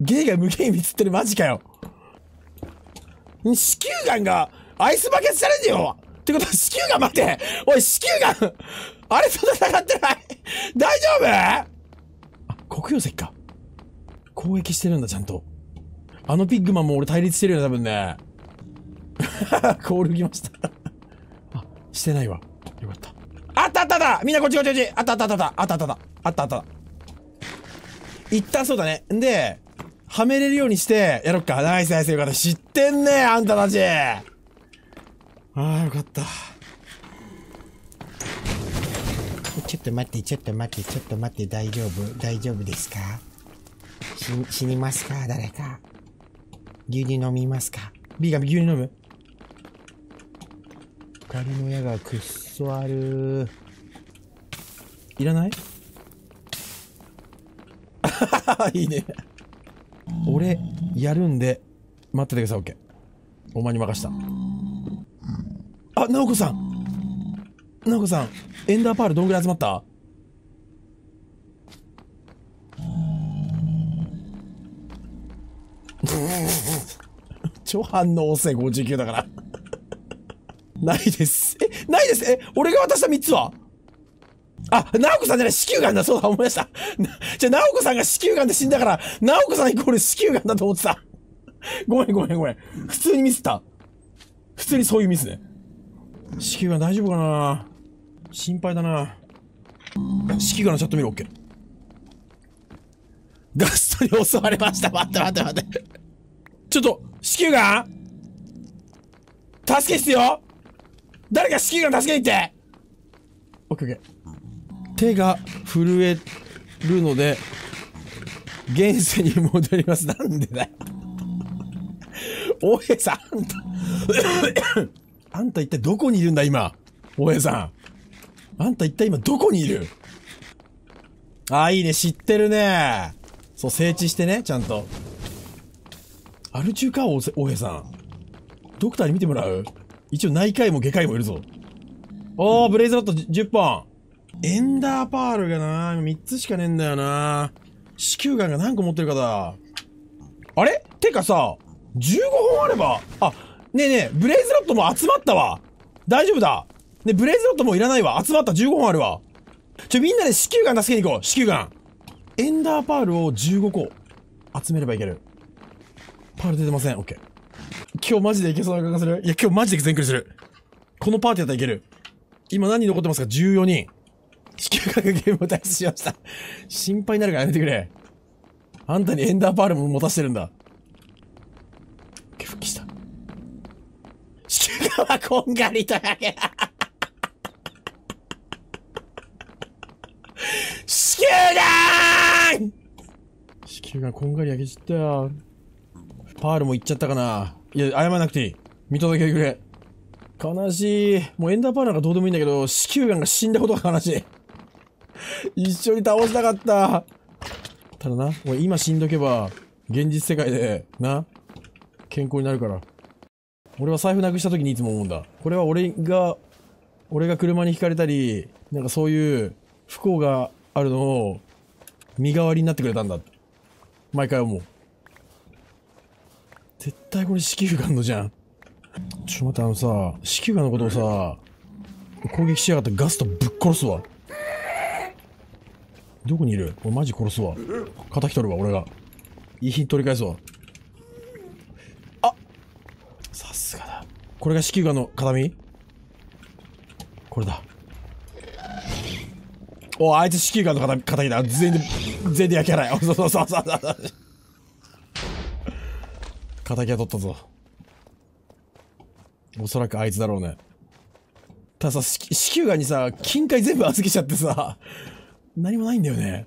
ゲイが無限に映ってる、マジかよ。子宮眼がアイスバケツチャレンジよってことは、子宮が待っておい、子宮があれと戦ってない大丈夫あ、黒曜石か。攻撃してるんだ、ちゃんと。あのピッグマンも俺対立してるよね、多分ね。[laughs] コール来ましたあ、してないわ。よかった。あったあったあったみんなこっちこっちこっちあったあったあったあったあったあったあった一旦そうだね。んで、はめれるようにして、やろっか。ナイスナイスよかった。知ってんねあんたたちああ、よかった。ちょっと待って、ちょっと待って、ちょっと待って、大丈夫大丈夫ですか死にますか誰か。牛乳飲みますかビーガン、牛乳飲むカルの矢がくっそあるいらない [laughs] いいね俺、やるんで、待っててください、OK。お前に任した。あ、ナオコさん。ナオコさん、エンダーパールどんぐらい集まった超反応遅い59だからないです。え、ないです。え、俺が渡した3つはあ、ナオコさんじゃない、子宮がんだ。そうだ、思い出した。じゃ、ナオコさんが子宮がんで死んだから、ナオコさんイコール子宮がんだと思ってた。ごめんごめんごめん。普通にミスった。普通にそういうミスね。四季が大丈夫かな心配だな。四季からちょっと見ろ、オッケー。ガストに襲われました。待って待って待って。ちょっと、子宮が助けっすよ誰か子宮が助けに行ってオッケーオッケー。手が震えるので、現世に戻ります。なんでだよ。大江さん、あんた一体どこにいるんだ、今。大江さん。あんた一体今どこにいるあいいね。知ってるね。そう、整地してね、ちゃんと。アル中か、大江さん。ドクターに見てもらう一応内科医も外科医もいるぞ。おー、ブレイズロット10本。エンダーパールがな、3つしかねえんだよな。子宮癌が何個持ってるかだ。あれてかさ、15本あれば、あ、ねえねえ、ブレイズロットも集まったわ大丈夫だね、ブレイズロットもいらないわ集まった !15 本あるわちょ、みんなで子宮ガン助けに行こう子宮ガンエンダーパールを15個集めればいける。パール出てません。オッケー。今日マジでいけそうな感じするいや、今日マジで全クリする。このパーティーだったらいける。今何人残ってますか ?14 人。死球科ゲームを退出しました心配になるからやめてくれ。あんたにエンダーパールも持たしてるんだ。復帰した。宿川こんがりとやけ。子宮だー子宮がこんがり焼けちったよ。パールも行っちゃったかな。いや、謝らなくていい。見届けてくれ。悲しい。もうエンダーパールなんかどうでもいいんだけど、子宮ガンが死んだことが悲しい。一緒に倒したかった。ただな、俺今死んどけば、現実世界で、な、健康になるから。俺は財布なくした時にいつも思うんだ。これは俺が、俺が車にひかれたり、なんかそういう不幸があるのを身代わりになってくれたんだ。毎回思う。絶対これ子宮がのじゃん。ちょっと待って、あのさ、子宮がのことをさ、攻撃しやがってガストぶっ殺すわ。どこにいる俺マジ殺すわ。敵取るわ、俺が。遺品取り返すわ。これが子宮がの形見これだ。おあいつ子宮がの形見だ。全然、全然焼けない。そうそうそうそう。敵は取ったぞ。おそらくあいつだろうね。たださ、子宮がにさ、金塊全部預けちゃってさ、何もないんだよね。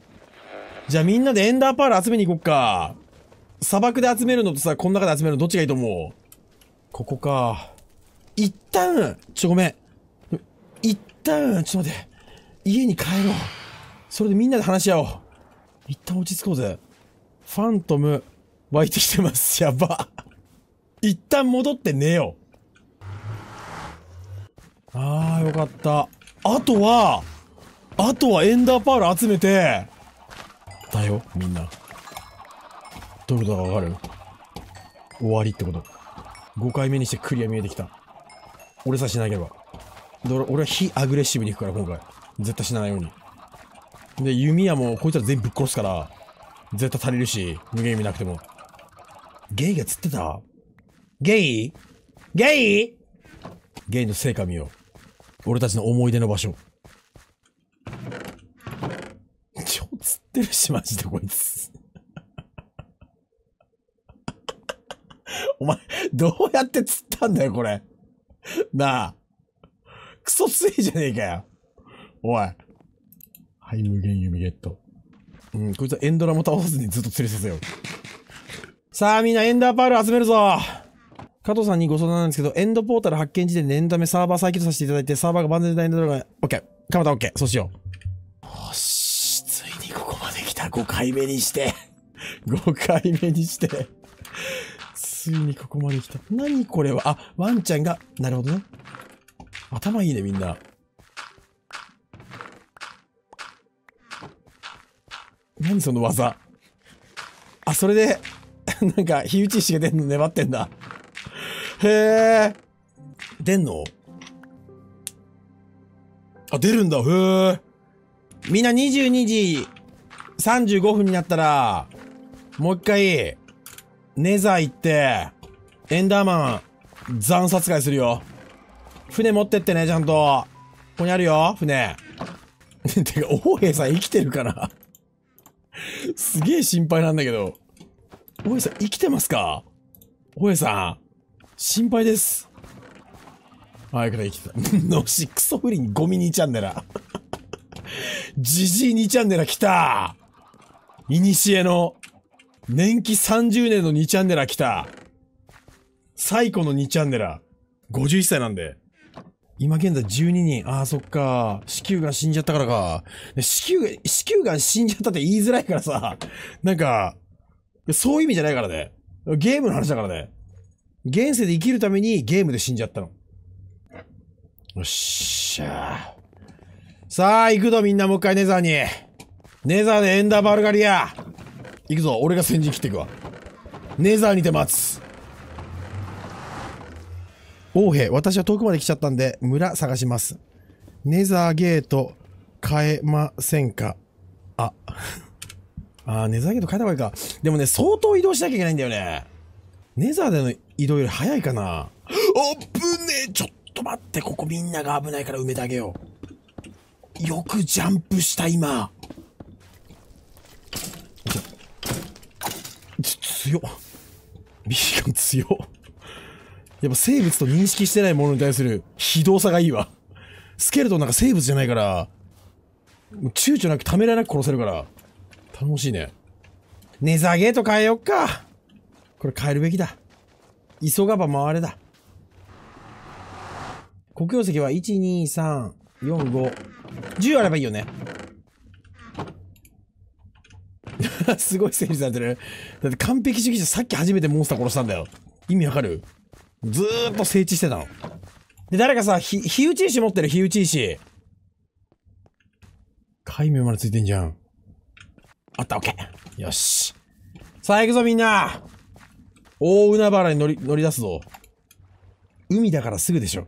じゃあみんなでエンダーパール集めに行こっか。砂漠で集めるのとさ、この中で集めるのどっちがいいと思うここか。一旦、ちょ、ごめん。一旦、ちょっと待って。家に帰ろう。それでみんなで話し合おう。一旦落ち着こうぜ。ファントム、湧いてきてます。[laughs] やば。一旦戻って寝よう。あー、よかった。あとは、あとはエンダーパール集めて、だよ、みんな。どれだかわかる終わりってこと。5回目にしてクリア見えてきた。俺さえしなければ。で俺俺は非アグレッシブに行くから、今回。絶対死なないように。で、弓矢も、こいつら全部ぶっ殺すから、絶対足りるし、無限意味なくても。ゲイが釣ってたゲイゲイゲイの成果見よう。俺たちの思い出の場所。ょ、釣ってるし、マジでこいつ。お前、どうやって釣ったんだよ、これ。なあ。クソついじゃねえかよ。おい。はい、無限弓ゲット。うん、こいつはエンドラも倒さずにずっと釣りさせよう。さあ、みんなエンダーパール集めるぞ加藤さんにご相談なんですけど、エンドポータル発見時点でエンタメサーバー再起動させていただいて、サーバーが万全でエンドラが、オッケー。かまたオッケー。そうしよう。よし、ついにここまで来た。5回目にして。5回目にして。ついにここまで来た。何これはあ、ワンちゃんが、なるほどね。頭いいね、みんな。何その技。あ、それで、[laughs] なんか、火打ち石が出んの粘ってんだ。へえ。出んのあ、出るんだ。へえ。みんな22時35分になったら、もう一回、ネザー行って、エンダーマン、残殺害するよ。船持ってってね、ちゃんと。ここにあるよ、船。[laughs] てか、大平さん生きてるかな [laughs] すげえ心配なんだけど。大平さん生きてますか大平さん、心配です。あい、こら生きてた。[laughs] のし、クソ不倫ゴミ2チャンネル。じじい2チャンネル来たいにしえの年季30年の2チャンネラ来た。最古の2チャンネラ。51歳なんで。今現在12人。ああ、そっか。子宮が死んじゃったからか。子宮が、子宮が死んじゃったって言いづらいからさ。なんか、そういう意味じゃないからね。ゲームの話だからね。現世で生きるためにゲームで死んじゃったの。よっしゃさあ、行くぞみんなもう一回ネザーに。ネザーでエンダーバルガリア。行くぞ俺が先陣切っていくわネザーにて待つ王兵私は遠くまで来ちゃったんで村探しますネザーゲート変えませんかああーネザーゲート変えた方がいいかでもね相当移動しなきゃいけないんだよねネザーでの移動より早いかなあっぶねえちょっと待ってここみんなが危ないから埋めてあげようよくジャンプした今強っ。ビーガン強っ。やっぱ生物と認識してないものに対する非道さがいいわ。スケルトンなんか生物じゃないから、躊躇なくためらいなく殺せるから、頼もしいね。ネザーゲート変えよっか。これ変えるべきだ。急がば回れだ。黒曜石は1、2、3、4、5。10あればいいよね。[laughs] すごい整理されてる。だって完璧主義者さっき初めてモンスター殺したんだよ。意味わかるずーっと整地してたの。で、誰かさ、ひ、火打ち石持ってる、火打ち石。海面までついてんじゃん。あった、オッケー。よし。さあ行くぞみんな大海原に乗り、乗り出すぞ。海だからすぐでしょ。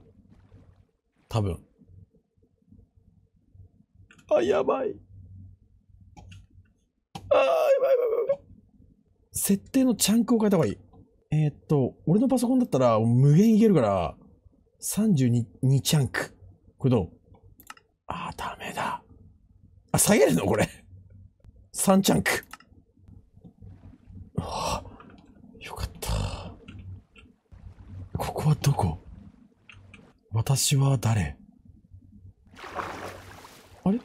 多分。あ、やばい。ああ、やばいやばい設定のチャンクを変えた方がいい。えー、っと、俺のパソコンだったら無限いけるから、32チャンク。これどうああ、ダメだ。あ、下げるのこれ。3チャンク。はあ、よかった。ここはどこ私は誰あれ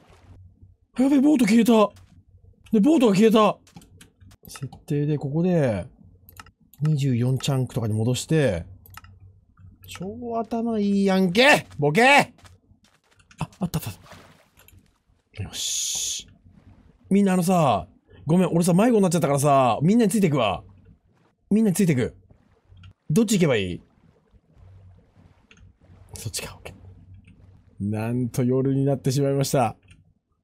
やべ、ボート消えた。で、ボートが消えた設定で、ここで、24チャンクとかに戻して、超頭いいやんけボケあ、あったあった。よし。みんなあのさ、ごめん、俺さ、迷子になっちゃったからさ、みんなについていくわ。みんなについてく。どっち行けばいいそっちか、オッケー。なんと夜になってしまいました。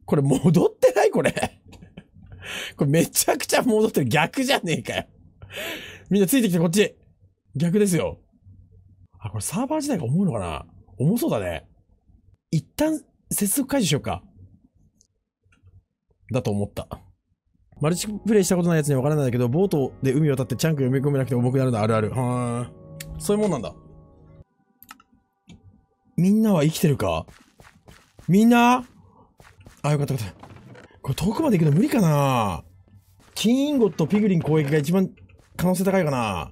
これ戻ってないこれ。これめちゃくちゃ戻ってる。逆じゃねえかよみんなついてきてこっち。逆ですよ。あ、これサーバー自体が重いのかな重そうだね。一旦接続解除しようか。だと思った。マルチプレイしたことないやつにはわからないんだけど、ボートで海を渡ってチャンク読み込めなくて重くなるのあるある。はーそういうもんなんだ。みんなは生きてるかみんなあ、よかったよかった。これ遠くまで行くの無理かな金インゴット、ピグリン攻撃が一番可能性高いかな。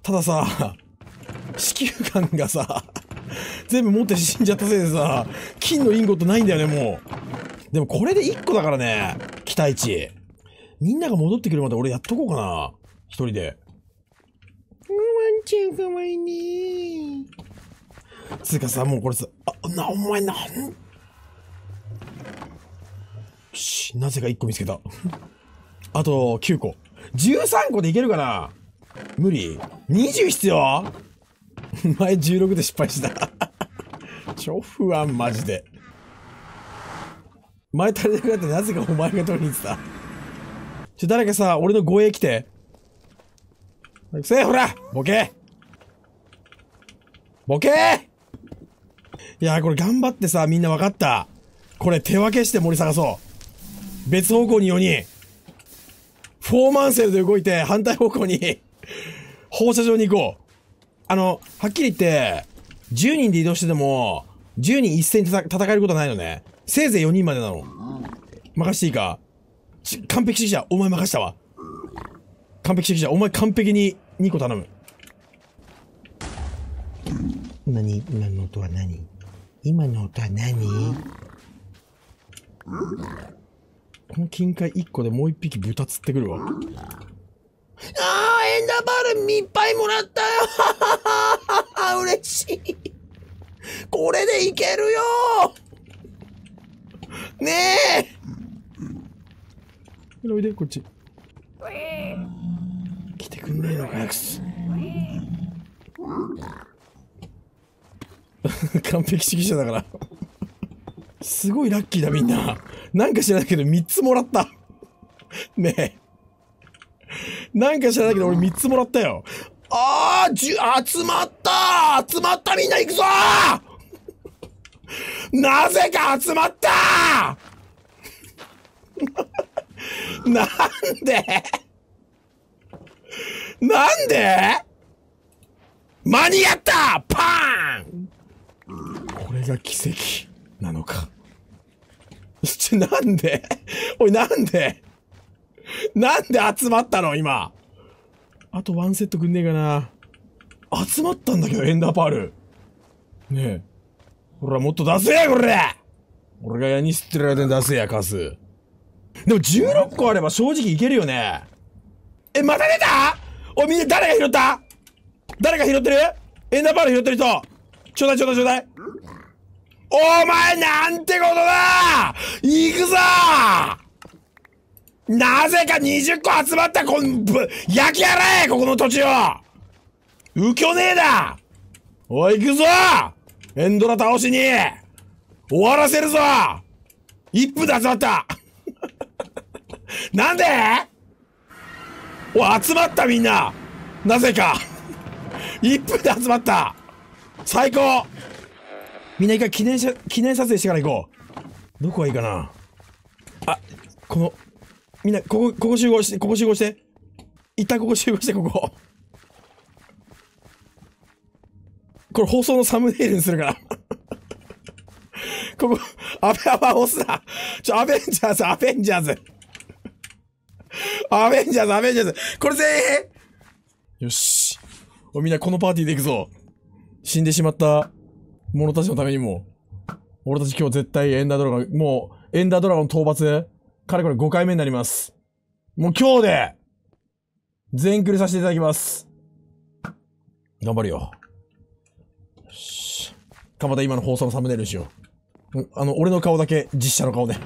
たださ、支球感がさ、全部持って死んじゃったせいでさ、金のインゴットないんだよね、もう。でもこれで1個だからね、期待値。みんなが戻ってくるまで俺やっとこうかな。一人で。ワンちゃんかわいいねつうかさ、もうこれさ、あ、な、お前なん。し、なぜか1個見つけた。あと、9個。13個でいけるかな無理。20必要 [laughs] 前16で失敗した [laughs] 超不安、マジで。前足りなくなってなぜかお前が取りに行ってた。ちょ、誰かさ、俺の護衛来て。せえ、ほらボケボケいやこれ頑張ってさ、みんな分かった。これ手分けして森探そう。別方向に4人。フォーマンセルで動いて反対方向に放射状に行こう。あの、はっきり言って、10人で移動してても、10人一斉に戦えることはないのね。せいぜい4人までなの。任していいか完璧主義者、お前任したわ。完璧主義者、お前完璧に2個頼む。何今の音は何今の音は何この金塊1個でもう1匹豚釣ってくるわ。ああ、エンダーバールいっぱいもらったよ [laughs] 嬉しいこれでいけるよねえおいで、こっち。来てくんねえのかよ、くす。[laughs] 完璧主義者だからすごいラッキーだ、みんな。なんか知らないけど3つもらった。ねえ。なんか知らないけど俺3つもらったよ。あーじゅ、集まった集まったみんな行くぞなぜか集まった [laughs] なんでなんで間に合ったパーンこれが奇跡なのか。ちょ、なんで [laughs] おい、なんでなんで集まったの今。あとワンセットくんねえかな。集まったんだけど、エンダーパール。ねえ。ほら、もっと出せや、これ俺がヤニスってられて出せや、カス。でも16個あれば正直いけるよね。え、また出たおい、みんな誰が拾った誰が拾ってるエンダーパール拾ってる人ちょうだいちょうだいちょうだいお前なんてことだ行くぞなぜか20個集まったこん、ぶ、焼き払えここの土地をうきょねえだおい、行くぞエンドラ倒しに終わらせるぞ !1 分で集まった [laughs] なんでおい、集まったみんななぜか !1 分で集まった最高みんな一回記念写、記念撮影してから行こう。どこがいいかなあ、この、みんな、ここ、ここ集合して、ここ集合して。一旦ここ集合して、ここ。これ放送のサムネイルにするから [laughs] ここ、アベ、アベ、押すな。ちょ、アベンジャーズ、アベンジャーズ。アベンジャーズ、アベンジャーズ。これ全員よし。おみんなこのパーティーで行くぞ。死んでしまった。者たちのためにも、俺たち今日絶対エンダードラゴン、もう、エンダードラゴン討伐、かれこれ5回目になります。もう今日で、全クリさせていただきます。頑張るよ。よし。かまた今の放送のサムネイルにしよう。あの、俺の顔だけ、実写の顔で。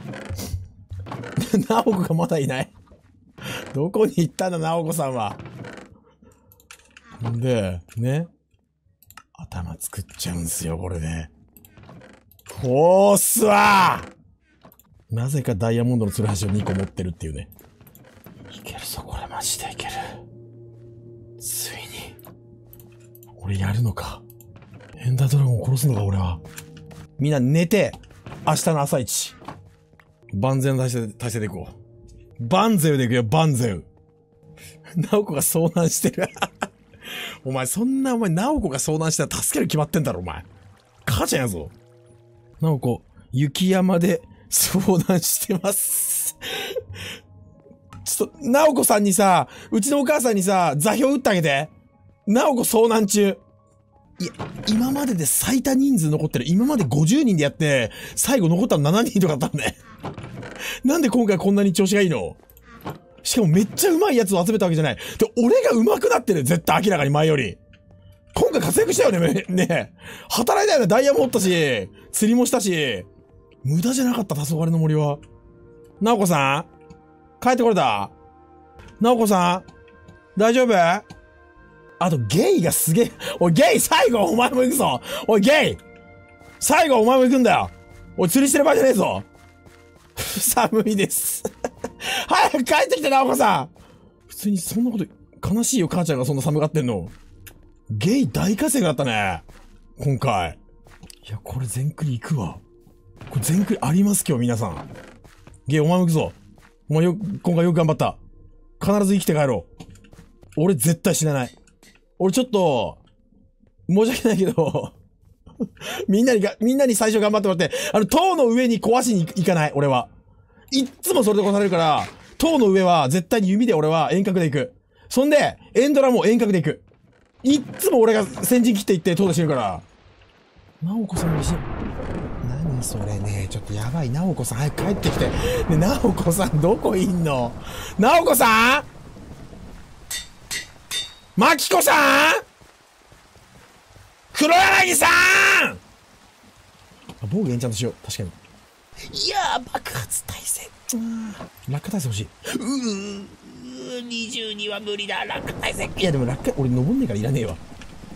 [laughs] ナオコがまだいないどこに行ったんだ、ナオコさんは。んで、ね。頭作っちゃうんすよ、これで。こうすわなぜかダイヤモンドのツルハシを2個持ってるっていうね。いけるぞ、これマジでいける。ついに。俺やるのか。エンダードラゴン殺すのか、俺は。みんな寝て、明日の朝一。万全の体制で、体制でいこう。万全でいくよ、万全。[laughs] ナオコが遭難してるお前、そんなお前、直子が相談したら助ける決まってんだろ、お前。母ちゃんやぞ。直子、雪山で相談してます。[laughs] ちょっと、オ子さんにさ、うちのお母さんにさ、座標打ってあげて。オコ遭難中。いや、今までで最多人数残ってる。今まで50人でやって、最後残ったの7人とかだったんで。なんで今回こんなに調子がいいのしかもめっちゃうまいやつを集めたわけじゃない。で、俺が上手くなってる。絶対明らかに前より。今回活躍したよね、[laughs] ね働いたよね。ダイヤもおったし、釣りもしたし。無駄じゃなかった、黄昏の森は。なおこさん帰ってこれたなおこさん大丈夫あと、ゲイがすげえ。おい、ゲイ最後お前も行くぞおい、ゲイ最後お前も行くんだよおい、釣りしてる場合じゃねえぞ [laughs] 寒いです [laughs] 早く帰ってきて、ナオコさん普通にそんなこと、悲しいよ、母ちゃんがそんな寒がってんの。ゲイ大戦がだったね。今回。いや、これ全クリ行くわ。これ全クリあります今日皆さん。ゲイ、お前も行くぞ。お前よ、今回よく頑張った。必ず生きて帰ろう。俺絶対死なない。俺ちょっと、申し訳ないけど [laughs] みんなにが、みんなに最初頑張ってもらって、あの、塔の上に壊しに行かない、俺は。いっつもそれでこされるから、塔の上は絶対に弓で俺は遠隔で行く。そんで、エンドラも遠隔で行く。いっつも俺が先陣切って行って塔でしてるから。なおこさん自信。何それね、ちょっとやばい。なおこさん早く帰ってきて。ね、なおこさんどこいんのなおこさんまきこさん黒柳さん防御延長としよう。確かに。いや爆発対戦。落下対戦欲しいうーん22は無理だ落下対戦。いやでも落下俺登んねえからいらねえわ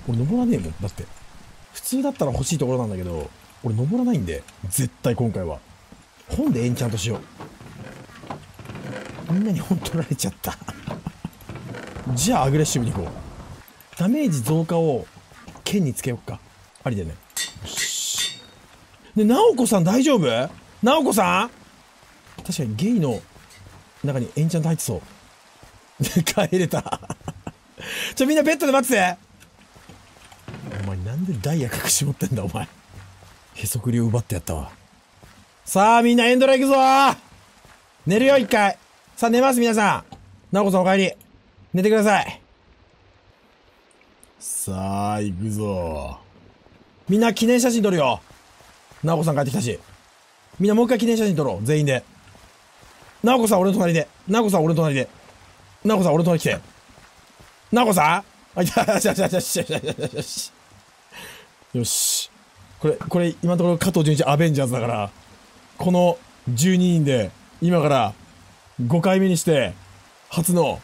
俺登らねえもんだって普通だったら欲しいところなんだけど俺登らないんで絶対今回は本でエンチャントしようみんなに本取られちゃった [laughs] じゃあアグレッシブにいこうダメージ増加を剣につけよっかありだよねよしね直子さん大丈夫おこさん確かにゲイの中にエンチャント入ってそう。[laughs] 帰れたちょ、みんなベッドで待っててお前なんでダイヤ隠し持ってんだ、お前。へそくりを奪ってやったわ。さあ、みんなエンドラ行くぞ寝るよ、一回。さあ、寝ます、皆さん。なおこさんお帰り。寝てください。さあ、行くぞ。みんな記念写真撮るよ。なおこさん帰ってきたし。みんなもう一回記念写真撮ろう。全員で。なおこさん俺の隣で。なおこさん俺の隣で。なおこさん俺の隣来て。なおこさんあ、よしよしよしよしよし。よし。これ、これ、今のところ加藤純一アベンジャーズだから、この12人で、今から5回目にして、初の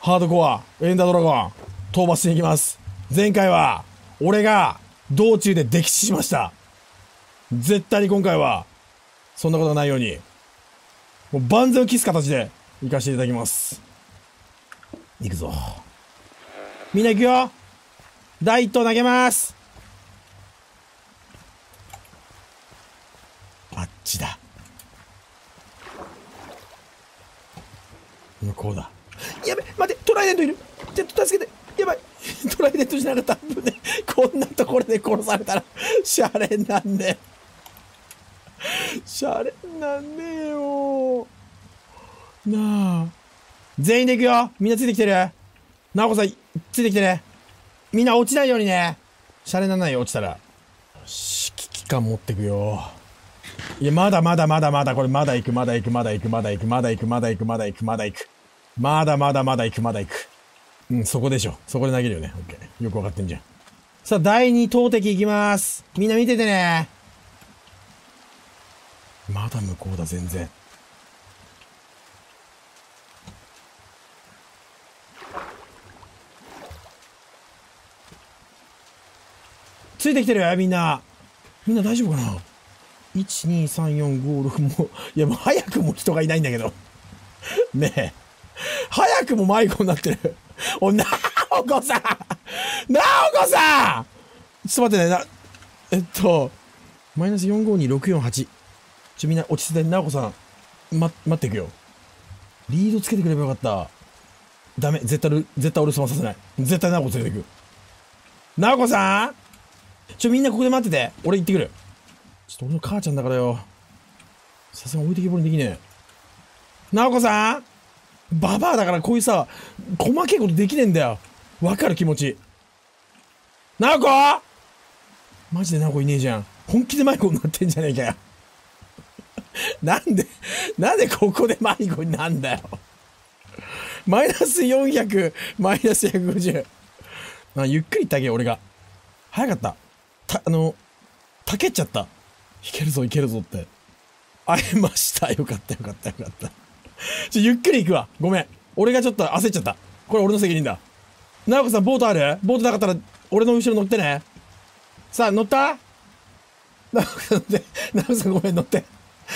ハードコア、エンダードラゴン、討伐していきます。前回は、俺が、道中で溺死しました。絶対に今回は、そんなことがないように、もう万全を期す形で、行かせていただきます。行くぞ。みんな行くよ第一投投げますあっちだ。向こうだ。やべ待ってトライデントいるちょっと助けてやばい [laughs] トライデントしなかった。危ねこんなところで殺されたら、シャレなんで。シャレになんねえよなあ。全員で行くよみんなついてきてるなおこさん、ついてきてねみんな落ちないようにねシャレなんないよ、落ちたら。よし、危機感持ってくよ。いや、まだまだまだまだ、これまだ行く、まだ行く、まだ行く、まだ行く、まだ行く、まだ行く、まだ行く、まだ行く。まだまだまだ行く、まだ行く。うん、そこでしょ。そこで投げるよね。オッケー。よくわかってんじゃん。さあ、第2投擲いきます。みんな見ててね。まだ向こうだ、全然。ついてきてるよ、みんな。みんな大丈夫かな ?1,2,3,4,5,6 も、いやもう早くも人がいないんだけど。ねえ。早くも迷子になってる。お、なおこさんなおこさんちょっと待ってね、な、えっと、マイナス452648。ちょ、みんな落ち着いて、なおこさん。ま、待っていくよ。リードつけてくればよかった。ダメ、絶対、絶対俺済まさせない。絶対なおこ連れていく。なおこさんちょ、みんなここで待ってて。俺行ってくる。ちょっと俺の母ちゃんだからよ。さすが置いてきぼりにできねえ。なおこさんババアだからこういうさ、細けいことできねえんだよ。わかる気持ち。なおこマジでなおこいねえじゃん。本気でマイコになってんじゃねえかよ。[laughs] なんで、なんでここで迷子になんだよ。マイナス400、マイナス150。あゆっくり行ったけ、俺が。早かった。た、あの、たけっちゃった。いけるぞ、いけるぞって。会えました。よかったよかったよかった。ちょ、ゆっくり行くわ。ごめん。俺がちょっと焦っちゃった。これ俺の責任だ。なおこさん、ボートあるボートなかったら、俺の後ろ乗ってね。さあ、乗ったなおこさんなおこさんごめん、乗って。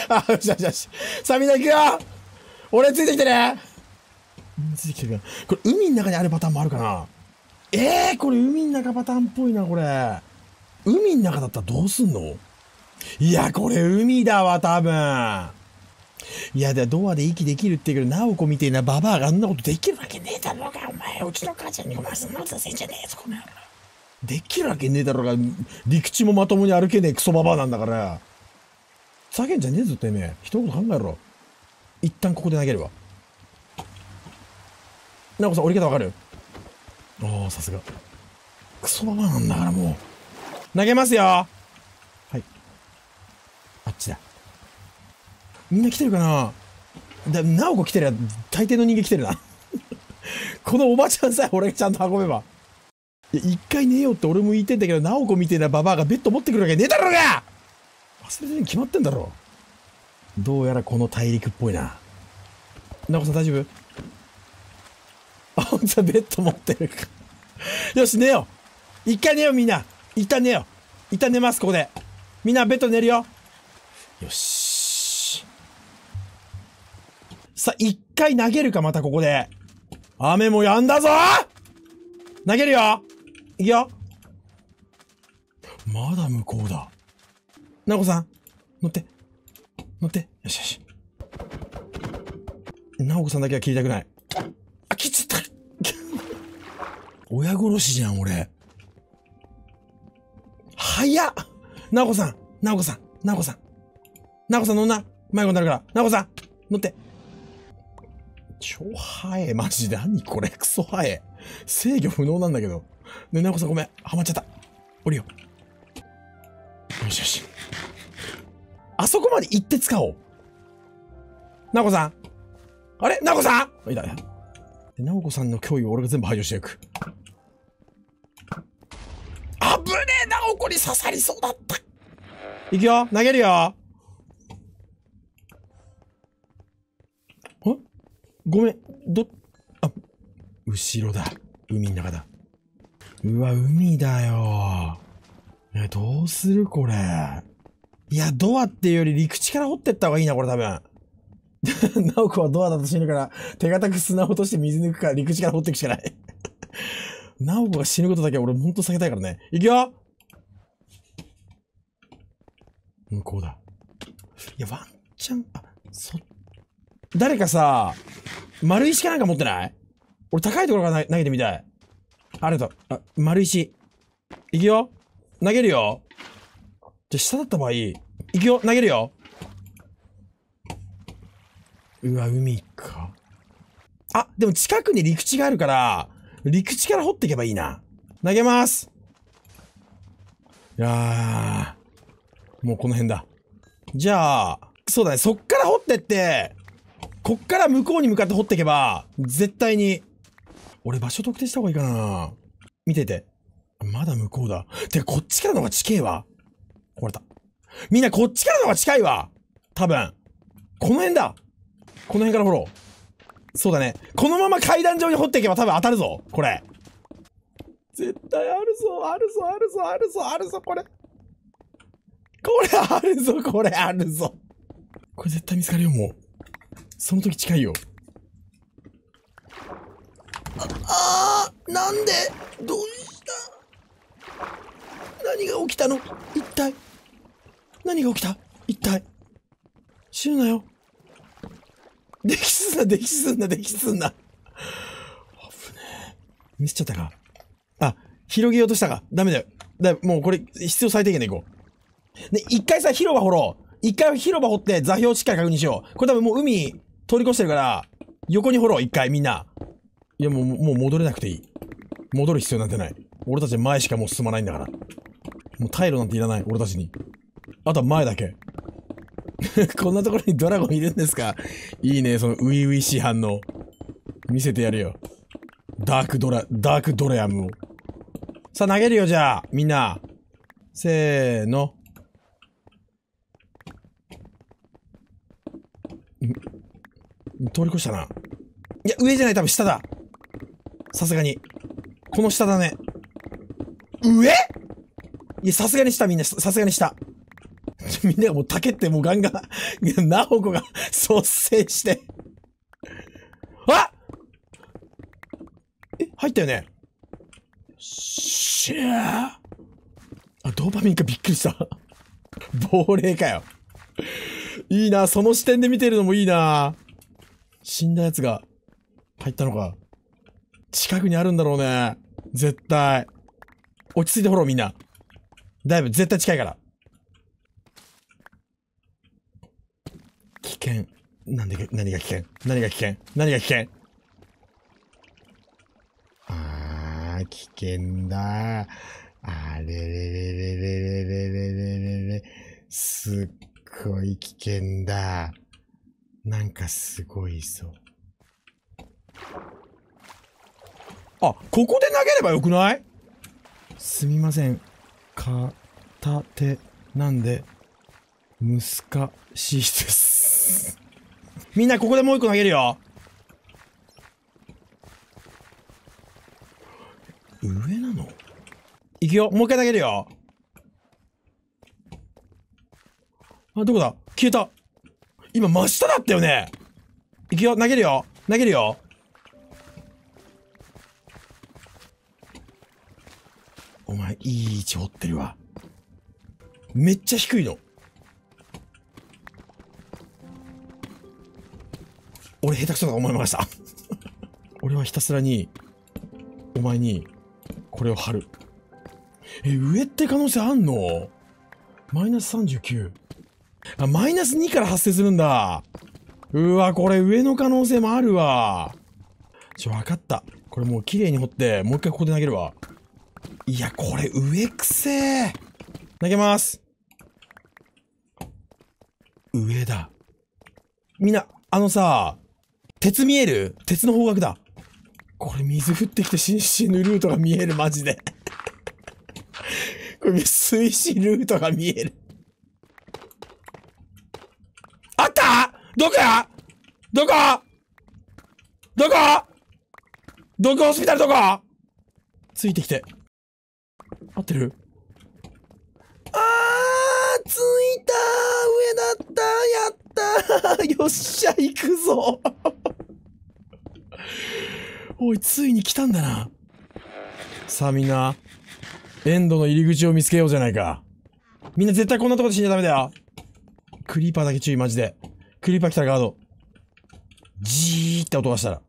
あ、よしよしよし。さあ、みんな行くよ俺ついてきてねついてきてるこれ、海の中にあるパターンもあるかなええー、これ、海の中パターンっぽいな、これ。海の中だったらどうすんのいや、これ、海だわ、多分。いや、でドアで息できるって言うけど、ナオコみてえなババアがあんなことできるわけねえだろうが、お前。うちの母ちゃんにお前そんなことさせんじゃねえぞ、この野郎。できるわけねえだろうが、陸地もまともに歩けねえクソババアなんだから。ふざけんじゃねえぞ、てめえ。一言考えろ。一旦ここで投げるわ。なこさん、降り方わかるおあ、さすが。クソババアなんだからもう。投げますよはい。あっちだ。みんな来てるかなだ、なおこ来てるや大抵の人間来てるな。[laughs] このおばちゃんさえ俺がちゃんと運べば。いや、一回寝ようって俺も言ってんだけど、なおこみてえなババアがベッド持ってくるわけねえだろうが忘れてるに決まってんだろどうやらこの大陸っぽいななこさん大丈夫あほんとベッド持ってるかよし寝よう一回寝ようみんな一旦寝よう一旦寝ますここでみんなベッド寝るよよしさあ一回投げるかまたここで雨も止んだぞ投げるよいくよまだ向こうだ。なおさん乗って乗ってよしよし。なおさんだけは切りたくない。あ、切っちゃった [laughs] 親殺しじゃん、俺。早っなおこさんなおこさんなおこさんなおこさん乗んな迷子になるからなおこさん乗って超早え、マジで。何これ、クソ早え。制御不能なんだけど。ね、なおこさんごめん。ハマっちゃった。降りよよしよし。あそこまで行って使おう。なおこさんあれなおこさんいたいなおこさんの脅威を俺が全部排除していく。あぶねえなおこに刺さりそうだった。いくよ投げるよごめん、ど、あ、後ろだ。海の中だ。うわ、海だよ。え、どうするこれ。いや、ドアっていうより陸地から掘ってった方がいいな、これ多分。[laughs] ナオコはドアだと死ぬから、手堅く砂落として水抜くから陸地から掘っていくしかない。[laughs] ナオコが死ぬことだけは俺ほんと避けたいからね。行くよ向こうだ。いや、ワンチャン、あ、そ、誰かさ、丸石かなんか持ってない俺高いところから投げてみたい。ありがとう。あ、丸石。行くよ。投げるよ。じゃ、下だった場合、いくよ、投げるよ。うわ、海か。あ、でも近くに陸地があるから、陸地から掘っていけばいいな。投げますいやー、もうこの辺だ。じゃあ、そうだね、そっから掘ってって、こっから向こうに向かって掘っていけば、絶対に、俺場所特定した方がいいかな見てて。まだ向こうだ。てか、こっちからの方が地形はこれた。みんなこっちからの方が近いわ多分。この辺だこの辺から掘ろう。そうだね。このまま階段上に掘っていけば多分当たるぞこれ。絶対あるぞあるぞあるぞあるぞあるぞこれ。これあるぞこれあるぞ。これ絶対見つかるよ、もう。その時近いよ。あ、あーなんでどうした何が起きたの一体。何が起きた一体。死ぬなよ。できすんな、できすんな、できすんな。危ねえ。ミスっちゃったか。あ、広げようとしたか。ダメだよ。だもうこれ、必要最低限でいこう。ね、一回さ、広場掘ろう。一回広場掘って座標しっかり確認しよう。これ多分もう海通り越してるから、横に掘ろう、一回みんな。いや、もう、もう戻れなくていい。戻る必要なんてない。俺たち前しかもう進まないんだから。もう退路なんていらない、俺たちに。あとは前だけ。[laughs] こんなところにドラゴンいるんですかいいね、その初々しい反応。見せてやるよ。ダークドラ、ダークドレアムを。さあ投げるよ、じゃあ。みんな。せーの。通り越したな。いや、上じゃない、多分下だ。さすがに。この下だね。上いや、さすがに下、みんな。さすがに下。[laughs] みんながもう竹ってもうガンガン、ナほコが率先して。あえ、入ったよねしゃーあ、ドーパミンかびっくりした。亡霊かよ。いいな、その視点で見てるのもいいな。死んだやつが入ったのか。近くにあるんだろうね。絶対。落ち着いてほろ、みんな。だいぶ、絶対近いから。危険。なんで、何が危険何が危険何が危険あー、危険だあれれれれれれれれれれれ。すっごい危険だ。なんかすごいそう。あ、ここで投げればよくないすみません。片手なんで、難しいです。みんなここでもう一個投げるよ。上なのいくよ。もう一回投げるよ。あ、どこだ消えた。今真下だったよね。いくよ。投げるよ。投げるよ。お前、いい位置掘ってるわ。めっちゃ低いの。俺下手くそだと思いました俺はひたすらに、お前に、これを貼る。え、上って可能性あんのマイナス39。あ、マイナス2から発生するんだ。うわ、これ上の可能性もあるわ。ちょ、わかった。これもう綺麗に掘って、もう一回ここで投げるわ。いや、これ上くせえ。投げます。上だ。みんな、あのさ、鉄見える鉄の方角だ。これ水降ってきて死ぬルートが見える、マジで。[laughs] これ水死ルートが見える。あったどこやどこどこどこホスピタルどこついてきて。合ってるあーついた上だったやった [laughs] よっしゃ行くぞおい、ついに来たんだな。さあみんな、エンドの入り口を見つけようじゃないか。みんな絶対こんなとこで死んじゃダメだよ。クリーパーだけ注意、マジで。クリーパー来たらガード。じーって音がしたら。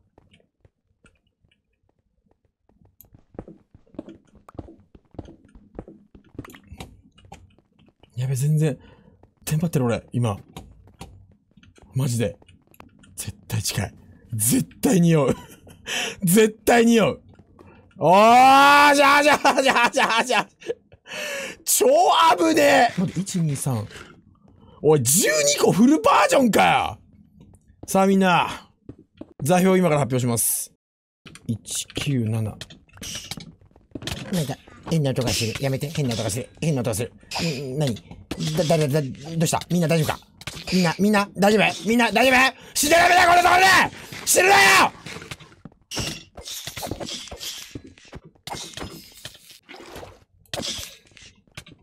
やべ、全然、テンパってる俺、今。マジで。絶対近い。絶対匂う [laughs] 絶対匂う。おーじゃあじゃあじゃあじゃあじゃあ超危ねえ !123。おい、12個フルバージョンかよさあみんな、座標今から発表します。197。なんか、変な音がする。やめて、変な音がする。変な音がする。ん、なにだ、だ、だ、だ、どうしたみんな大丈夫かみんな、みんな、大丈夫みんな、大丈夫死んじゃダメだ、このとこ死ぬなよ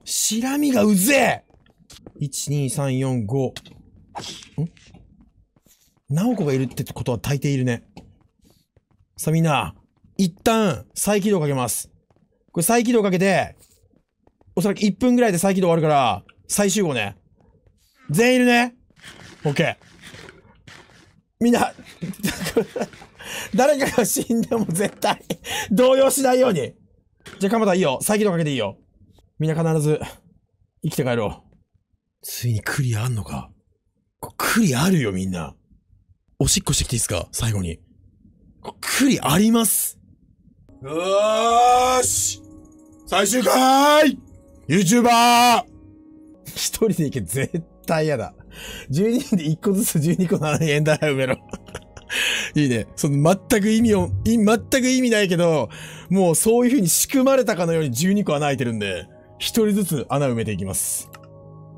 シラミがうぜえ !12345。んナオコがいるってことは大抵いるね。さあみんな、一旦再起動かけます。これ再起動かけて、おそらく1分ぐらいで再起動終わるから、最終号ね。全員いるね ?OK。みんな、[laughs] 誰かが死んでも絶対、動揺しないように。じゃあ、鎌田いいよ。再起動かけていいよ。みんな必ず、生きて帰ろう。ついにクリアあんのか。クリアあるよ、みんな。おしっこしてきていいですか最後に。クリありますよーし最終回 !YouTuber! 一人で行け、絶対嫌だ。12 [laughs] 人で1個ずつ12個の円だよ、埋めろ。いいね。その全く意味を、い、全く意味ないけど、もうそういう風に仕組まれたかのように12個穴開いてるんで、1人ずつ穴埋めていきます。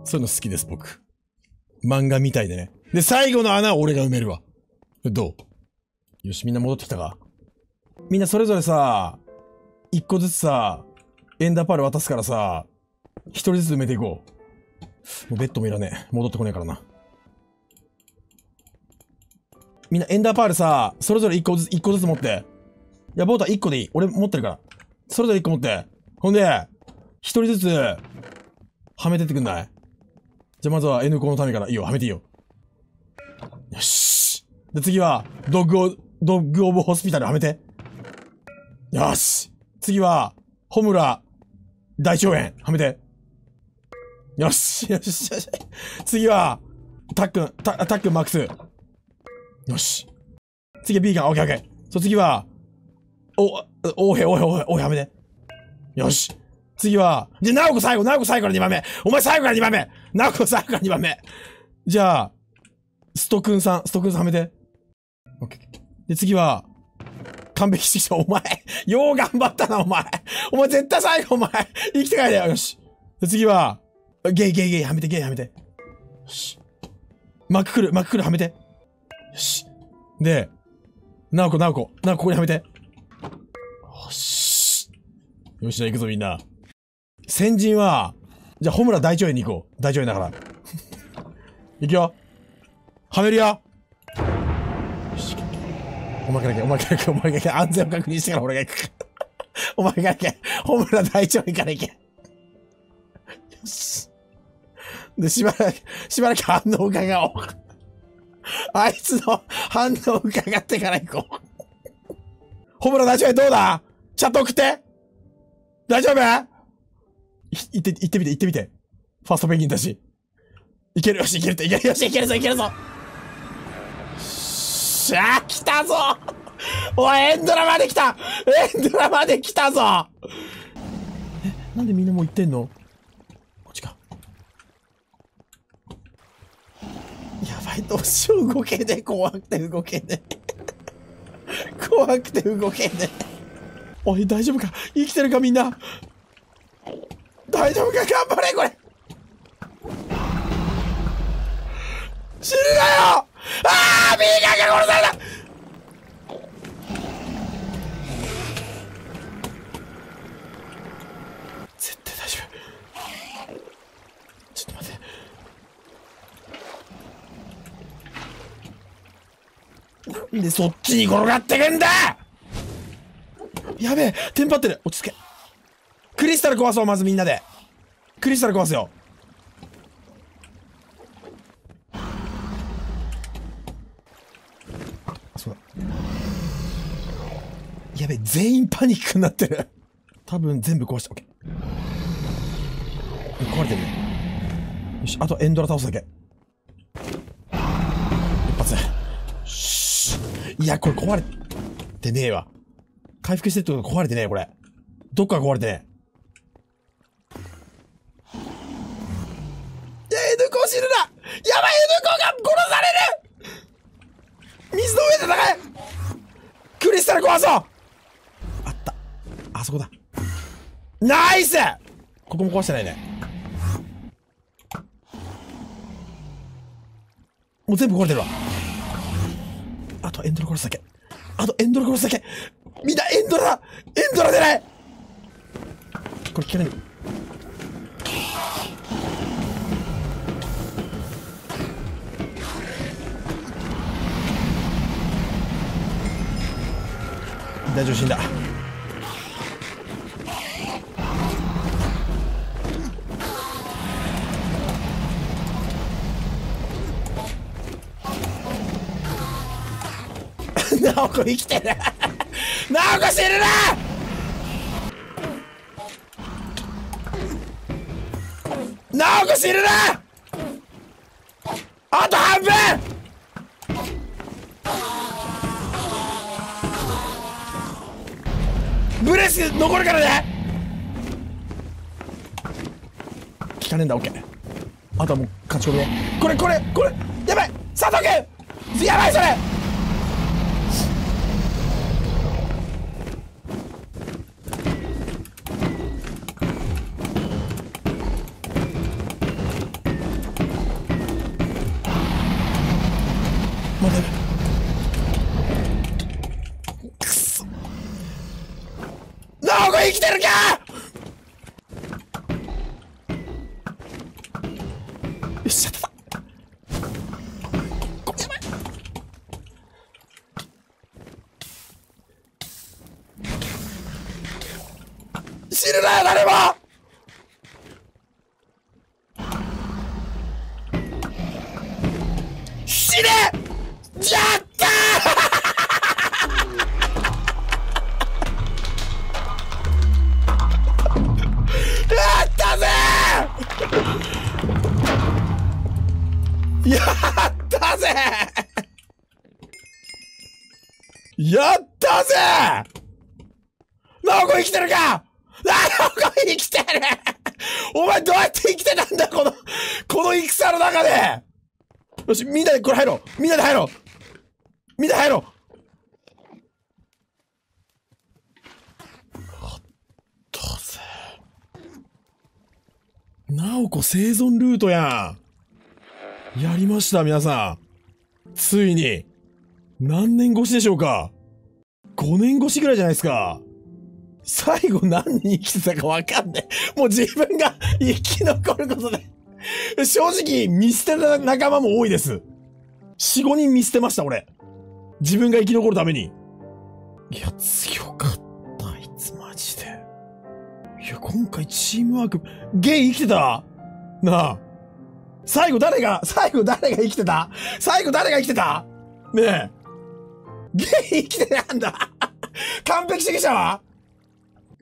そういうの好きです、僕。漫画みたいでね。で、最後の穴は俺が埋めるわ。どうよし、みんな戻ってきたかみんなそれぞれさ、1個ずつさ、エンダーパール渡すからさ、1人ずつ埋めていこう。もうベッドもいらねえ。戻ってこねえからな。みんなエンダーパールさ、それぞれ1個ずつ、1個ずつ持って。いや、ボータ1個でいい。俺持ってるから。それぞれ1個持って。ほんで、1人ずつ、はめてってくんないじゃあまずは N コの民から。いいよ、はめていいよ。よし。で、次は、ドッグを、ドッグオブホスピタルはめて。よし。次は、ホムラ、大腸炎、はめて。よし、よし、よし。次は、タックン、タ、タックンマックス。よし。次はビーガン、オッケーオッケー。そう、次は、お、おへ、おへ、おへ、おへ、やめて。よし。次は、じゃ、なおこ最後、なおこ最後から2番目。お前最後から2番目。なおこ最後から2番目。じゃあ、ストクンさん、ストクンさんはめて。オッケー。で、次は、完璧してきた。お前、よう頑張ったな、お前。お前絶対最後、お前。生きて帰れよ。よし。で、次は、ゲイゲイゲイ、はめてゲイはめて。よし。マック来る、マック来る、はめて。よし。で、ナオコ、ナオコ、ナオコ、ここにはめて。よし。よし、じゃあ行くぞ、みんな。先人は、じゃあ、ホムラ大腸炎に行こう。大腸炎だから。[laughs] 行くよ。はめるよ。よし。お前から行け、お前から行け、お前から行け。安全を確認してから俺が行く。[laughs] お前から行け。ホムラ大腸炎から行け。よし。で、しばらく、しばらく反応伺おう。あいつの反応伺ってから行こう。ホムラ大丈夫どうだチャット送って大丈夫行って、行ってみて、行ってみて。ファーストペンギンだし。いけるよし、いけるって、いけるよし、いけるぞ、いけるぞ。しゃあ、来たぞおい、エンドラまで来たエンドラまで来たぞえ、なんでみんなもう行ってんのい、どうしよう、動けねえ。怖くて動けねえ。怖くて動けねえ。おい、大丈夫か生きてるか、みんな。大丈夫か頑張れ、これ。死ぬなよああみんなが殺されたなんでそっちに転がってくんだやべえテンパってる落ち着けクリスタル壊そうまずみんなでクリスタル壊すよそうだやべえ全員パニックになってる多分全部壊した OK 壊れてるよしあとエンドラ倒すだけ一発よしいや、これ壊れてねえわ。回復してるってこと壊れてねえ、これ。どっか壊れてねえ。いや、N コ死ぬなやばい N コが殺される水の上で戦えクリスタル壊そうあった。あそこだ。ナイスここも壊してないね。もう全部壊れてるわ。あとエンドラ殺すだけ。あとエンドラ殺すだけ。みんなエンドラだエンドラ狙えこれ聞かない。大丈夫死んだ。ナオコ生きてるナオコ死ぬなナオコ死ぬなあと半分ブレス残るからね効かねえんだオッケーあとはもう勝ち込みでこれこれこれやばい佐藤君やばいそれ生存ルートやん。やりました、皆さん。ついに。何年越しでしょうか ?5 年越しぐらいじゃないですか。最後何人生きてたかわかんない。もう自分が生き残ることで。正直、見捨てた仲間も多いです。4、5人見捨てました、俺。自分が生き残るために。いや、強かった、あいつマジで。いや、今回チームワーク、ゲイ生きてたなあ。最後誰が、最後誰が生きてた最後誰が生きてたねえ。ゲイ生きてなんだ完璧主義者は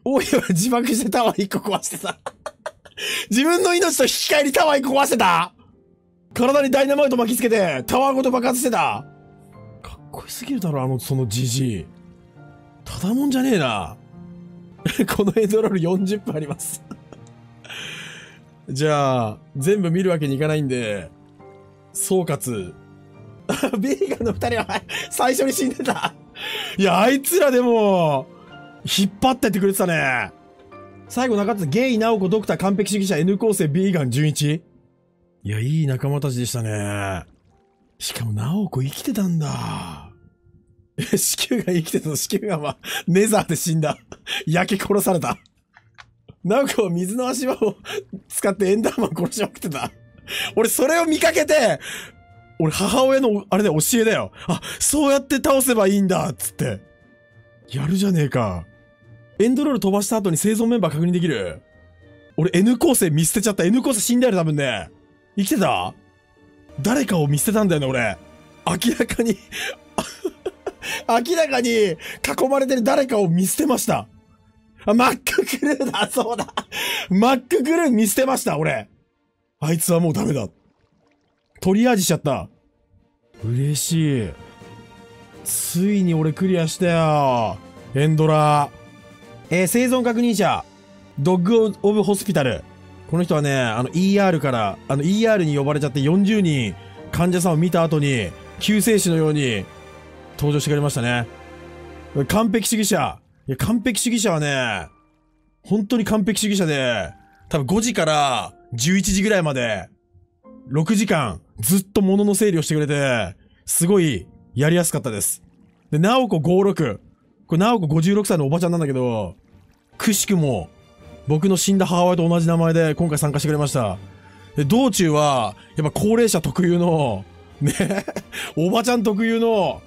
おいおい自爆してタワー一個壊してた自分の命と引き換えにタワー一個壊してた体にダイナマイト巻きつけてタワーごと爆発してたかっこよすぎるだろ、あの、そのじじい。ただもんじゃねえな。このエンドロール40分ありますじゃあ、全部見るわけにいかないんで、総括。[laughs] ビーガンの二人は最初に死んでた。いや、あいつらでも、引っ張ってってくれてたね。最後なかったゲイ、ナオコ、ドクター、完璧主義者、N 構成、ビーガン、純一。いや、いい仲間たちでしたね。しかも、ナオコ生きてたんだ。[laughs] 子宮が生きてたの、子宮がまあ、ネザーで死んだ。焼き殺された。ナオコは水の足場を使ってエンダーマン殺しまくってた。俺それを見かけて、俺母親の、あれね、教えだよ。あ、そうやって倒せばいいんだつって。やるじゃねえか。エンドロール飛ばした後に生存メンバー確認できる。俺 N 構成見捨てちゃった。N 構成死んだよ、多分ね。生きてた誰かを見捨てたんだよね、俺。明らかに明らかに囲まれてる誰かを見捨てました。あ、マッククルーだ、そうだ。マッククルー見捨てました、俺。あいつはもうダメだ。トリアージしちゃった。嬉しい。ついに俺クリアしたよ。エンドラえー、生存確認者。ドッグ・オブ・ホスピタル。この人はね、あの ER から、あの ER に呼ばれちゃって40人患者さんを見た後に、救世主のように登場してくれましたね。完璧主義者。いや、完璧主義者はね、本当に完璧主義者で、多分5時から11時ぐらいまで、6時間ずっと物の整理をしてくれて、すごいやりやすかったです。で、なおこ56。これなおこ56歳のおばちゃんなんだけど、くしくも、僕の死んだ母親と同じ名前で今回参加してくれました。で、道中は、やっぱ高齢者特有の、ねおばちゃん特有の、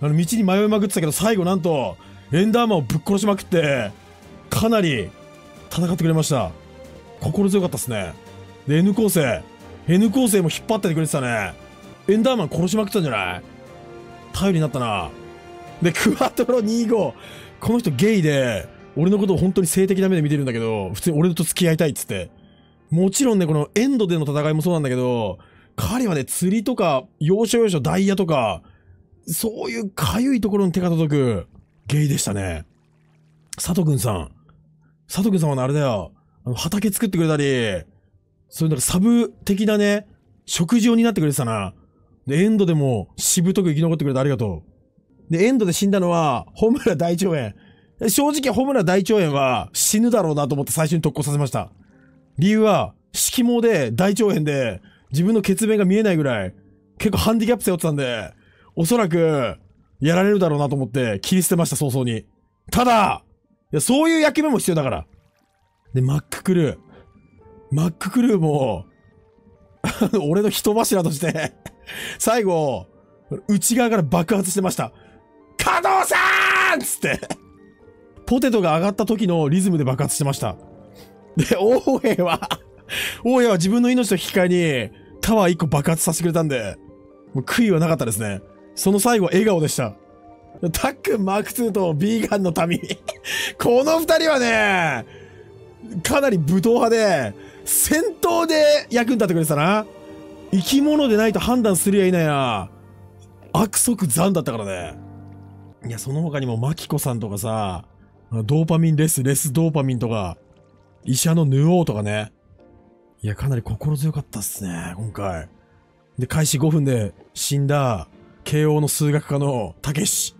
あの、道に迷いまくってたけど、最後なんと、エンダーマンをぶっ殺しまくって、かなり戦ってくれました。心強かったっすね。で、N 構成。N 構成も引っ張っててくれてたね。エンダーマン殺しまくったんじゃない頼りになったな。で、クワトロ25。この人ゲイで、俺のことを本当に性的な目で見てるんだけど、普通に俺と付き合いたいっつって。もちろんね、このエンドでの戦いもそうなんだけど、彼はね、釣りとか、要所要所ダイヤとか、そういうかゆいところに手が届く、ゲイでしたね。佐藤くんさん。佐藤くんさんはあれだよ。あの、畑作ってくれたり、そういうなんかサブ的なね、食事を担ってくれてたな。で、エンドでもしぶとく生き残ってくれてありがとう。で、エンドで死んだのは、ホムラ大腸炎。正直、ホムラ大腸炎は死ぬだろうなと思って最初に特攻させました。理由は、色毛で大腸炎で、自分の血便が見えないぐらい、結構ハンディキャップ背負ってたんで、おそらく、やられるだろうなと思って切り捨てました、早々に。ただ、いやそういう役目も必要だから。で、マッククルー。マッククルーも、[laughs] 俺の人柱として最後、内側から爆発してました。加藤さんつってポテトが上がった時のリズムで爆発してました。で、大平は大平は自分の命と引き換えに、タワー1個爆発させてくれたんで、もう悔いはなかったですね。その最後、笑顔でした。タックンマーク2とビーガンの民この二人はね、かなり武闘派で、戦闘で役に立ってくれてたな。生き物でないと判断すりゃいないや。悪即残だったからね。いや、その他にもマキコさんとかさ、ドーパミンレス、レスドーパミンとか、医者のヌオーとかね。いや、かなり心強かったっすね、今回。で、開始5分で死んだ慶応の数学科のたけし。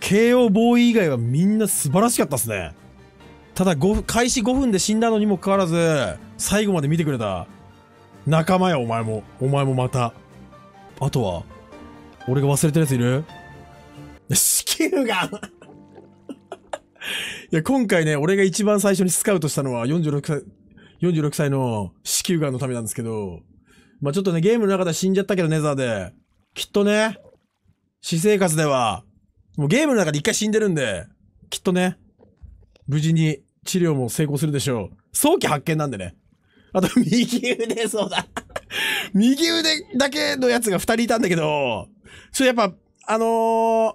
慶応ボーイ以外はみんな素晴らしかったっすね。ただ5分、開始5分で死んだのにもかかわらず、最後まで見てくれた。仲間や、お前も。お前もまた。あとは、俺が忘れてるやついる死球ルいや、今回ね、俺が一番最初にスカウトしたのは46歳、46歳の子宮がんのためなんですけど、まあ、ちょっとね、ゲームの中で死んじゃったけど、ネザーで、きっとね、私生活では、もうゲームの中で一回死んでるんで、きっとね、無事に治療も成功するでしょう。早期発見なんでね。あと、[laughs] 右腕、そうだ。右腕だけのやつが二人いたんだけど、ちょやっぱ、あのー、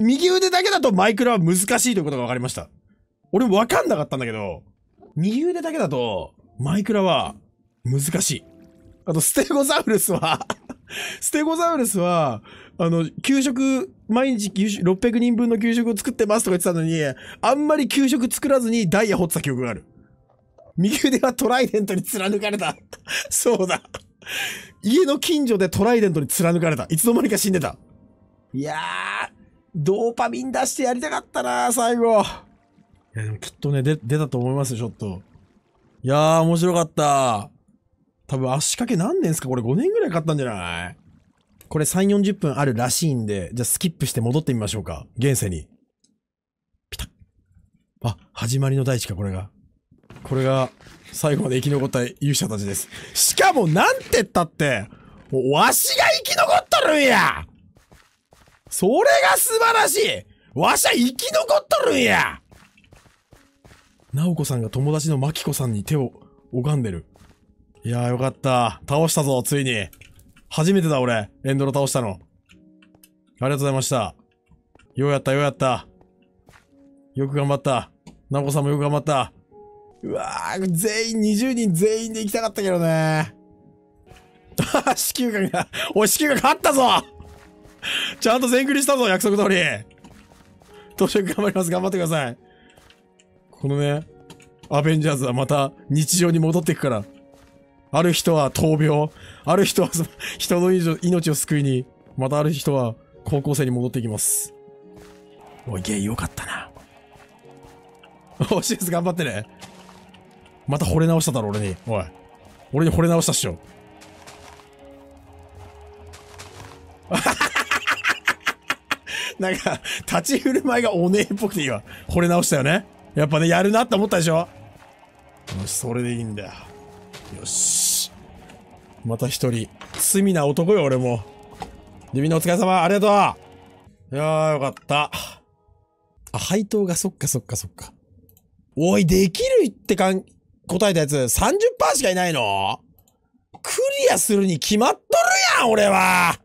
右腕だけだとマイクラは難しいということが分かりました。俺も分かんなかったんだけど、右腕だけだと、マイクラは難しい。あと、ステゴサウルスは [laughs] ステゴザウルスは、あの、給食、毎日600人分の給食を作ってますとか言ってたのに、あんまり給食作らずにダイヤ掘ってた記憶がある。右腕はトライデントに貫かれた。[laughs] そうだ。家の近所でトライデントに貫かれた。いつの間にか死んでた。いやー、ドーパミン出してやりたかったな最後。いや、でもきっとね、出、出たと思いますよ、ちょっと。いやー、面白かった。多分足掛け何年ですかこれ5年ぐらい買ったんじゃないこれ3、40分あるらしいんで、じゃあスキップして戻ってみましょうか。現世に。ピタッ。あ、始まりの大地か、これが。これが、最後まで生き残った勇者たちです。しかも、なんてったって、わしが生き残っとるんやそれが素晴らしいわしは生き残っとるんや直子さんが友達のマキコさんに手を拝んでる。いやーよかった。倒したぞ、ついに。初めてだ、俺。エンドロ倒したの。ありがとうございました。ようやった、ようやった。よく頑張った。ナコさんもよく頑張った。うわー、全員、20人全員で行きたかったけどね。あ子宮がが、おい、死宮が勝ったぞちゃんと全クリしたぞ、約束通り。よう、頑張ります、頑張ってください。このね、アベンジャーズはまた日常に戻っていくから。ある人は闘病。ある人は人の命を救いに。またある人は高校生に戻っていきます。おい、ゲイよかったな。おい、シーズ頑張ってね。また惚れ直しただろ、俺に。おい。俺に惚れ直したっしょ。[laughs] なんか、立ち振る舞いがおねえっぽくていいわ。惚れ直したよね。やっぱね、やるなって思ったでしょそれでいいんだよ。よし。また一人。罪な男よ、俺も。で、ミのお疲れ様、ありがとういやー、よかった。あ、配当が、そっかそっかそっか。おい、できるってかん、答えたやつ、30%しかいないのクリアするに決まっとるやん、俺は